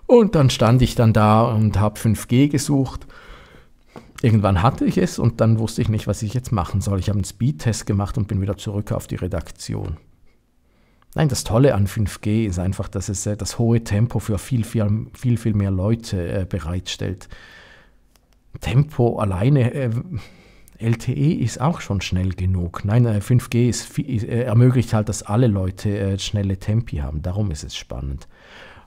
Und dann stand ich dann da und habe 5G gesucht. Irgendwann hatte ich es und dann wusste ich nicht, was ich jetzt machen soll. Ich habe einen Speedtest gemacht und bin wieder zurück auf die Redaktion. Nein, das Tolle an 5G ist einfach, dass es äh, das hohe Tempo für viel, viel, viel, viel mehr Leute äh, bereitstellt. Tempo alleine, ähm, LTE ist auch schon schnell genug. Nein, 5G äh, ist, ermöglicht halt, dass alle Leute schnelle Tempi haben. Darum ist es spannend.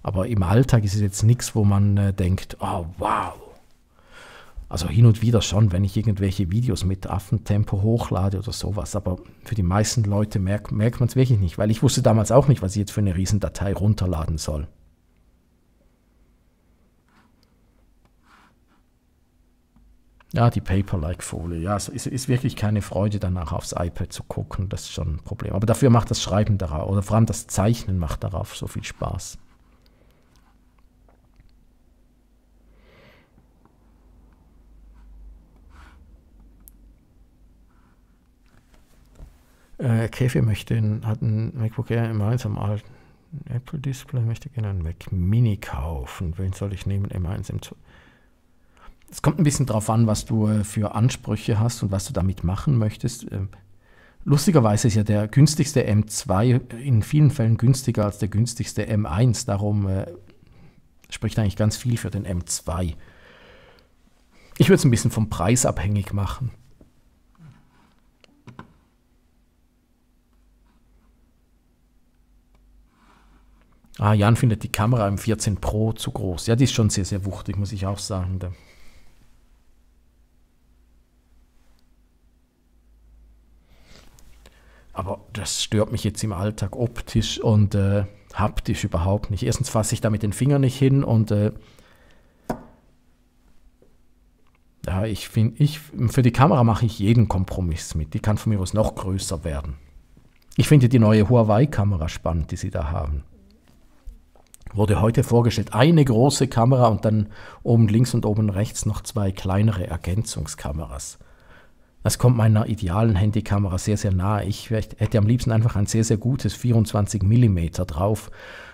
Aber im Alltag ist es jetzt nichts, wo man denkt, oh wow, also hin und wieder schon, wenn ich irgendwelche Videos mit Affentempo hochlade oder sowas. Aber für die meisten Leute merkt, merkt man es wirklich nicht, weil ich wusste damals auch nicht, was ich jetzt für eine Riesendatei runterladen soll. Ja, die Paper-like-Folie. Ja, es ist, ist, wirklich keine Freude, danach aufs iPad zu gucken. Das ist schon ein Problem. Aber dafür macht das Schreiben darauf, oder vor allem das Zeichnen macht darauf so viel Spaß. Äh, Käfer möchte, hat ein MacBook Air M1 am alten Apple Display, möchte gerne einen Mac Mini kaufen. Wen soll ich nehmen? M1, M2. Es kommt ein bisschen darauf an, was du äh, für Ansprüche hast und was du damit machen möchtest. Ähm, lustigerweise ist ja der günstigste M2 äh, in vielen Fällen günstiger als der günstigste M1. Darum äh, spricht eigentlich ganz viel für den M2. Ich würde es ein bisschen vom Preis abhängig machen. Ah, Jan findet die Kamera im 14 Pro zu groß. Ja, die ist schon sehr, sehr wuchtig, muss ich auch sagen. Aber das stört mich jetzt im Alltag optisch und äh, haptisch überhaupt nicht. Erstens fasse ich da mit den Fingern nicht hin und äh, ja, ich finde, ich, für die Kamera mache ich jeden Kompromiss mit. Die kann von mir aus noch größer werden. Ich finde die neue Huawei-Kamera spannend, die sie da haben wurde heute vorgestellt. Eine große Kamera und dann oben links und oben rechts noch zwei kleinere Ergänzungskameras. Das kommt meiner idealen Handykamera sehr, sehr nahe. Ich hätte am liebsten einfach ein sehr, sehr gutes 24 mm drauf,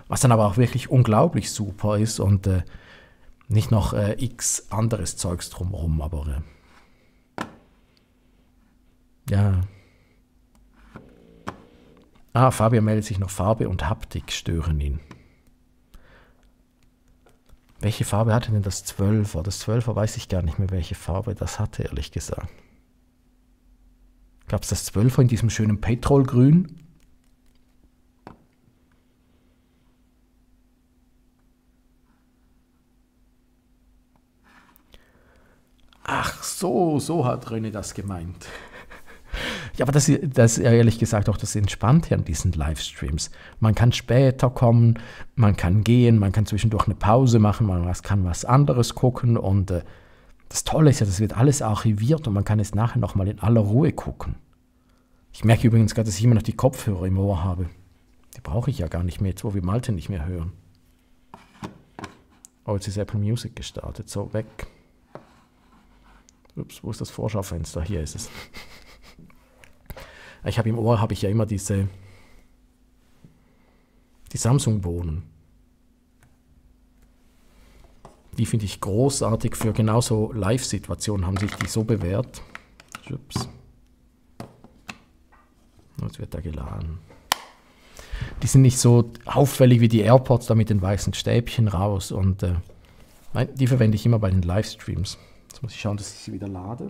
was dann aber auch wirklich unglaublich super ist und äh, nicht noch äh, x anderes Zeugs drumherum, aber äh, ja. Ah, Fabian meldet sich noch Farbe und Haptik stören ihn. Welche Farbe hatte denn das 12er? Das 12er weiß ich gar nicht mehr, welche Farbe das hatte, ehrlich gesagt. Gab es das 12er in diesem schönen Petrolgrün? Ach so, so hat René das gemeint. Ja, aber das, das ist ehrlich gesagt auch das Entspannte an diesen Livestreams. Man kann später kommen, man kann gehen, man kann zwischendurch eine Pause machen, man kann was anderes gucken und äh, das Tolle ist ja, das wird alles archiviert und man kann es nachher nochmal in aller Ruhe gucken. Ich merke übrigens gerade, dass ich immer noch die Kopfhörer im Ohr habe. Die brauche ich ja gar nicht mehr, jetzt wo wir Malte nicht mehr hören. Oh, jetzt ist Apple Music gestartet, so weg. Ups, wo ist das Vorschaufenster? Hier ist es. Ich habe im Ohr, habe ich ja immer diese, die Samsung-Bohnen. Die finde ich großartig für genauso Live-Situationen, haben sich die so bewährt. Ups. Jetzt wird da geladen. Die sind nicht so auffällig wie die AirPods da mit den weißen Stäbchen raus und äh, die verwende ich immer bei den Livestreams. Jetzt muss ich schauen, dass ich sie wieder lade.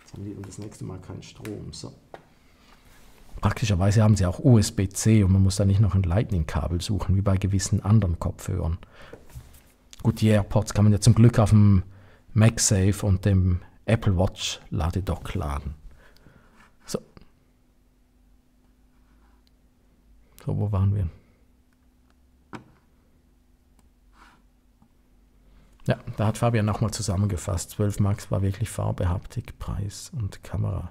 Jetzt haben die das nächste Mal keinen Strom. So. Praktischerweise haben sie auch USB-C und man muss da nicht noch ein Lightning-Kabel suchen, wie bei gewissen anderen Kopfhörern. Gut, die AirPods kann man ja zum Glück auf dem MagSafe und dem Apple Watch Ladedock laden. So. So, wo waren wir? Ja, da hat Fabian nochmal zusammengefasst. 12 Max war wirklich Farbe, Haptik, Preis und Kamera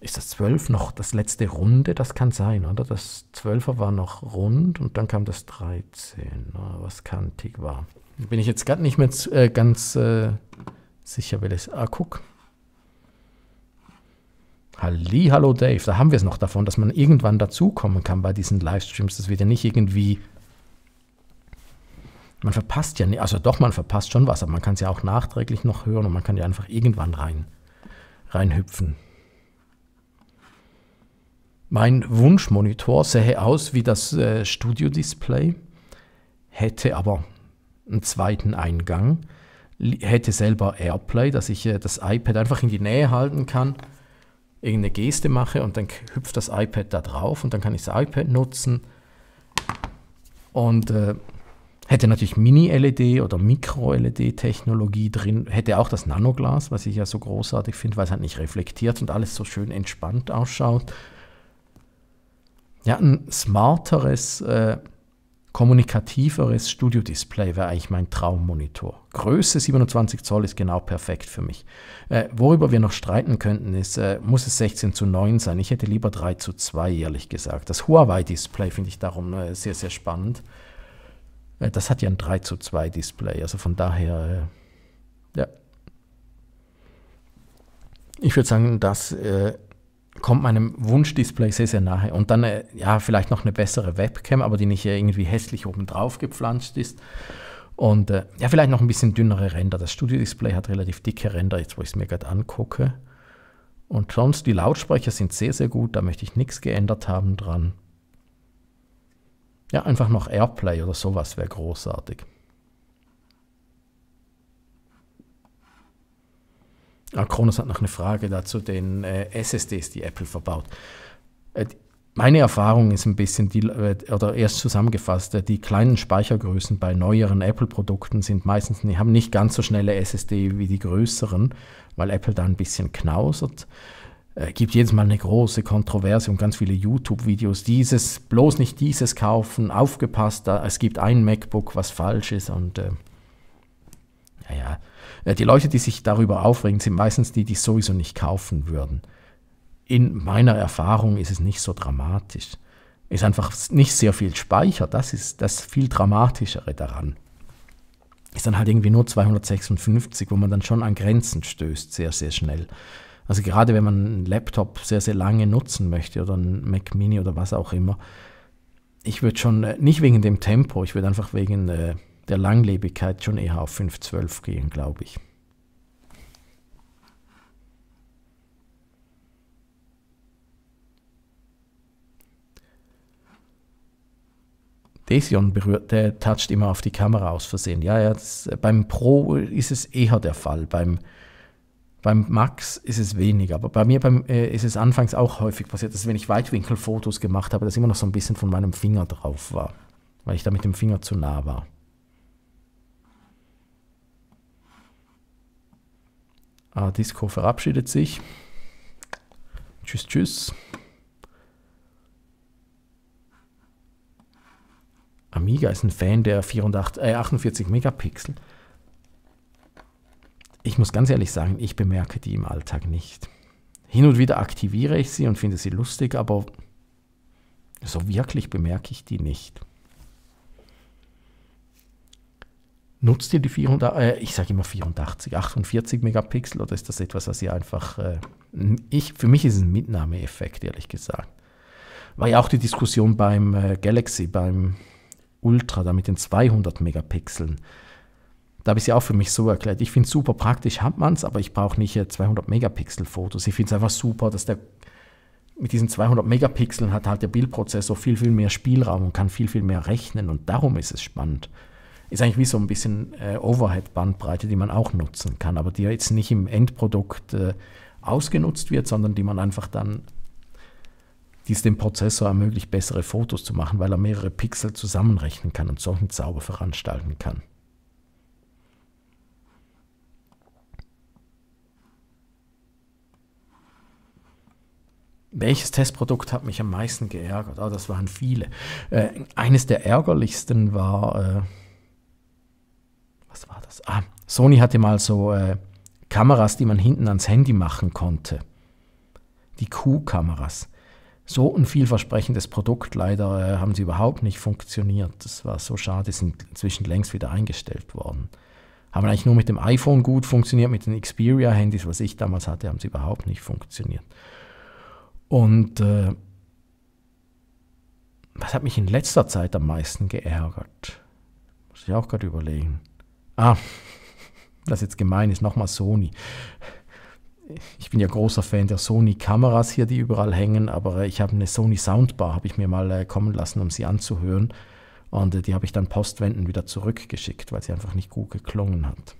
ist das 12 noch das letzte Runde? Das kann sein, oder? Das 12er war noch rund und dann kam das 13, was kantig war. Bin ich jetzt gerade nicht mehr zu, äh, ganz äh, sicher, welches. Ah, guck. Halli, hallo Dave. Da haben wir es noch davon, dass man irgendwann dazukommen kann bei diesen Livestreams. Das wird ja nicht irgendwie. Man verpasst ja nicht, also doch, man verpasst schon was, aber man kann es ja auch nachträglich noch hören und man kann ja einfach irgendwann rein reinhüpfen. Mein Wunschmonitor sähe aus wie das äh, Studio-Display, hätte aber einen zweiten Eingang, hätte selber Airplay, dass ich äh, das iPad einfach in die Nähe halten kann, irgendeine Geste mache und dann hüpft das iPad da drauf und dann kann ich das iPad nutzen. Und äh, hätte natürlich Mini-LED oder Mikro-LED-Technologie drin, hätte auch das Nanoglas, was ich ja so großartig finde, weil es halt nicht reflektiert und alles so schön entspannt ausschaut ja, ein smarteres, äh, kommunikativeres Studio-Display wäre eigentlich mein Traummonitor. Größe 27 Zoll ist genau perfekt für mich. Äh, worüber wir noch streiten könnten, ist, äh, muss es 16 zu 9 sein? Ich hätte lieber 3 zu 2, ehrlich gesagt. Das Huawei-Display finde ich darum äh, sehr, sehr spannend. Äh, das hat ja ein 3 zu 2 Display, also von daher, äh, ja. Ich würde sagen, das kommt meinem Wunschdisplay sehr, sehr nahe. Und dann, äh, ja, vielleicht noch eine bessere Webcam, aber die nicht irgendwie hässlich oben drauf gepflanzt ist. Und äh, ja, vielleicht noch ein bisschen dünnere Ränder. Das Studio-Display hat relativ dicke Ränder, jetzt wo ich es mir gerade angucke. Und sonst, die Lautsprecher sind sehr, sehr gut. Da möchte ich nichts geändert haben dran. Ja, einfach noch Airplay oder sowas wäre großartig. Ah, Kronos hat noch eine Frage dazu, den äh, SSDs, die Apple verbaut. Äh, meine Erfahrung ist ein bisschen, die, äh, oder erst zusammengefasst, äh, die kleinen Speichergrößen bei neueren Apple-Produkten sind meistens, die haben nicht ganz so schnelle SSD wie die größeren, weil Apple da ein bisschen knausert. Äh, gibt jedes Mal eine große Kontroverse und ganz viele YouTube-Videos. Dieses, bloß nicht dieses kaufen, aufgepasst, da, es gibt ein MacBook, was falsch ist und äh, naja, die Leute, die sich darüber aufregen, sind meistens die, die sowieso nicht kaufen würden. In meiner Erfahrung ist es nicht so dramatisch. Ist einfach nicht sehr viel Speicher, das ist das viel Dramatischere daran. Ist dann halt irgendwie nur 256, wo man dann schon an Grenzen stößt, sehr, sehr schnell. Also gerade wenn man einen Laptop sehr, sehr lange nutzen möchte oder einen Mac Mini oder was auch immer, ich würde schon, äh, nicht wegen dem Tempo, ich würde einfach wegen äh, der Langlebigkeit schon eher auf 5,12 gehen, glaube ich. Desion berührt, der toucht immer auf die Kamera aus Versehen. Ja, ja, das, äh, beim Pro ist es eher der Fall. Beim, beim Max ist es weniger. Aber bei mir beim, äh, ist es anfangs auch häufig passiert, dass wenn ich Weitwinkelfotos gemacht habe, dass immer noch so ein bisschen von meinem Finger drauf war, weil ich da mit dem Finger zu nah war. Ah, Disco verabschiedet sich. Tschüss, tschüss. Amiga ist ein Fan der 48, äh, 48 Megapixel. Ich muss ganz ehrlich sagen, ich bemerke die im Alltag nicht. Hin und wieder aktiviere ich sie und finde sie lustig, aber so wirklich bemerke ich die nicht. Nutzt ihr die 400, äh, ich sage immer 84, 48 Megapixel oder ist das etwas, was ihr einfach, äh, ich, für mich ist es ein Mitnahmeeffekt, ehrlich gesagt. War ja auch die Diskussion beim äh, Galaxy, beim Ultra, da mit den 200 Megapixeln. Da habe ich es ja auch für mich so erklärt. Ich finde es super praktisch, hat man es, aber ich brauche nicht 200 äh, Megapixel Fotos. Ich finde es einfach super, dass der mit diesen 200 Megapixeln hat halt der Bildprozessor viel, viel mehr Spielraum und kann viel, viel mehr rechnen und darum ist es spannend ist eigentlich wie so ein bisschen äh, Overhead-Bandbreite, die man auch nutzen kann, aber die ja jetzt nicht im Endprodukt äh, ausgenutzt wird, sondern die man einfach dann, die es dem Prozessor ermöglicht, bessere Fotos zu machen, weil er mehrere Pixel zusammenrechnen kann und solchen Zauber veranstalten kann. Welches Testprodukt hat mich am meisten geärgert? Oh, das waren viele. Äh, eines der ärgerlichsten war äh, was war das? Ah, Sony hatte mal so äh, Kameras, die man hinten ans Handy machen konnte. Die Q-Kameras. So ein vielversprechendes Produkt leider äh, haben sie überhaupt nicht funktioniert. Das war so schade, sind inzwischen längst wieder eingestellt worden. Haben eigentlich nur mit dem iPhone gut funktioniert, mit den Xperia-Handys, was ich damals hatte, haben sie überhaupt nicht funktioniert. Und äh, was hat mich in letzter Zeit am meisten geärgert? Muss ich auch gerade überlegen. Ah, das ist jetzt gemein ist, nochmal Sony. Ich bin ja großer Fan der Sony-Kameras hier, die überall hängen, aber äh, ich habe eine Sony Soundbar, habe ich mir mal äh, kommen lassen, um sie anzuhören. Und äh, die habe ich dann postwenden wieder zurückgeschickt, weil sie einfach nicht gut geklungen hat.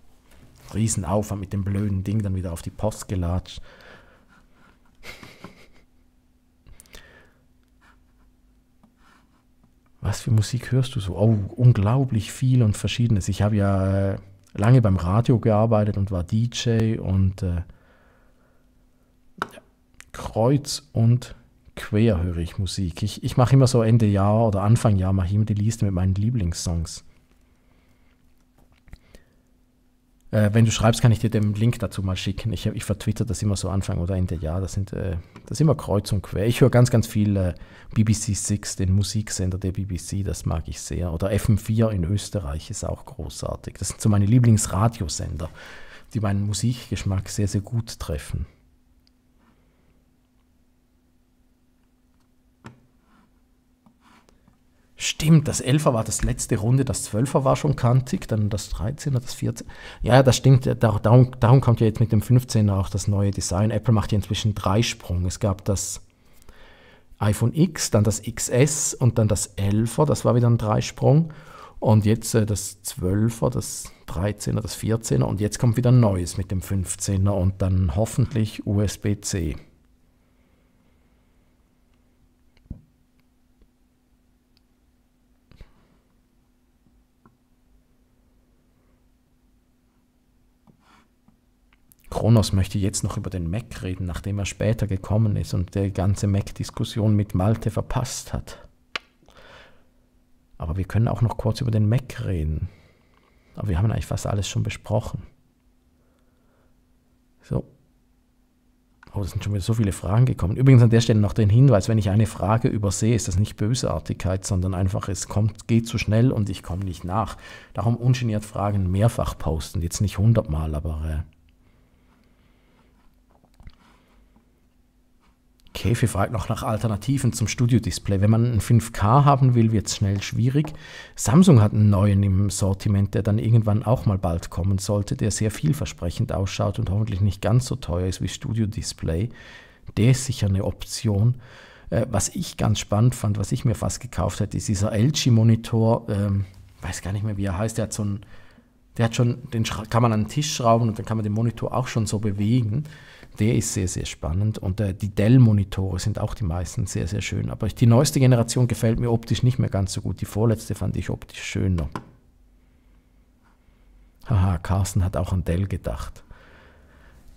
Riesenaufwand mit dem blöden Ding dann wieder auf die Post gelatscht. was für Musik hörst du so? Oh, unglaublich viel und verschiedenes. Ich habe ja äh, lange beim Radio gearbeitet und war DJ und äh, kreuz und quer höre ich Musik. Ich, ich mache immer so Ende Jahr oder Anfang Jahr mache ich immer die Liste mit meinen Lieblingssongs. Äh, wenn du schreibst, kann ich dir den Link dazu mal schicken. Ich, ich vertwitter das immer so Anfang oder Ende Jahr. Das sind äh, das ist immer kreuz und quer. Ich höre ganz, ganz viel äh, BBC Six, den Musiksender der BBC. Das mag ich sehr. Oder FM4 in Österreich ist auch großartig. Das sind so meine Lieblingsradiosender, die meinen Musikgeschmack sehr, sehr gut treffen. Stimmt, das 11er war das letzte Runde, das 12er war schon kantig, dann das 13er, das 14er. Ja, das stimmt, darum, darum kommt ja jetzt mit dem 15er auch das neue Design. Apple macht ja inzwischen drei Sprung. Es gab das iPhone X, dann das XS und dann das 11er, das war wieder ein Dreisprung. Und jetzt äh, das 12er, das 13er, das 14er und jetzt kommt wieder ein neues mit dem 15er und dann hoffentlich USB-C. Kronos möchte jetzt noch über den Mac reden, nachdem er später gekommen ist und die ganze Mac-Diskussion mit Malte verpasst hat. Aber wir können auch noch kurz über den Mac reden. Aber wir haben eigentlich fast alles schon besprochen. So. Oh, es sind schon wieder so viele Fragen gekommen. Übrigens an der Stelle noch den Hinweis, wenn ich eine Frage übersehe, ist das nicht Bösartigkeit, sondern einfach, es kommt, geht zu schnell und ich komme nicht nach. Darum ungeniert Fragen mehrfach posten. Jetzt nicht hundertmal, aber... Äh Käfe fragt noch nach Alternativen zum Studio-Display. Wenn man ein 5K haben will, wird es schnell schwierig. Samsung hat einen neuen im Sortiment, der dann irgendwann auch mal bald kommen sollte, der sehr vielversprechend ausschaut und hoffentlich nicht ganz so teuer ist wie Studio-Display. Der ist sicher eine Option. Äh, was ich ganz spannend fand, was ich mir fast gekauft hätte, ist dieser LG-Monitor. Ähm, weiß gar nicht mehr, wie er heißt. Der hat so einen der hat schon, den kann man an den Tisch schrauben und dann kann man den Monitor auch schon so bewegen. Der ist sehr, sehr spannend und äh, die Dell-Monitore sind auch die meisten sehr, sehr schön. Aber die neueste Generation gefällt mir optisch nicht mehr ganz so gut. Die vorletzte fand ich optisch schöner. Haha, Carsten hat auch an Dell gedacht.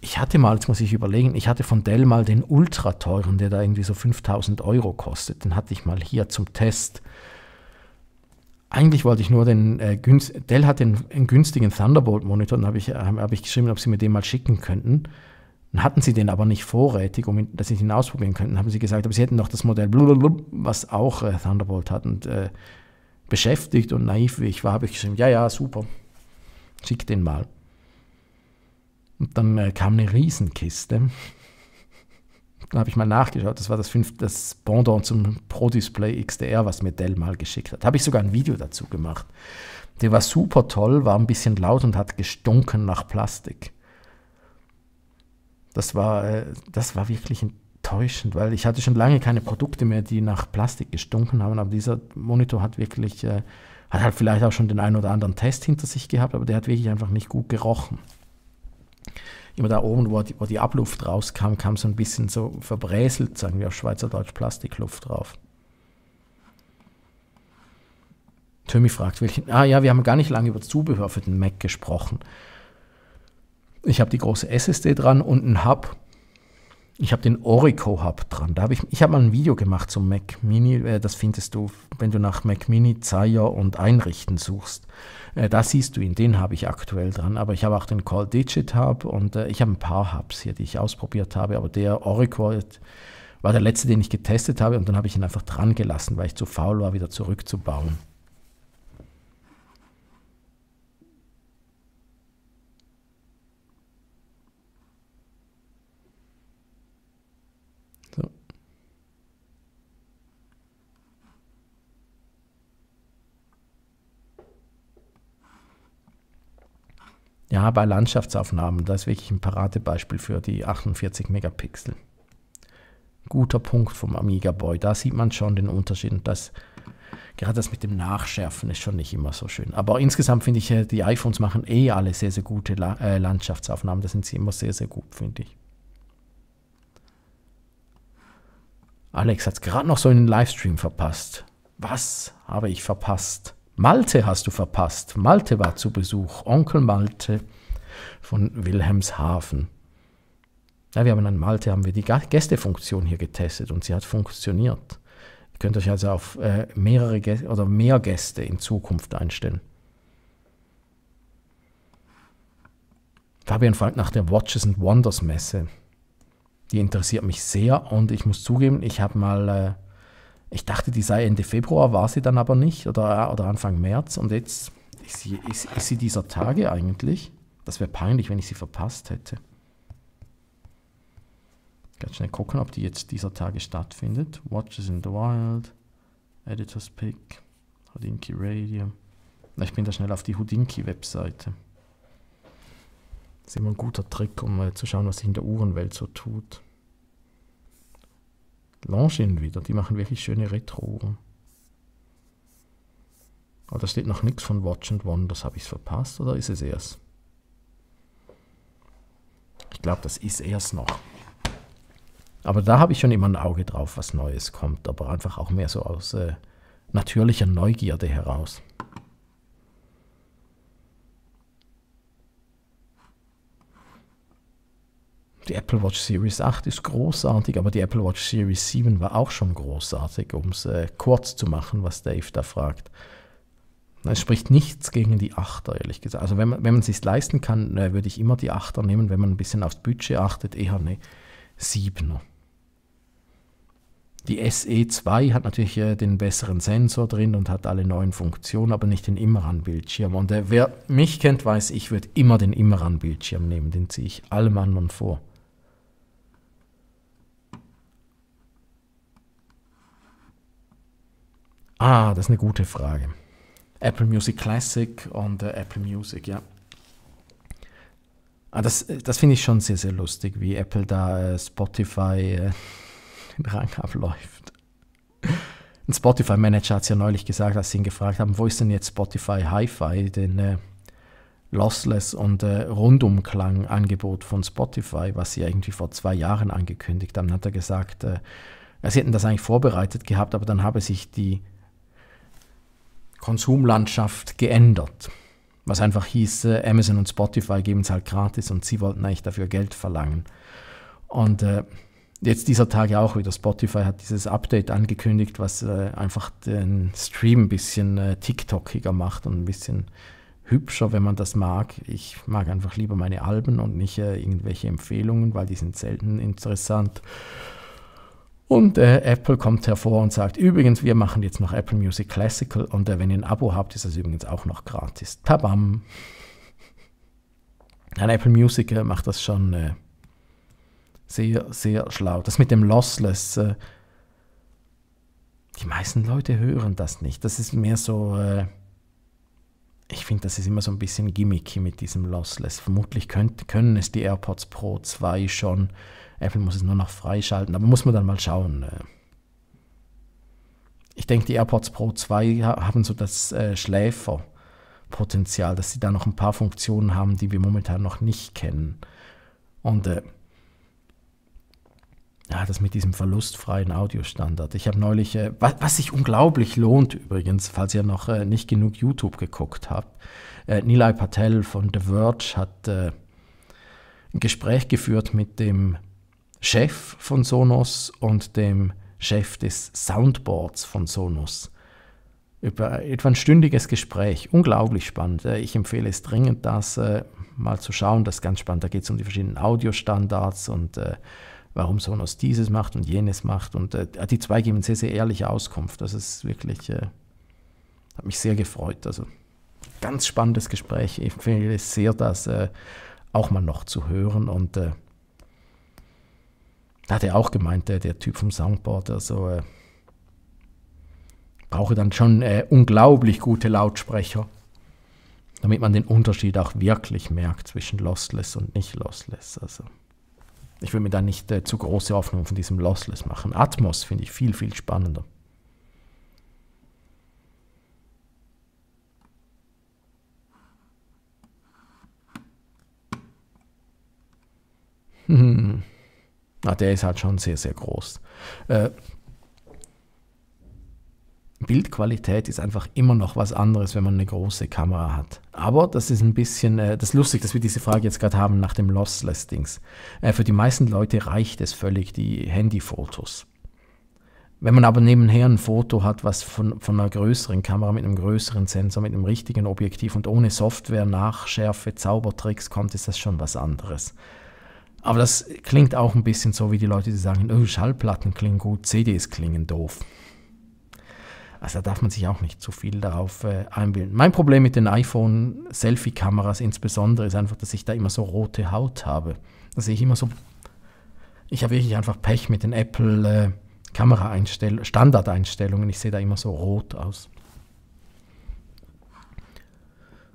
Ich hatte mal, jetzt muss ich überlegen, ich hatte von Dell mal den ultra teuren, der da irgendwie so 5000 Euro kostet. Den hatte ich mal hier zum Test. Eigentlich wollte ich nur den, äh, Dell hat den, den günstigen Thunderbolt-Monitor, dann habe ich, äh, hab ich geschrieben, ob sie mir den mal schicken könnten. Dann hatten sie den aber nicht vorrätig, um ihn, dass sie ihn ausprobieren könnten. Haben sie gesagt, aber sie hätten noch das Modell, was auch äh, Thunderbolt hat. Und äh, beschäftigt und naiv wie ich war, habe ich geschrieben, ja, ja, super, schick den mal. Und dann äh, kam eine Riesenkiste. da habe ich mal nachgeschaut, das war das, fünfte, das Pendant zum Pro-Display XDR, was mir Dell mal geschickt hat. Habe ich sogar ein Video dazu gemacht. Der war super toll, war ein bisschen laut und hat gestunken nach Plastik. Das war, äh, das war wirklich enttäuschend, weil ich hatte schon lange keine Produkte mehr, die nach Plastik gestunken haben, aber dieser Monitor hat wirklich, äh, hat halt vielleicht auch schon den einen oder anderen Test hinter sich gehabt, aber der hat wirklich einfach nicht gut gerochen. Immer da oben, wo die, wo die Abluft rauskam, kam so ein bisschen so verbräselt, sagen wir auf Schweizerdeutsch, Plastikluft drauf. Tömi fragt, welchen. Ah ja, wir haben gar nicht lange über Zubehör für den Mac gesprochen. Ich habe die große SSD dran und einen Hub. Ich habe den Orico Hub dran. Da habe ich, ich habe mal ein Video gemacht zum Mac Mini. Äh, das findest du, wenn du nach Mac Mini Zeier und Einrichten suchst. Äh, da siehst du ihn. Den habe ich aktuell dran. Aber ich habe auch den Call Digit Hub und äh, ich habe ein paar Hubs hier, die ich ausprobiert habe. Aber der Orico war der letzte, den ich getestet habe und dann habe ich ihn einfach dran gelassen, weil ich zu faul war, wieder zurückzubauen. Ja, bei Landschaftsaufnahmen, da ist wirklich ein Paradebeispiel für die 48 Megapixel. Guter Punkt vom Amiga Boy, da sieht man schon den Unterschied und das gerade das mit dem Nachschärfen ist schon nicht immer so schön. Aber insgesamt finde ich, äh, die iPhones machen eh alle sehr, sehr gute äh, Landschaftsaufnahmen. Da sind sie immer sehr, sehr gut, finde ich. Alex hat es gerade noch so einen Livestream verpasst. Was habe ich verpasst? Malte hast du verpasst. Malte war zu Besuch. Onkel Malte von Wilhelmshaven. Ja, wir haben an Malte haben wir die Gästefunktion hier getestet und sie hat funktioniert. Ihr könnt euch also auf äh, mehrere Gäste oder mehr Gäste in Zukunft einstellen. Fabian fragt nach der Watches and Wonders Messe. Die interessiert mich sehr und ich muss zugeben, ich habe mal äh, ich dachte, die sei Ende Februar, war sie dann aber nicht oder, äh, oder Anfang März. Und jetzt ist sie, ist, ist sie dieser Tage eigentlich. Das wäre peinlich, wenn ich sie verpasst hätte. Ganz schnell gucken, ob die jetzt dieser Tage stattfindet. Watches in the Wild, Editor's Pick, Houdinki Radio. Na, ich bin da schnell auf die Houdinki-Webseite. Das ist immer ein guter Trick, um äh, zu schauen, was sich in der Uhrenwelt so tut. Longines wieder, die machen wirklich schöne Retro-Uhren. Aber da steht noch nichts von Watch and Wonders. Habe ich es verpasst oder ist es erst? Ich glaube, das ist erst noch. Aber da habe ich schon immer ein Auge drauf, was Neues kommt. Aber einfach auch mehr so aus äh, natürlicher Neugierde heraus. Die Apple Watch Series 8 ist großartig, aber die Apple Watch Series 7 war auch schon großartig, um es äh, kurz zu machen, was Dave da fragt. Es spricht nichts gegen die 8er, ehrlich gesagt. Also wenn man, wenn man es sich leisten kann, äh, würde ich immer die 8er nehmen, wenn man ein bisschen aufs Budget achtet, eher eine 7er. Die SE2 hat natürlich äh, den besseren Sensor drin und hat alle neuen Funktionen, aber nicht den Imran-Bildschirm. Und äh, wer mich kennt, weiß, ich würde immer den imran bildschirm nehmen, den ziehe ich allem anderen vor. Ah, das ist eine gute Frage. Apple Music Classic und äh, Apple Music, ja. Ah, das äh, das finde ich schon sehr, sehr lustig, wie Apple da äh, Spotify äh, den Rang abläuft. Ein Spotify-Manager hat es ja neulich gesagt, als sie ihn gefragt haben, wo ist denn jetzt Spotify Hi-Fi, den äh, Lossless- und äh, Rundumklang-Angebot von Spotify, was sie ja irgendwie vor zwei Jahren angekündigt haben, hat er gesagt, äh, sie hätten das eigentlich vorbereitet gehabt, aber dann habe sich die Konsumlandschaft geändert. Was einfach hieß, Amazon und Spotify geben es halt gratis und sie wollten eigentlich dafür Geld verlangen. Und äh, jetzt dieser Tage auch wieder, Spotify hat dieses Update angekündigt, was äh, einfach den Stream ein bisschen äh, TikTokiger macht und ein bisschen hübscher, wenn man das mag. Ich mag einfach lieber meine Alben und nicht äh, irgendwelche Empfehlungen, weil die sind selten interessant. Und äh, Apple kommt hervor und sagt, übrigens, wir machen jetzt noch Apple Music Classical und äh, wenn ihr ein Abo habt, ist das übrigens auch noch gratis. Tabam. Ein Apple Music äh, macht das schon äh, sehr, sehr schlau. Das mit dem Lossless, äh, die meisten Leute hören das nicht. Das ist mehr so, äh, ich finde, das ist immer so ein bisschen gimmicky mit diesem Lossless. Vermutlich könnt, können es die AirPods Pro 2 schon Apple muss es nur noch freischalten, aber muss man dann mal schauen. Äh. Ich denke, die AirPods Pro 2 haben so das äh, Schläferpotenzial, dass sie da noch ein paar Funktionen haben, die wir momentan noch nicht kennen. Und äh, ja, das mit diesem verlustfreien Audiostandard. Ich habe neulich, äh, was, was, sich unglaublich lohnt übrigens, falls ihr noch äh, nicht genug YouTube geguckt habt. Äh, Nilay Patel von The Verge hat äh, ein Gespräch geführt mit dem Chef von Sonos und dem Chef des Soundboards von Sonos. Über etwa ein stündiges Gespräch. Unglaublich spannend. Äh, ich empfehle es dringend, das äh, mal zu schauen. Das ist ganz spannend. Da geht es um die verschiedenen Audiostandards und äh, warum Sonos dieses macht und jenes macht. Und die zwei geben sehr, sehr ehrliche Auskunft. Das ist wirklich, hat mich sehr gefreut. Also ganz spannendes Gespräch. Ich empfehle es sehr, das auch mal noch zu hören. Und da hat er auch gemeint, der, äh, der Typ vom Soundboard, also äh, brauche dann schon äh, unglaublich gute Lautsprecher, damit man den Unterschied auch wirklich merkt zwischen Lossless und nicht Lossless. Also ich will mir da nicht äh, zu große Hoffnungen von diesem Lossless machen. Atmos finde ich viel, viel spannender. Hm. Na, der ist halt schon sehr, sehr groß. Äh, Bildqualität ist einfach immer noch was anderes, wenn man eine große Kamera hat. Aber das ist ein bisschen, äh, das ist lustig, dass wir diese Frage jetzt gerade haben nach dem Lossless-Dings. Äh, für die meisten Leute reicht es völlig, die Handyfotos. Wenn man aber nebenher ein Foto hat, was von, von einer größeren Kamera mit einem größeren Sensor, mit einem richtigen Objektiv und ohne Software, Nachschärfe, Zaubertricks kommt, ist das schon was anderes. Aber das klingt auch ein bisschen so wie die Leute, die sagen, oh, Schallplatten klingen gut, CDs klingen doof. Also da darf man sich auch nicht zu viel darauf äh, einbilden. Mein Problem mit den iPhone-Selfie-Kameras insbesondere ist einfach, dass ich da immer so rote Haut habe. Da sehe ich immer so... Ich habe wirklich einfach Pech mit den Apple... Äh, Standardeinstellungen. Ich sehe da immer so rot aus.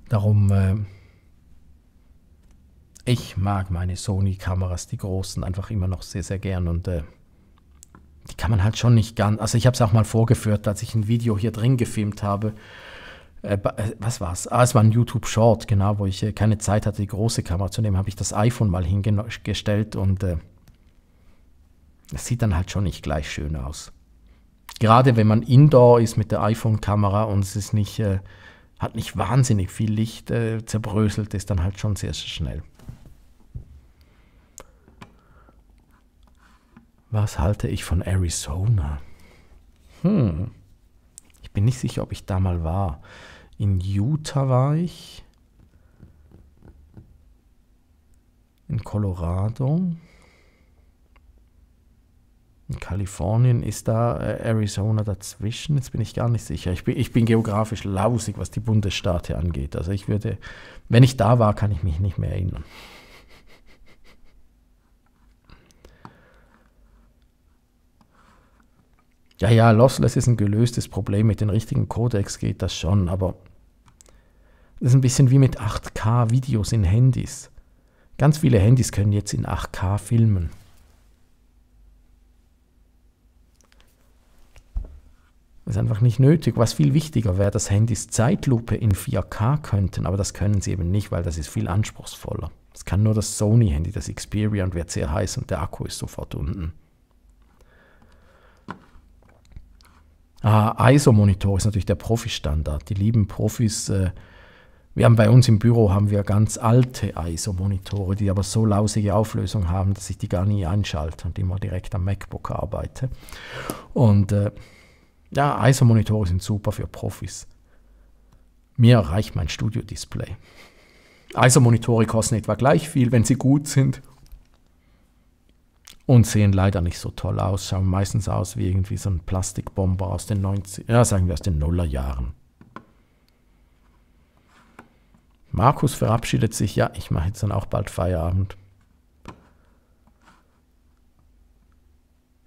Darum äh, ich mag meine Sony-Kameras, die großen, einfach immer noch sehr, sehr gern. Und äh, die kann man halt schon nicht ganz. Also, ich habe es auch mal vorgeführt, als ich ein Video hier drin gefilmt habe. Äh, äh was es? Ah, es war ein YouTube-Short, genau, wo ich äh, keine Zeit hatte, die große Kamera zu nehmen. Habe ich das iPhone mal hingestellt und äh, es sieht dann halt schon nicht gleich schön aus. Gerade wenn man indoor ist mit der iPhone-Kamera und es ist nicht, äh, hat nicht wahnsinnig viel Licht zerbröselt, ist dann halt schon sehr, sehr schnell. Was halte ich von Arizona? Hm. Ich bin nicht sicher, ob ich da mal war. In Utah war ich. In Colorado. In Kalifornien ist da äh, Arizona dazwischen. Jetzt bin ich gar nicht sicher. Ich bin, ich bin geografisch lausig, was die Bundesstaaten angeht. Also ich würde, wenn ich da war, kann ich mich nicht mehr erinnern. ja, ja, Lossless ist ein gelöstes Problem, mit den richtigen Codecs geht das schon, aber das ist ein bisschen wie mit 8K-Videos in Handys. Ganz viele Handys können jetzt in 8K filmen. Das ist einfach nicht nötig. Was viel wichtiger wäre, dass Handys Zeitlupe in 4K könnten, aber das können sie eben nicht, weil das ist viel anspruchsvoller. Das kann nur das Sony-Handy, das Xperia und wird sehr heiß und der Akku ist sofort unten. Äh, ISO-Monitor ist natürlich der Profi-Standard. Die lieben Profis. Äh, wir haben bei uns im Büro haben wir ganz alte ISO-Monitore, die aber so lausige Auflösung haben, dass ich die gar nie einschalte und immer direkt am MacBook arbeite. Und äh, ja, ISO-Monitore sind super für Profis. Mir reicht mein Studio-Display. ISO-Monitore kosten etwa gleich viel, wenn sie gut sind und sehen leider nicht so toll aus, schauen meistens aus wie irgendwie so ein Plastikbomber aus den 90, ja sagen wir aus den Nullerjahren. Markus verabschiedet sich, ja, ich mache jetzt dann auch bald Feierabend.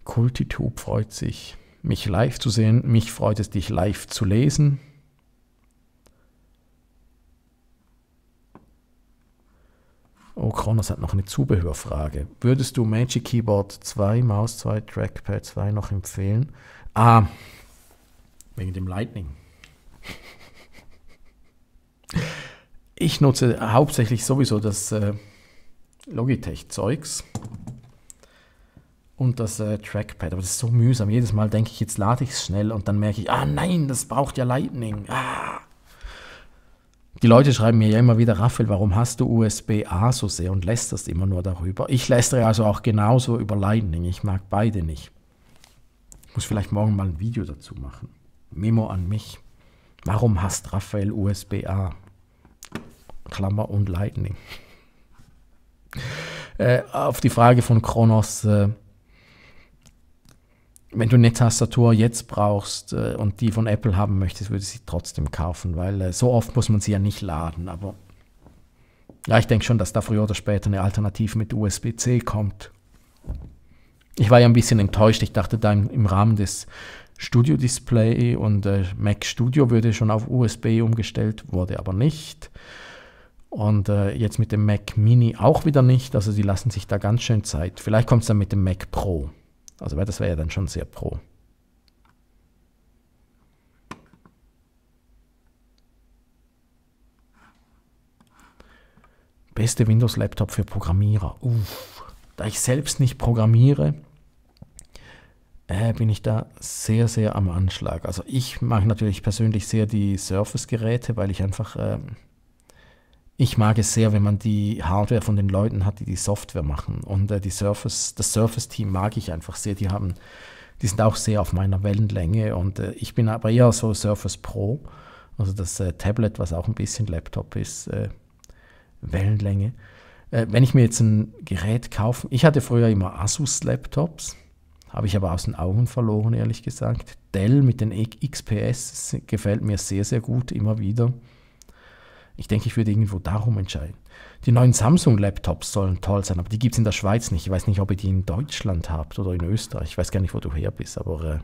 Kultitube freut sich, mich live zu sehen, mich freut es, dich live zu lesen. O'Connor oh, hat noch eine Zubehörfrage. Würdest du Magic Keyboard 2, Maus 2, Trackpad 2 noch empfehlen? Ah, wegen dem Lightning. Ich nutze hauptsächlich sowieso das äh, Logitech-Zeugs und das äh, Trackpad. Aber das ist so mühsam. Jedes Mal denke ich, jetzt lade ich es schnell und dann merke ich, ah nein, das braucht ja Lightning. Ah. Die Leute schreiben mir ja immer wieder, Raphael, warum hast du USB-A so sehr und lästerst immer nur darüber? Ich lästere also auch genauso über Lightning. Ich mag beide nicht. Ich muss vielleicht morgen mal ein Video dazu machen. Memo an mich. Warum hasst Raphael USB-A? Klammer und Lightning. Äh, auf die Frage von Kronos, äh, wenn du eine Tastatur jetzt brauchst äh, und die von Apple haben möchtest, würde ich sie trotzdem kaufen, weil äh, so oft muss man sie ja nicht laden. Aber ja, ich denke schon, dass da früher oder später eine Alternative mit USB-C kommt. Ich war ja ein bisschen enttäuscht. Ich dachte, da im, Rahmen des Studio Display und äh, Mac Studio würde schon auf USB umgestellt, wurde aber nicht. Und äh, jetzt mit dem Mac Mini auch wieder nicht. Also die lassen sich da ganz schön Zeit. Vielleicht kommt es dann mit dem Mac Pro. Also, weil das wäre ja dann schon sehr pro. Beste Windows-Laptop für Programmierer. Uff. Da ich selbst nicht programmiere, äh, bin ich da sehr, sehr am Anschlag. Also ich mache natürlich persönlich sehr die Surface-Geräte, weil ich einfach... Ähm, ich mag es sehr, wenn man die Hardware von den Leuten hat, die die Software machen. Und äh, die Surface, das Surface-Team mag ich einfach sehr. Die haben, die sind auch sehr auf meiner Wellenlänge. Und äh, ich bin aber eher so Surface Pro, also das äh, Tablet, was auch ein bisschen Laptop ist, äh, Wellenlänge. Äh, wenn ich mir jetzt ein Gerät kaufe, ich hatte früher immer Asus-Laptops, habe ich aber aus den Augen verloren, ehrlich gesagt. Dell mit den XPS gefällt mir sehr, sehr gut immer wieder. Ich denke, ich würde irgendwo darum entscheiden. Die neuen Samsung-Laptops sollen toll sein, aber die gibt es in der Schweiz nicht. Ich weiß nicht, ob ihr die in Deutschland habt oder in Österreich. Ich weiß gar nicht, wo du her bist, aber äh,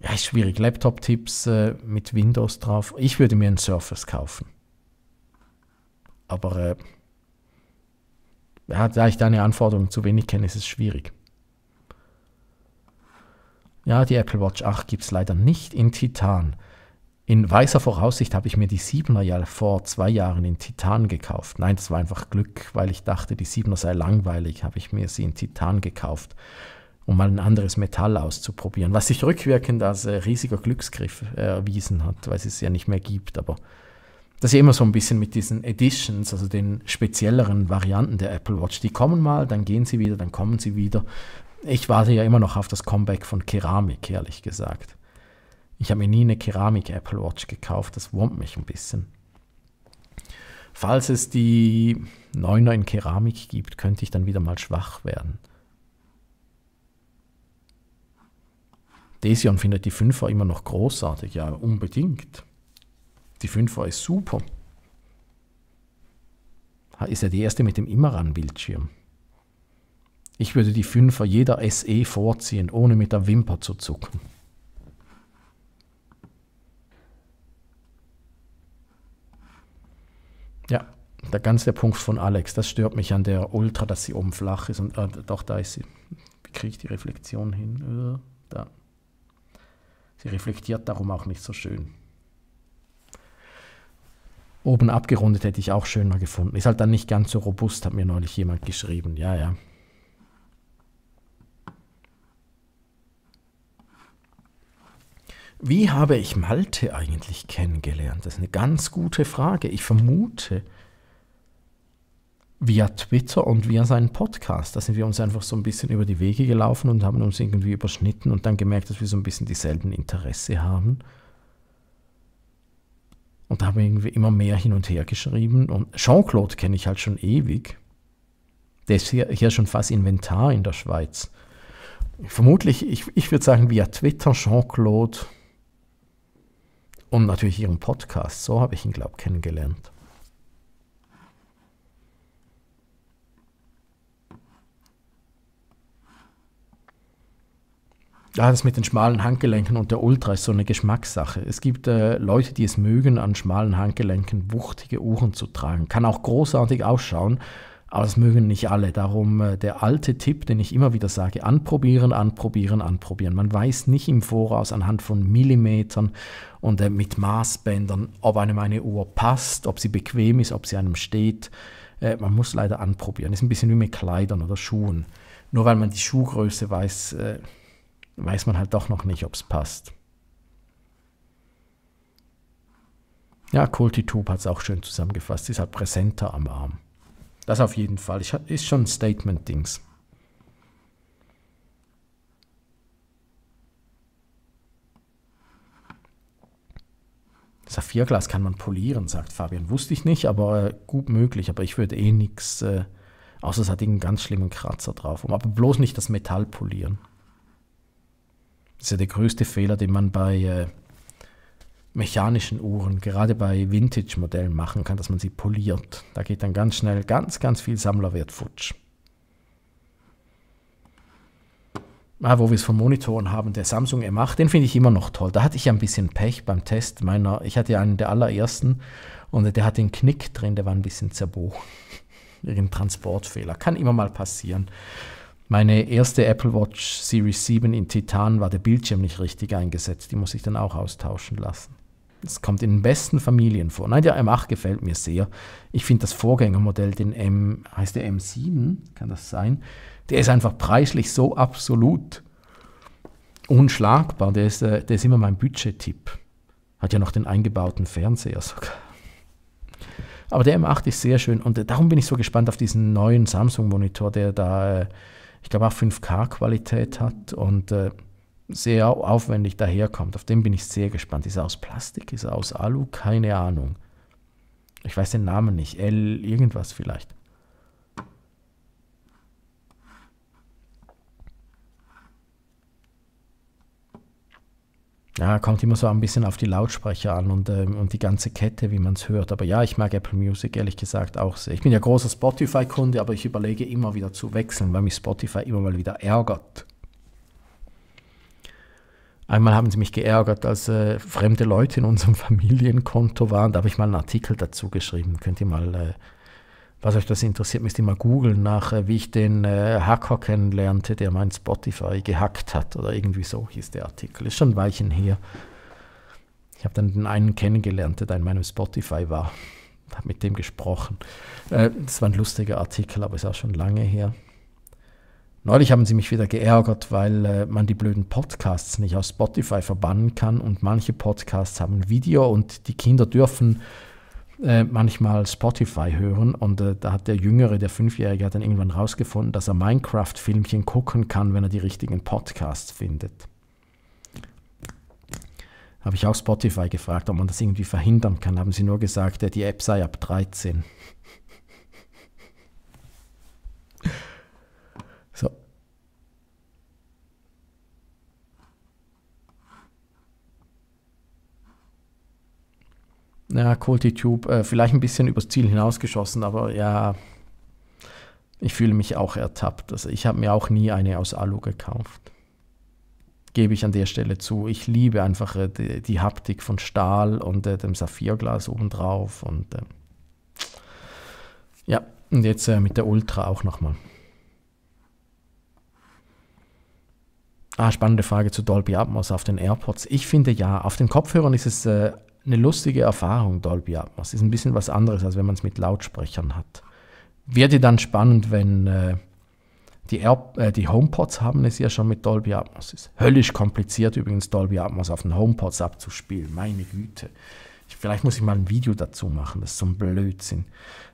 ja, ist schwierig. Laptop-Tipps äh, mit Windows drauf. Ich würde mir einen Surface kaufen. Aber äh, ja, da ich deine Anforderungen zu wenig kenne, ist es schwierig. Ja, die Apple Watch 8 gibt es leider nicht in Titan. In weißer Voraussicht habe ich mir die Siebener ja vor zwei Jahren in Titan gekauft. Nein, das war einfach Glück, weil ich dachte, die Siebener sei langweilig, habe ich mir sie in Titan gekauft, um mal ein anderes Metall auszuprobieren, was sich rückwirkend als äh, riesiger Glücksgriff äh, erwiesen hat, weil es es ja nicht mehr gibt, aber das ist ja immer so ein bisschen mit diesen Editions, also den spezielleren Varianten der Apple Watch. Die kommen mal, dann gehen sie wieder, dann kommen sie wieder. Ich warte ja immer noch auf das Comeback von Keramik, ehrlich gesagt. Ich habe mir nie eine Keramik-Apple Watch gekauft, das wurmt mich ein bisschen. Falls es die 9er in Keramik gibt, könnte ich dann wieder mal schwach werden. Desion findet die 5er immer noch großartig. Ja, unbedingt. Die 5er ist super. Ist ja die erste mit dem Immeran-Bildschirm. Ich würde die 5er jeder SE vorziehen, ohne mit der Wimper zu zucken. Ja, der ganze Punkt von Alex. Das stört mich an der Ultra, dass sie oben flach ist. Und äh, doch, da ist sie. Wie kriege ich die Reflexion hin? Äh, da. Sie reflektiert darum auch nicht so schön. Oben abgerundet hätte ich auch schöner gefunden. Ist halt dann nicht ganz so robust, hat mir neulich jemand geschrieben. Ja, ja, Wie habe ich Malte eigentlich kennengelernt? Das ist eine ganz gute Frage. Ich vermute, via Twitter und via seinen Podcast. Da sind wir uns einfach so ein bisschen über die Wege gelaufen und haben uns irgendwie überschnitten und dann gemerkt, dass wir so ein bisschen dieselben Interesse haben. Und da haben wir irgendwie immer mehr hin und her geschrieben. Und Jean-Claude kenne ich halt schon ewig. Der ist hier, hier schon fast Inventar in der Schweiz. Vermutlich, ich, ich würde sagen, via Twitter Jean-Claude und natürlich ihren Podcast. So habe ich ihn, glaube ich, kennengelernt. Ja, das mit den schmalen Handgelenken und der Ultra ist so eine Geschmackssache. Es gibt äh, Leute, die es mögen, an schmalen Handgelenken wuchtige Uhren zu tragen. Kann auch großartig ausschauen aber das mögen nicht alle. Darum äh, der alte Tipp, den ich immer wieder sage, anprobieren, anprobieren, anprobieren. Man weiß nicht im Voraus anhand von Millimetern und äh, mit Maßbändern, ob einem eine Uhr passt, ob sie bequem ist, ob sie einem steht. Äh, man muss leider anprobieren. Ist ein bisschen wie mit Kleidern oder Schuhen. Nur weil man die Schuhgröße weiß, weiß man halt doch noch nicht, ob es passt. Ja, Kultitube hat es auch schön zusammengefasst. ist halt präsenter am Arm. Das auf jeden Fall. Ich, ist schon ein Statement-Dings. Saphirglas kann man polieren, sagt Fabian. Wusste ich nicht, aber äh, gut möglich. Aber ich würde eh nichts, äh, außer es hat einen ganz schlimmen Kratzer drauf. Aber bloß nicht das Metall polieren. Das ist ja der größte Fehler, den man bei äh, mechanischen Uhren, gerade bei Vintage-Modellen machen kann, dass man sie poliert. Da geht dann ganz schnell ganz, ganz viel Sammlerwert futsch. Ah, wo wir es von Monitoren haben, der Samsung M8, den finde ich immer noch toll. Da hatte ich ja ein bisschen Pech beim Test meiner, ich hatte ja einen der allerersten und der hat den Knick drin, der war ein bisschen zerbogen. Irgendein Transportfehler, kann immer mal passieren. Meine erste Apple Watch Series 7 in Titan war der Bildschirm nicht richtig eingesetzt, die muss ich dann auch austauschen lassen. Das kommt in den besten Familien vor. Nein, der M8 gefällt mir sehr. Ich finde das Vorgängermodell, den M, heißt der M7, kann das sein? Der ist einfach preislich so absolut unschlagbar. Der ist, äh, der ist immer mein Budget-Tipp. Hat ja noch den eingebauten Fernseher sogar. Aber der M8 ist sehr schön und äh, darum bin ich so gespannt auf diesen neuen Samsung-Monitor, der da, äh, ich glaube, auch 5K-Qualität hat und sehr aufwendig daherkommt. Auf den bin ich sehr gespannt. Ist er aus Plastik? Ist er aus Alu? Keine Ahnung. Ich weiß den Namen nicht. L irgendwas vielleicht. Ja, kommt immer so ein bisschen auf die Lautsprecher an und, ähm, und die ganze Kette, wie man es hört. Aber ja, ich mag Apple Music ehrlich gesagt auch sehr. Ich bin ja großer Spotify-Kunde, aber ich überlege immer wieder zu wechseln, weil mich Spotify immer mal wieder ärgert. Einmal haben sie mich geärgert, als äh, fremde Leute in unserem Familienkonto waren. Da habe ich mal einen Artikel dazu geschrieben. Könnt ihr mal, äh, was euch das interessiert, müsst ihr mal googeln nach, äh, wie ich den äh, Hacker kennenlernte, der mein Spotify gehackt hat. Oder irgendwie so hieß der Artikel. Ist schon ein Weichen her. Ich habe dann den einen kennengelernt, der da in meinem Spotify war. Habe mit dem gesprochen. Äh, das war ein lustiger Artikel, aber ist auch schon lange her. Neulich haben sie mich wieder geärgert, weil äh, man die blöden Podcasts nicht aus Spotify verbannen kann und manche Podcasts haben Video und die Kinder dürfen äh, manchmal Spotify hören und äh, da hat der Jüngere, der Fünfjährige, hat dann irgendwann rausgefunden, dass er Minecraft-Filmchen gucken kann, wenn er die richtigen Podcasts findet. Habe ich auch Spotify gefragt, ob man das irgendwie verhindern kann, haben sie nur gesagt, äh, die App sei ab 13. Ja, Colty Tube, äh, vielleicht ein bisschen übers Ziel hinausgeschossen, aber ja, ich fühle mich auch ertappt. Also ich habe mir auch nie eine aus Alu gekauft. Gebe ich an der Stelle zu. Ich liebe einfach äh, die, die, Haptik von Stahl und äh, dem Saphirglas obendrauf. Und äh, ja, und jetzt äh, mit der Ultra auch nochmal. Ah, spannende Frage zu Dolby Atmos auf den AirPods. Ich finde ja, auf den Kopfhörern ist es äh, eine lustige Erfahrung, Dolby Atmos. Ist ein bisschen was anderes, als wenn man es mit Lautsprechern hat. Wird ja dann spannend, wenn äh, die, Air äh, die HomePods haben es ja schon mit Dolby Atmos. Ist höllisch kompliziert übrigens, Dolby Atmos auf den HomePods abzuspielen. Meine Güte. Ich, vielleicht muss ich mal ein Video dazu machen. Das ist so ein Blödsinn,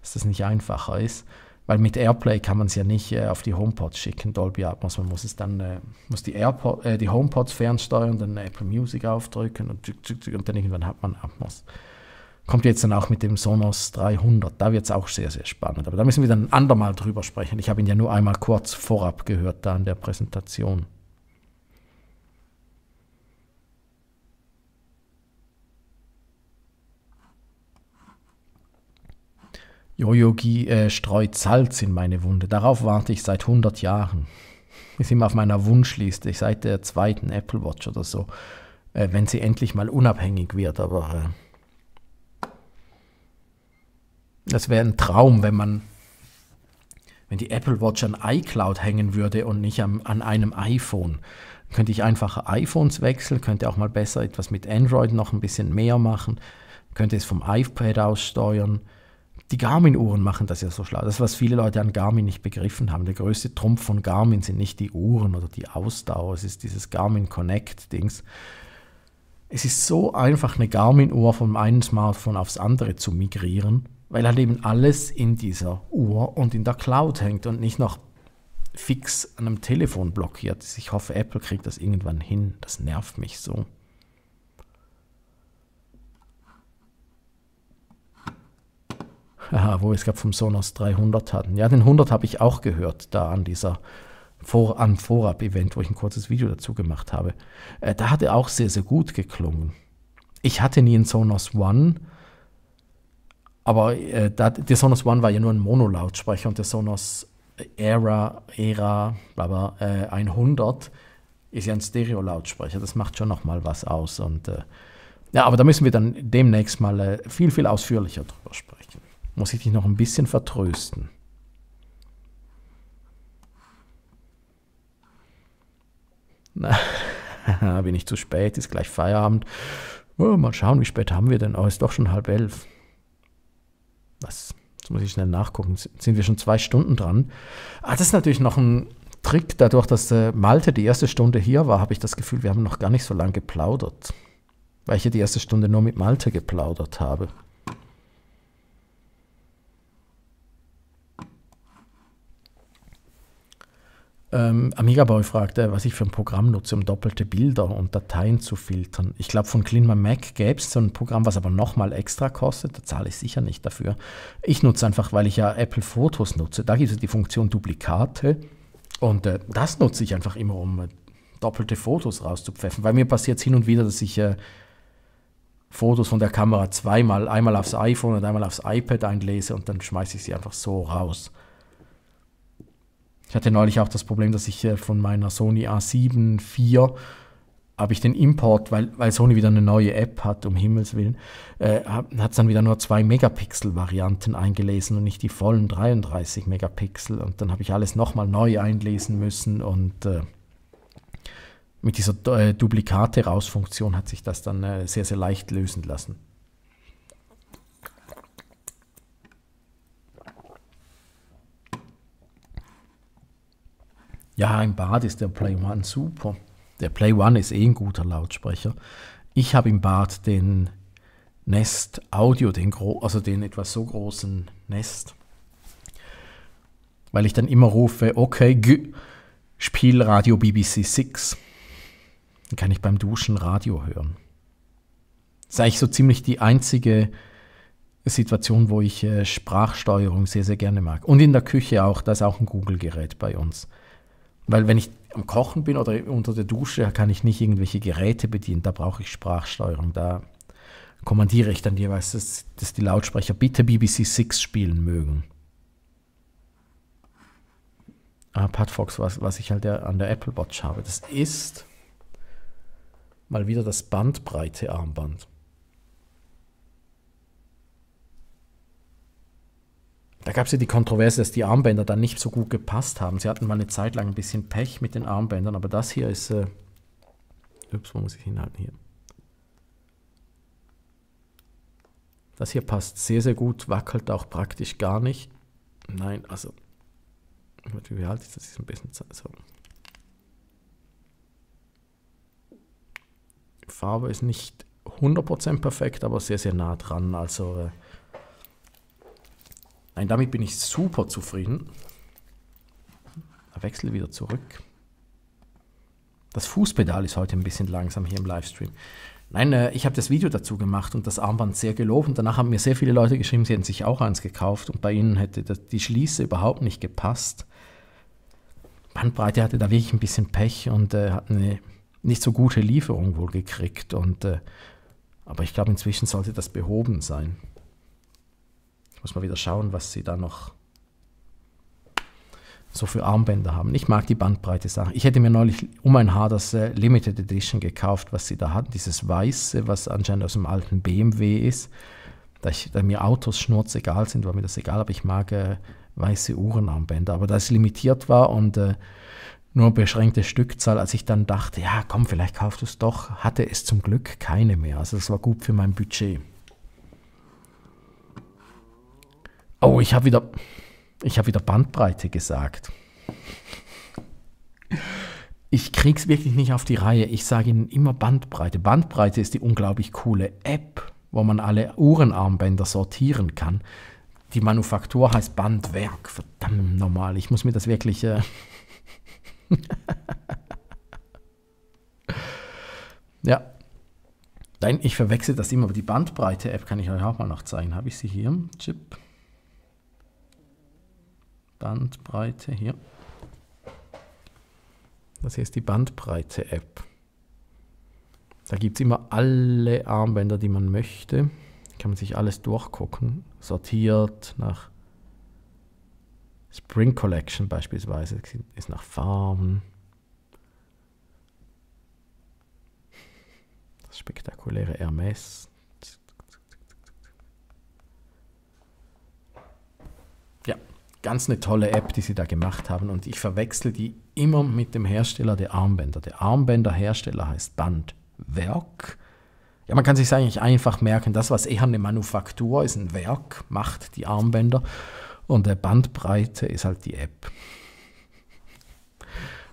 dass das nicht einfacher ist weil mit AirPlay kann man es ja nicht äh, auf die HomePods schicken, Dolby Atmos. Man muss es dann, äh, muss die, AirPod, äh, die HomePods fernsteuern, dann Apple Music aufdrücken und, und dann irgendwann hat man Atmos. Kommt jetzt dann auch mit dem Sonos 300. Da wird es auch sehr, sehr spannend. Aber da müssen wir dann ein andermal drüber sprechen. Ich habe ihn ja nur einmal kurz vorab gehört da in der Präsentation. Yoyogi äh, streut Salz in meine Wunde. Darauf warte ich seit 100 Jahren. Ist immer auf meiner Wunschliste, seit der zweiten Apple Watch oder so, äh, wenn sie endlich mal unabhängig wird. Aber äh, das wäre ein Traum, wenn man, wenn die Apple Watch an iCloud hängen würde und nicht am, an einem iPhone. könnte ich einfach iPhones wechseln, könnte auch mal besser etwas mit Android noch ein bisschen mehr machen, könnte es vom iPad aus steuern die Garmin-Uhren machen das ja so schlau. Das, was viele Leute an Garmin nicht begriffen haben. Der größte Trumpf von Garmin sind nicht die Uhren oder die Ausdauer. Es ist dieses Garmin Connect-Dings. Es ist so einfach, eine Garmin-Uhr vom einen Smartphone aufs andere zu migrieren, weil halt eben alles in dieser Uhr und in der Cloud hängt und nicht noch fix an einem Telefon blockiert ist. Ich hoffe, Apple kriegt das irgendwann hin. Das nervt mich so. wo es gab vom Sonos 300 hatten. Ja, den 100 habe ich auch gehört, da an dieser Vor am Vorab-Event, wo ich ein kurzes Video dazu gemacht habe. Äh, da hat er auch sehr, sehr gut geklungen. Ich hatte nie einen Sonos One, aber äh, da, der Sonos One war ja nur ein Monolautsprecher und der Sonos Era, Era, bla, bla äh, 100 ist ja ein Stereo-Lautsprecher. Das macht schon nochmal was aus und äh, ja, aber da müssen wir dann demnächst mal äh, viel, viel ausführlicher drüber sprechen muss ich dich noch ein bisschen vertrösten. Na, bin ich zu spät, ist gleich Feierabend. Oh, mal schauen, wie spät haben wir denn? Oh, ist doch schon halb elf. Was? Jetzt muss ich schnell nachgucken. Sind wir schon zwei Stunden dran? Ah, das ist natürlich noch ein Trick. Dadurch, dass äh, Malte die erste Stunde hier war, habe ich das Gefühl, wir haben noch gar nicht so lange geplaudert. Weil ich ja die erste Stunde nur mit Malte geplaudert habe. Ähm, Amiga Boy fragte, was ich für ein Programm nutze, um doppelte Bilder und Dateien zu filtern. Ich glaube, von Cleanma Mac gäbe es so ein Programm, was aber nochmal extra kostet. Da zahle ich sicher nicht dafür. Ich nutze einfach, weil ich ja Apple Fotos nutze. Da gibt es die Funktion Duplikate. Und äh, das nutze ich einfach immer, um äh, doppelte Fotos rauszupfeffen. Weil mir passiert es hin und wieder, dass ich äh, Fotos von der Kamera zweimal, einmal aufs iPhone und einmal aufs iPad einlese und dann schmeiße ich sie einfach so raus. Ich hatte neulich auch das Problem, dass ich äh, von meiner Sony A7 IV habe ich den Import, weil, weil Sony wieder eine neue App hat, um Himmels Willen, äh, hat es dann wieder nur zwei Megapixel-Varianten eingelesen und nicht die vollen 33 Megapixel. Und dann habe ich alles nochmal neu einlesen müssen und äh, mit dieser äh, Duplikate-Raus-Funktion hat sich das dann äh, sehr, sehr leicht lösen lassen. Ja, im Bad ist der Play One super. Der Play One ist eh ein guter Lautsprecher. Ich habe im Bad den Nest Audio, den gro also den etwas so großen Nest, weil ich dann immer rufe, okay, g spiel Radio BBC 6. Dann kann ich beim Duschen Radio hören. Das ist eigentlich so ziemlich die einzige Situation, wo ich äh, Sprachsteuerung sehr, sehr gerne mag. Und in der Küche auch, da ist auch ein Google-Gerät bei uns. Weil wenn ich am Kochen bin oder unter der Dusche, kann ich nicht irgendwelche Geräte bedienen. Da brauche ich Sprachsteuerung. Da kommandiere ich dann jeweils, dass, dass die Lautsprecher bitte BBC Six spielen mögen. Ah, Padfox, was, was ich halt der, an der Apple Watch habe. Das ist mal wieder das Bandbreite Armband. Da gab es ja die Kontroverse, dass die Armbänder dann nicht so gut gepasst haben. Sie hatten mal eine Zeit lang ein bisschen Pech mit den Armbändern, aber das hier ist. Äh, ups, wo muss ich hinhalten hier? Das hier passt sehr, sehr gut, wackelt auch praktisch gar nicht. Nein, also. Wie halte ich das? ist ein bisschen. So. Die Farbe ist nicht 100% perfekt, aber sehr, sehr nah dran. Also. Äh, Nein, damit bin ich super zufrieden. Wechsel wieder zurück. Das Fußpedal ist heute ein bisschen langsam hier im Livestream. Nein, äh, ich habe das Video dazu gemacht und das Armband sehr gelobt. Und danach haben mir sehr viele Leute geschrieben, sie hätten sich auch eins gekauft und bei ihnen hätte die Schließe überhaupt nicht gepasst. Bandbreite hatte da wirklich ein bisschen Pech und äh, hat eine nicht so gute Lieferung wohl gekriegt. Und, äh, aber ich glaube, inzwischen sollte das behoben sein. Muss man wieder schauen, was sie da noch so für Armbänder haben. Ich mag die Bandbreite Sachen. Ich hätte mir neulich um ein Haar das äh, Limited Edition gekauft, was sie da hatten. Dieses Weiße, was anscheinend aus dem alten BMW ist. Da, ich, da mir Autos schnurz egal sind, war mir das egal, aber ich mag äh, weiße Uhrenarmbänder. Aber da es limitiert war und äh, nur beschränkte Stückzahl, als ich dann dachte, ja komm, vielleicht kaufst du es doch, hatte es zum Glück keine mehr. Also das war gut für mein Budget. Oh, ich habe wieder, hab wieder Bandbreite gesagt. Ich krieg's wirklich nicht auf die Reihe. Ich sage Ihnen immer Bandbreite. Bandbreite ist die unglaublich coole App, wo man alle Uhrenarmbänder sortieren kann. Die Manufaktur heißt Bandwerk. Verdammt normal. Ich muss mir das wirklich. Äh ja. Nein, ich verwechsel das immer. Aber die Bandbreite-App kann ich euch auch mal noch zeigen. Habe ich sie hier? Chip. Bandbreite hier. Das hier ist die Bandbreite-App. Da gibt es immer alle Armbänder, die man möchte. Da kann man sich alles durchgucken. Sortiert nach Spring Collection beispielsweise. Ist nach Farben. Das spektakuläre Hermes. ganz eine tolle App, die sie da gemacht haben und ich verwechsel die immer mit dem Hersteller der Armbänder. Der Armbänderhersteller heißt Bandwerk. Ja, man kann sich eigentlich einfach merken, das, was eher eine Manufaktur ist, ein Werk, macht die Armbänder und der Bandbreite ist halt die App.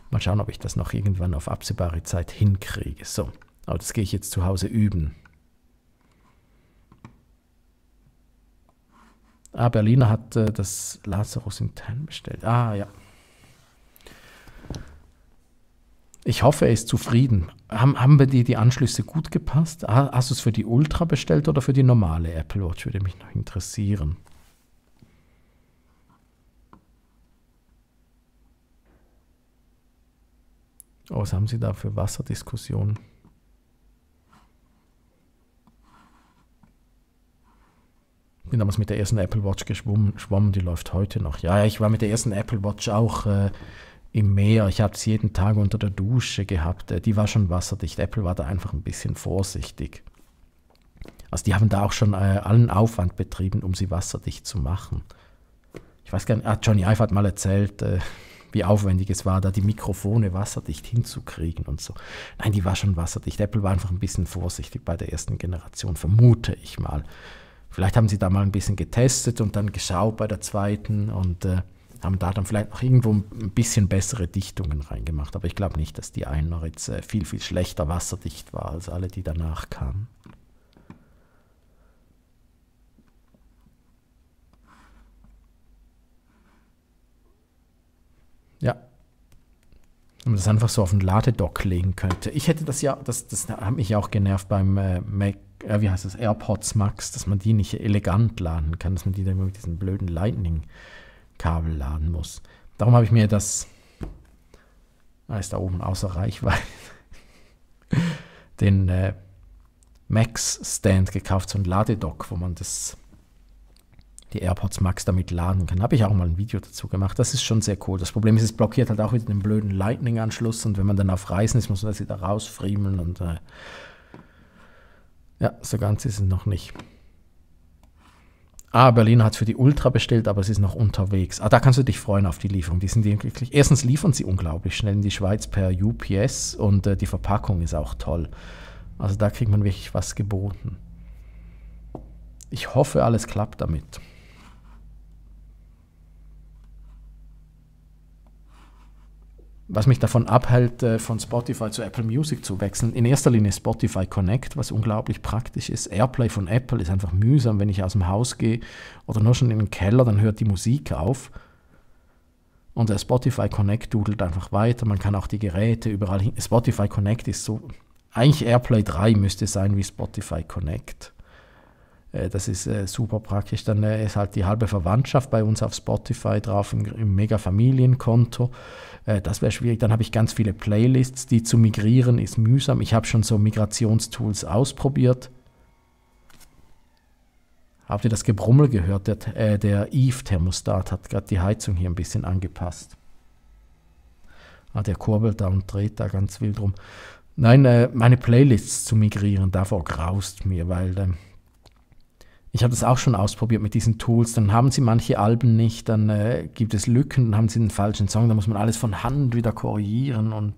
Mal schauen, ob ich das noch irgendwann auf absehbare Zeit hinkriege. So, aber das gehe ich jetzt zu Hause üben. Ah, Berliner hat äh, das Lazarus in Tan bestellt. Ah, ja. Ich hoffe, er ist zufrieden. Haben, haben bei dir die Anschlüsse gut gepasst? Ah, hast du es für die Ultra bestellt oder für die normale Apple Watch? Würde mich noch interessieren. Oh, was haben Sie da für Wasserdiskussionen? bin damals mit der ersten Apple Watch geschwommen, die läuft heute noch. Ja, ich war mit der ersten Apple Watch auch äh, im Meer. Ich habe es jeden Tag unter der Dusche gehabt. Äh, die war schon wasserdicht. Apple war da einfach ein bisschen vorsichtig. Also die haben da auch schon äh, allen Aufwand betrieben, um sie wasserdicht zu machen. Ich weiß gar nicht, ah, Johnny Ive hat mal erzählt, äh, wie aufwendig es war, da die Mikrofone wasserdicht hinzukriegen und so. Nein, die war schon wasserdicht. Apple war einfach ein bisschen vorsichtig bei der ersten Generation, vermute ich mal. Vielleicht haben sie da mal ein bisschen getestet und dann geschaut bei der zweiten und äh, haben da dann vielleicht noch irgendwo ein bisschen bessere Dichtungen reingemacht. Aber ich glaube nicht, dass die Einer jetzt äh, viel, viel schlechter wasserdicht war als alle, die danach kamen. Ja, und das einfach so auf den Ladedock legen könnte. Ich hätte das ja, das, das hat mich ja auch genervt beim äh, Mac, äh, wie heißt das, AirPods Max, dass man die nicht elegant laden kann, dass man die dann mit diesem blöden Lightning-Kabel laden muss. Darum habe ich mir das, ah, ist da oben außer Reichweite, den äh, Max-Stand gekauft, so ein Ladedock, wo man das die AirPods Max damit laden kann. Habe ich auch mal ein Video dazu gemacht. Das ist schon sehr cool. Das Problem ist, es blockiert halt auch wieder den blöden Lightning-Anschluss und wenn man dann auf Reisen ist, muss man das wieder rausfriemeln und äh ja, so ganz ist es noch nicht. Ah, Berlin hat für die Ultra bestellt, aber es ist noch unterwegs. Ah, da kannst du dich freuen auf die Lieferung. Die sind wirklich. Erstens liefern sie unglaublich schnell in die Schweiz per UPS und äh, die Verpackung ist auch toll. Also da kriegt man wirklich was geboten. Ich hoffe, alles klappt damit. was mich davon abhält, äh, von Spotify zu Apple Music zu wechseln. In erster Linie Spotify Connect, was unglaublich praktisch ist. Airplay von Apple ist einfach mühsam, wenn ich aus dem Haus gehe oder nur schon in den Keller, dann hört die Musik auf. Und der Spotify Connect dudelt einfach weiter. Man kann auch die Geräte überall hin. Spotify Connect ist so. Eigentlich Airplay 3 müsste sein wie Spotify Connect. Äh, das ist äh, super praktisch. Dann äh, ist halt die halbe Verwandtschaft bei uns auf Spotify drauf im, im Mega-Familienkonto. Das wäre schwierig. Dann habe ich ganz viele Playlists, die zu migrieren ist mühsam. Ich habe schon so Migrationstools ausprobiert. Habt ihr das Gebrummel gehört? Der, äh, der Eve-Thermostat hat gerade die Heizung hier ein bisschen angepasst. Ah, der kurbelt da und dreht da ganz wild rum. Nein, äh, meine Playlists zu migrieren, davor graust mir, weil äh, ich habe das auch schon ausprobiert mit diesen Tools. Dann haben sie manche Alben nicht, dann äh, gibt es Lücken, dann haben sie den falschen Song, dann muss man alles von Hand wieder korrigieren. Und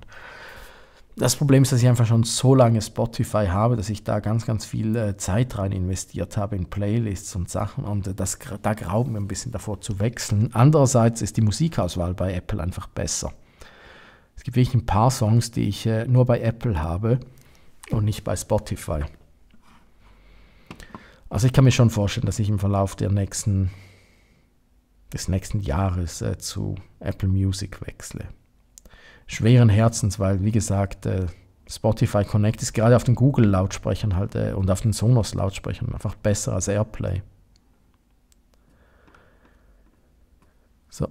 das Problem ist, dass ich einfach schon so lange Spotify habe, dass ich da ganz, ganz viel äh, Zeit rein investiert habe in Playlists und Sachen. Und äh, das, da graut mir ein bisschen davor zu wechseln. Andererseits ist die Musikauswahl bei Apple einfach besser. Es gibt wirklich ein paar Songs, die ich äh, nur bei Apple habe und nicht bei Spotify. Also ich kann mir schon vorstellen, dass ich im Verlauf der nächsten, des nächsten Jahres äh, zu Apple Music wechsle. Schweren Herzens, weil wie gesagt, äh, Spotify Connect ist gerade auf den Google-Lautsprechern halt äh, und auf den Sonos-Lautsprechern einfach besser als AirPlay. So.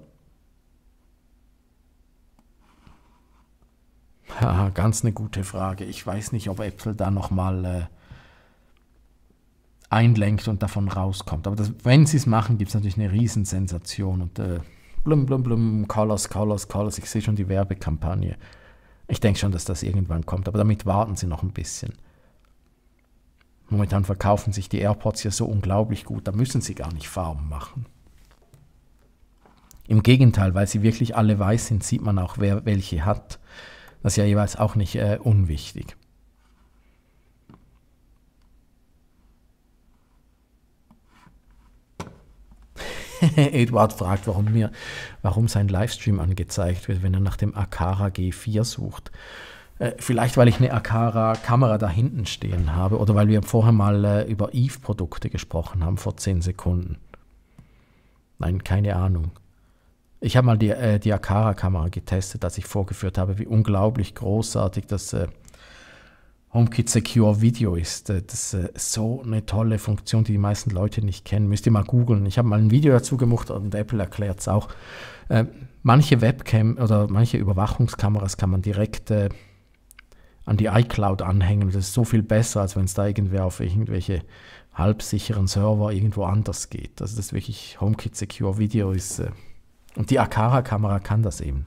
Haha, ganz eine gute Frage. Ich weiß nicht, ob Apple da nochmal äh, einlenkt und davon rauskommt. Aber das, wenn sie es machen, gibt es natürlich eine Riesensensation und äh, blum, blum, blum, Colors, Colors, Colors. Ich sehe schon die Werbekampagne. Ich denke schon, dass das irgendwann kommt, aber damit warten sie noch ein bisschen. Momentan verkaufen sich die AirPods ja so unglaublich gut, da müssen sie gar nicht Farben machen. Im Gegenteil, weil sie wirklich alle weiß sind, sieht man auch, wer welche hat. Das ist ja jeweils auch nicht äh, unwichtig. Eduard fragt, warum, mir, warum sein Livestream angezeigt wird, wenn er nach dem Akara G4 sucht. Äh, vielleicht, weil ich eine Akara-Kamera da hinten stehen habe oder weil wir vorher mal äh, über Eve-Produkte gesprochen haben vor 10 Sekunden. Nein, keine Ahnung. Ich habe mal die, äh, die Akara-Kamera getestet, als ich vorgeführt habe, wie unglaublich großartig das äh, HomeKit Secure Video ist. Äh, das ist äh, so eine tolle Funktion, die die meisten Leute nicht kennen. Müsst ihr mal googeln. Ich habe mal ein Video dazu gemacht und Apple erklärt es auch. Äh, manche Webcam oder manche Überwachungskameras kann man direkt an die iCloud anhängen. Das ist so viel besser, als wenn es da irgendwer auf irgendwelche halbsicheren Server irgendwo anders geht. Also das ist wirklich HomeKit Secure Video ist. und die Akara-Kamera kann das eben.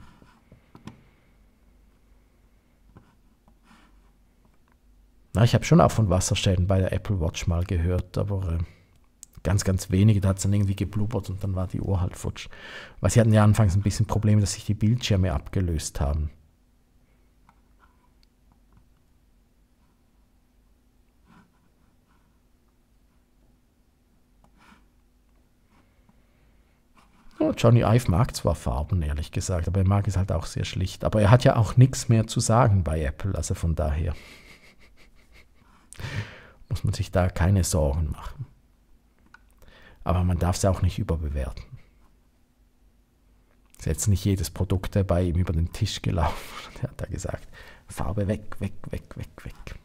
Na, ich habe schon auch von Wasserschäden bei der Apple Watch mal gehört, aber äh, ganz, ganz wenige. Da hat es dann irgendwie geblubbert und dann war die Uhr halt futsch. Weil sie hatten ja anfangs ein bisschen Probleme, dass sich die Bildschirme abgelöst haben. Johnny Ive mag zwar Farben, ehrlich gesagt, aber er mag es halt auch sehr schlicht. Aber er hat ja auch nichts mehr zu sagen bei Apple, also von daher muss man sich da keine Sorgen machen. Aber man darf es auch nicht überbewerten. Es Ist jetzt nicht jedes Produkt bei ihm über den Tisch gelaufen er hat da gesagt, Farbe weg, weg, weg, weg, weg.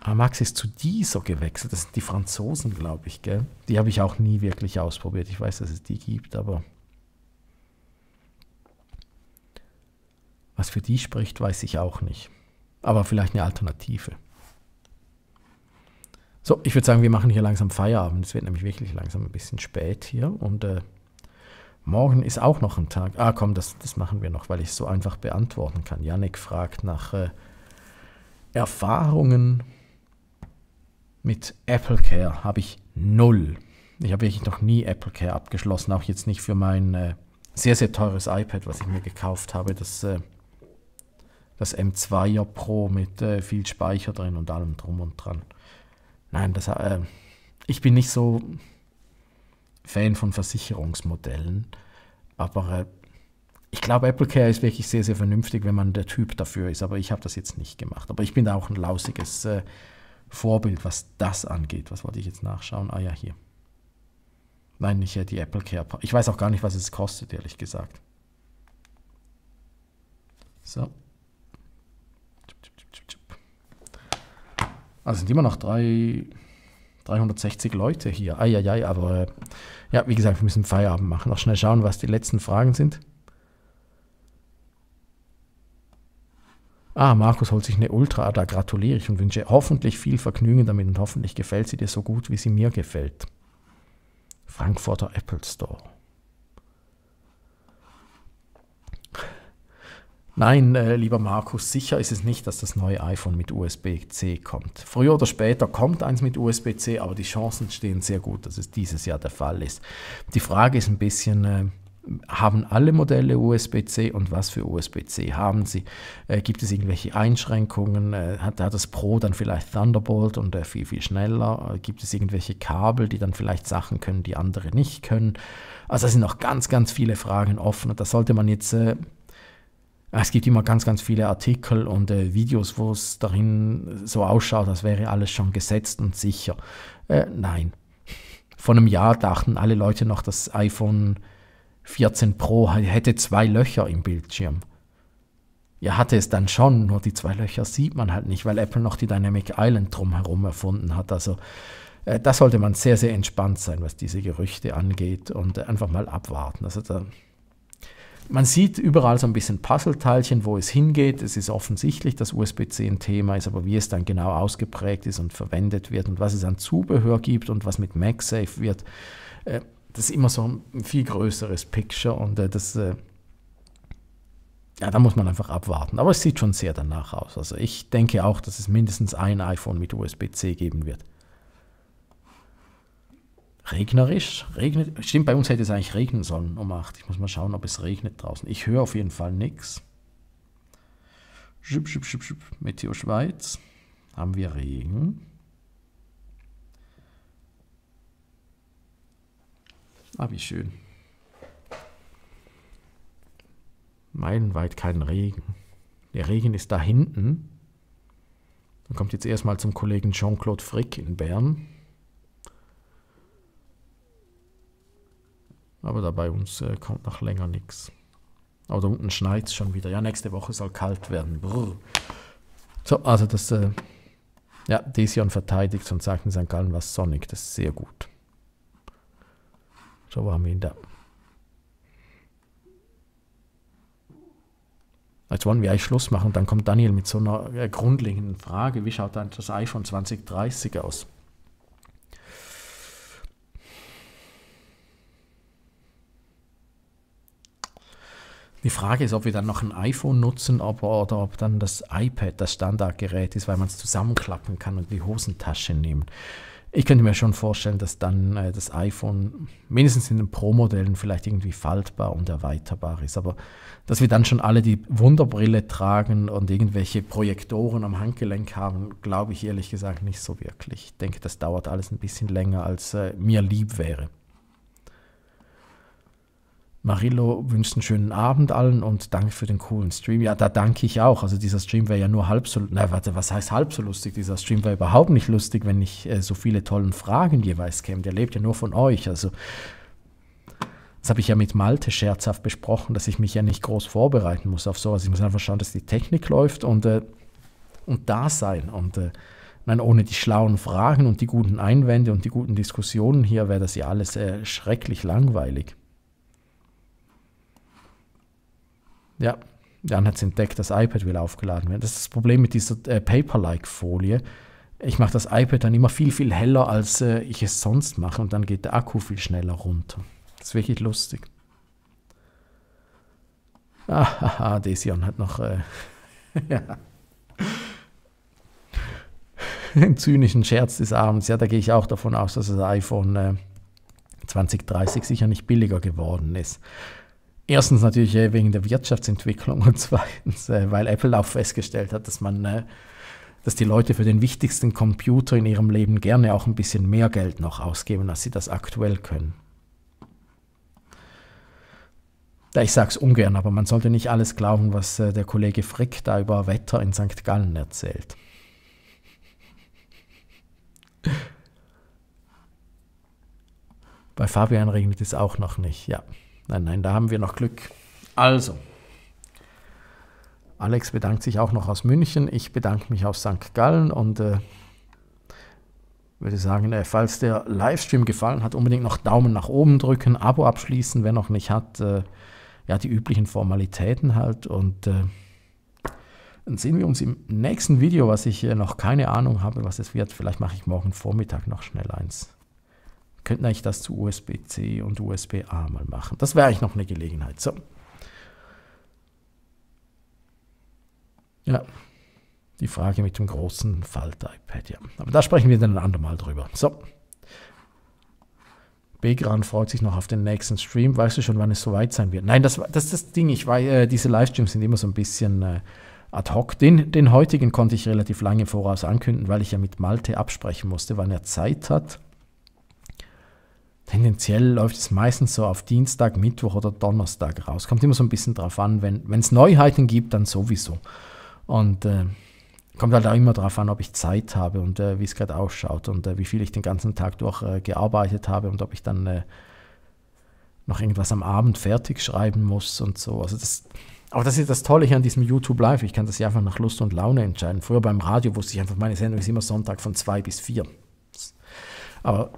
Aber ah, Max ist zu dieser gewechselt. Das sind die Franzosen, glaube ich, gell? Die habe ich auch nie wirklich ausprobiert. Ich weiß, dass es die gibt, aber Was für die spricht, weiß ich auch nicht. Aber vielleicht eine Alternative. So, ich würde sagen, wir machen hier langsam Feierabend. Es wird nämlich wirklich langsam ein bisschen spät hier. Und äh, morgen ist auch noch ein Tag. Ah, komm, das, das machen wir noch, weil ich es so einfach beantworten kann. Janik fragt nach äh, Erfahrungen mit Apple Care. Habe ich null. Ich habe wirklich noch nie Apple Care abgeschlossen. Auch jetzt nicht für mein äh, sehr, sehr teures iPad, was ich mir gekauft habe. Das äh, das M2er Pro mit äh, viel Speicher drin und allem drum und dran. Nein, das, äh, ich bin nicht so Fan von Versicherungsmodellen, aber äh, ich glaube, AppleCare ist wirklich sehr, sehr vernünftig, wenn man der Typ dafür ist, aber ich habe das jetzt nicht gemacht. Aber ich bin da auch ein lausiges äh, Vorbild, was das angeht. Was wollte ich jetzt nachschauen? Ah ja, hier. Nein, nicht die AppleCare. Ich weiß auch gar nicht, was es kostet, ehrlich gesagt. So. Also sind immer noch drei, 360 Leute hier. Eieiei, aber äh, ja, wie gesagt, wir müssen Feierabend machen. Noch schnell schauen, was die letzten Fragen sind. Ah, Markus holt sich eine Ultra, da gratuliere ich und wünsche hoffentlich viel Vergnügen damit und hoffentlich gefällt sie dir so gut, wie sie mir gefällt. Frankfurter Apple Store. Nein, äh, lieber Markus, sicher ist es nicht, dass das neue iPhone mit USB-C kommt. Früher oder später kommt eins mit USB-C, aber die Chancen stehen sehr gut, dass es dieses Jahr der Fall ist. Die Frage ist ein bisschen, äh, haben alle Modelle USB-C und was für USB-C haben sie? Äh, gibt es irgendwelche Einschränkungen? Äh, hat, hat das Pro dann vielleicht Thunderbolt und äh, viel, viel schneller? Äh, gibt es irgendwelche Kabel, die dann vielleicht Sachen können, die andere nicht können? Also da sind noch ganz, ganz viele Fragen offen und da sollte man jetzt äh, es gibt immer ganz, ganz viele Artikel und äh, Videos, wo es darin so ausschaut, als wäre alles schon gesetzt und sicher. Äh, nein. Vor einem Jahr dachten alle Leute noch, das iPhone 14 Pro hätte zwei Löcher im Bildschirm. Ja, hatte es dann schon, nur die zwei Löcher sieht man halt nicht, weil Apple noch die Dynamic Island drumherum erfunden hat. Also äh, da sollte man sehr, sehr entspannt sein, was diese Gerüchte angeht und einfach mal abwarten. Also da man sieht überall so ein bisschen Puzzleteilchen, wo es hingeht. Es ist offensichtlich, dass USB-C ein Thema ist, aber wie es dann genau ausgeprägt ist und verwendet wird und was es an Zubehör gibt und was mit MagSafe wird, äh, das ist immer so ein viel größeres Picture und äh, das, äh, ja, da muss man einfach abwarten. Aber es sieht schon sehr danach aus. Also ich denke auch, dass es mindestens ein iPhone mit USB-C geben wird regnerisch. Regnet, stimmt, bei uns hätte es eigentlich regnen sollen um 8. Ich muss mal schauen, ob es regnet draußen. Ich höre auf jeden Fall nichts. Schip, schip, schip, schip. Meteor Schweiz. Haben wir Regen? Ah, wie schön. Meilenweit kein Regen. Der Regen ist da hinten. Dann kommt jetzt erstmal zum Kollegen Jean-Claude Frick in Bern. Aber da bei uns äh, kommt noch länger nichts. Aber da unten schneit es schon wieder. Ja, nächste Woche soll kalt werden. Brrr. So, also das, äh, ja, Desion verteidigt und sagt in St. Gallen was sonnig. Das ist sehr gut. So, wo haben wir ihn da? Jetzt wollen wir eigentlich Schluss machen. dann kommt Daniel mit so einer äh, grundlegenden Frage. Wie schaut dann das iPhone 2030 aus? Die Frage ist, ob wir dann noch ein iPhone nutzen ob, oder ob dann das iPad das Standardgerät ist, weil man es zusammenklappen kann und die Hosentasche nehmen. Ich könnte mir schon vorstellen, dass dann äh, das iPhone mindestens in den Pro-Modellen vielleicht irgendwie faltbar und erweiterbar ist. Aber dass wir dann schon alle die Wunderbrille tragen und irgendwelche Projektoren am Handgelenk haben, glaube ich ehrlich gesagt nicht so wirklich. Ich denke, das dauert alles ein bisschen länger, als äh, mir lieb wäre. Marillo wünscht einen schönen Abend allen und danke für den coolen Stream. Ja, da danke ich auch. Also dieser Stream wäre ja nur halb so, na warte, was heißt halb so lustig? Dieser Stream wäre überhaupt nicht lustig, wenn nicht äh, so viele tollen Fragen jeweils kämen. Der lebt ja nur von euch. Also das habe ich ja mit Malte scherzhaft besprochen, dass ich mich ja nicht groß vorbereiten muss auf sowas. Ich muss einfach schauen, dass die Technik läuft und, äh, und da sein. Und äh, Nein, ohne die schlauen Fragen und die guten Einwände und die guten Diskussionen hier wäre das ja alles äh, schrecklich langweilig. Ja, dann hat es entdeckt, das iPad will aufgeladen werden. Das ist das Problem mit dieser äh, Paper-like-Folie. Ich mache das iPad dann immer viel, viel heller, als äh, ich es sonst mache und dann geht der Akku viel schneller runter. Das ist wirklich lustig. Ahaha, Desion hat noch äh, ja. zynischen Scherz des Abends. Ja, da gehe ich auch davon aus, dass das iPhone 2030 äh, sicher nicht billiger geworden ist. Erstens natürlich äh, wegen der Wirtschaftsentwicklung und zweitens, äh, weil Apple auch festgestellt hat, dass man, äh, dass die Leute für den wichtigsten Computer in ihrem Leben gerne auch ein bisschen mehr Geld noch ausgeben, als sie das aktuell können. Ich sage es ungern, aber man sollte nicht alles glauben, was der Kollege Frick da über Wetter in St. Gallen erzählt. Bei Fabian regnet es auch noch nicht, ja. Nein, nein, da haben wir noch Glück. Also, Alex bedankt sich auch noch aus München. Ich bedanke mich aus St. Gallen und äh, würde sagen, äh, falls der Livestream gefallen hat, unbedingt noch Daumen nach oben drücken, Abo abschließen, wer noch nicht hat. Äh, ja, die üblichen Formalitäten halt und äh, dann sehen wir uns im nächsten Video, was ich äh, noch keine Ahnung habe, was es wird. Vielleicht mache ich morgen Vormittag noch schnell eins könnten eigentlich das zu USB-C und USB-A mal machen. Das wäre eigentlich noch eine Gelegenheit. So. Ja, die Frage mit dem großen Falt-iPad, ja. Aber da sprechen wir dann ein andermal drüber. So. Begran freut sich noch auf den nächsten Stream. Weißt du schon, wann es soweit sein wird? Nein, das, das ist das Ding. Ich weiß, äh, diese Livestreams sind immer so ein bisschen äh, ad hoc. Den, den heutigen konnte ich relativ lange im voraus ankündigen, weil ich ja mit Malte absprechen musste, wann er Zeit hat. Tendenziell läuft es meistens so auf Dienstag, Mittwoch oder Donnerstag raus. Kommt immer so ein bisschen drauf an. Wenn es Neuheiten gibt, dann sowieso. Und äh, kommt halt auch immer drauf an, ob ich Zeit habe und äh, wie es gerade ausschaut und äh, wie viel ich den ganzen Tag durch äh, gearbeitet habe und ob ich dann äh, noch irgendwas am Abend fertig schreiben muss und so. Also das, aber das ist das Tolle hier an diesem YouTube Live. Ich kann das ja einfach nach Lust und Laune entscheiden. Früher beim Radio wusste ich einfach, meine Sendung ist immer Sonntag von zwei bis vier. Aber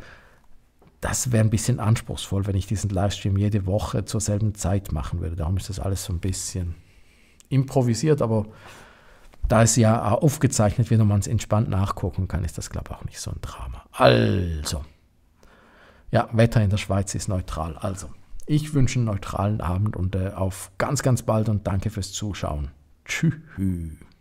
das wäre ein bisschen anspruchsvoll, wenn ich diesen Livestream jede Woche zur selben Zeit machen würde. Darum ist das alles so ein bisschen improvisiert, aber da es ja aufgezeichnet wird und man es entspannt nachgucken kann, ist das, glaube ich, auch nicht so ein Drama. Also, ja, Wetter in der Schweiz ist neutral. Also, ich wünsche einen neutralen Abend und äh, auf ganz, ganz bald und danke fürs Zuschauen. Tschüss.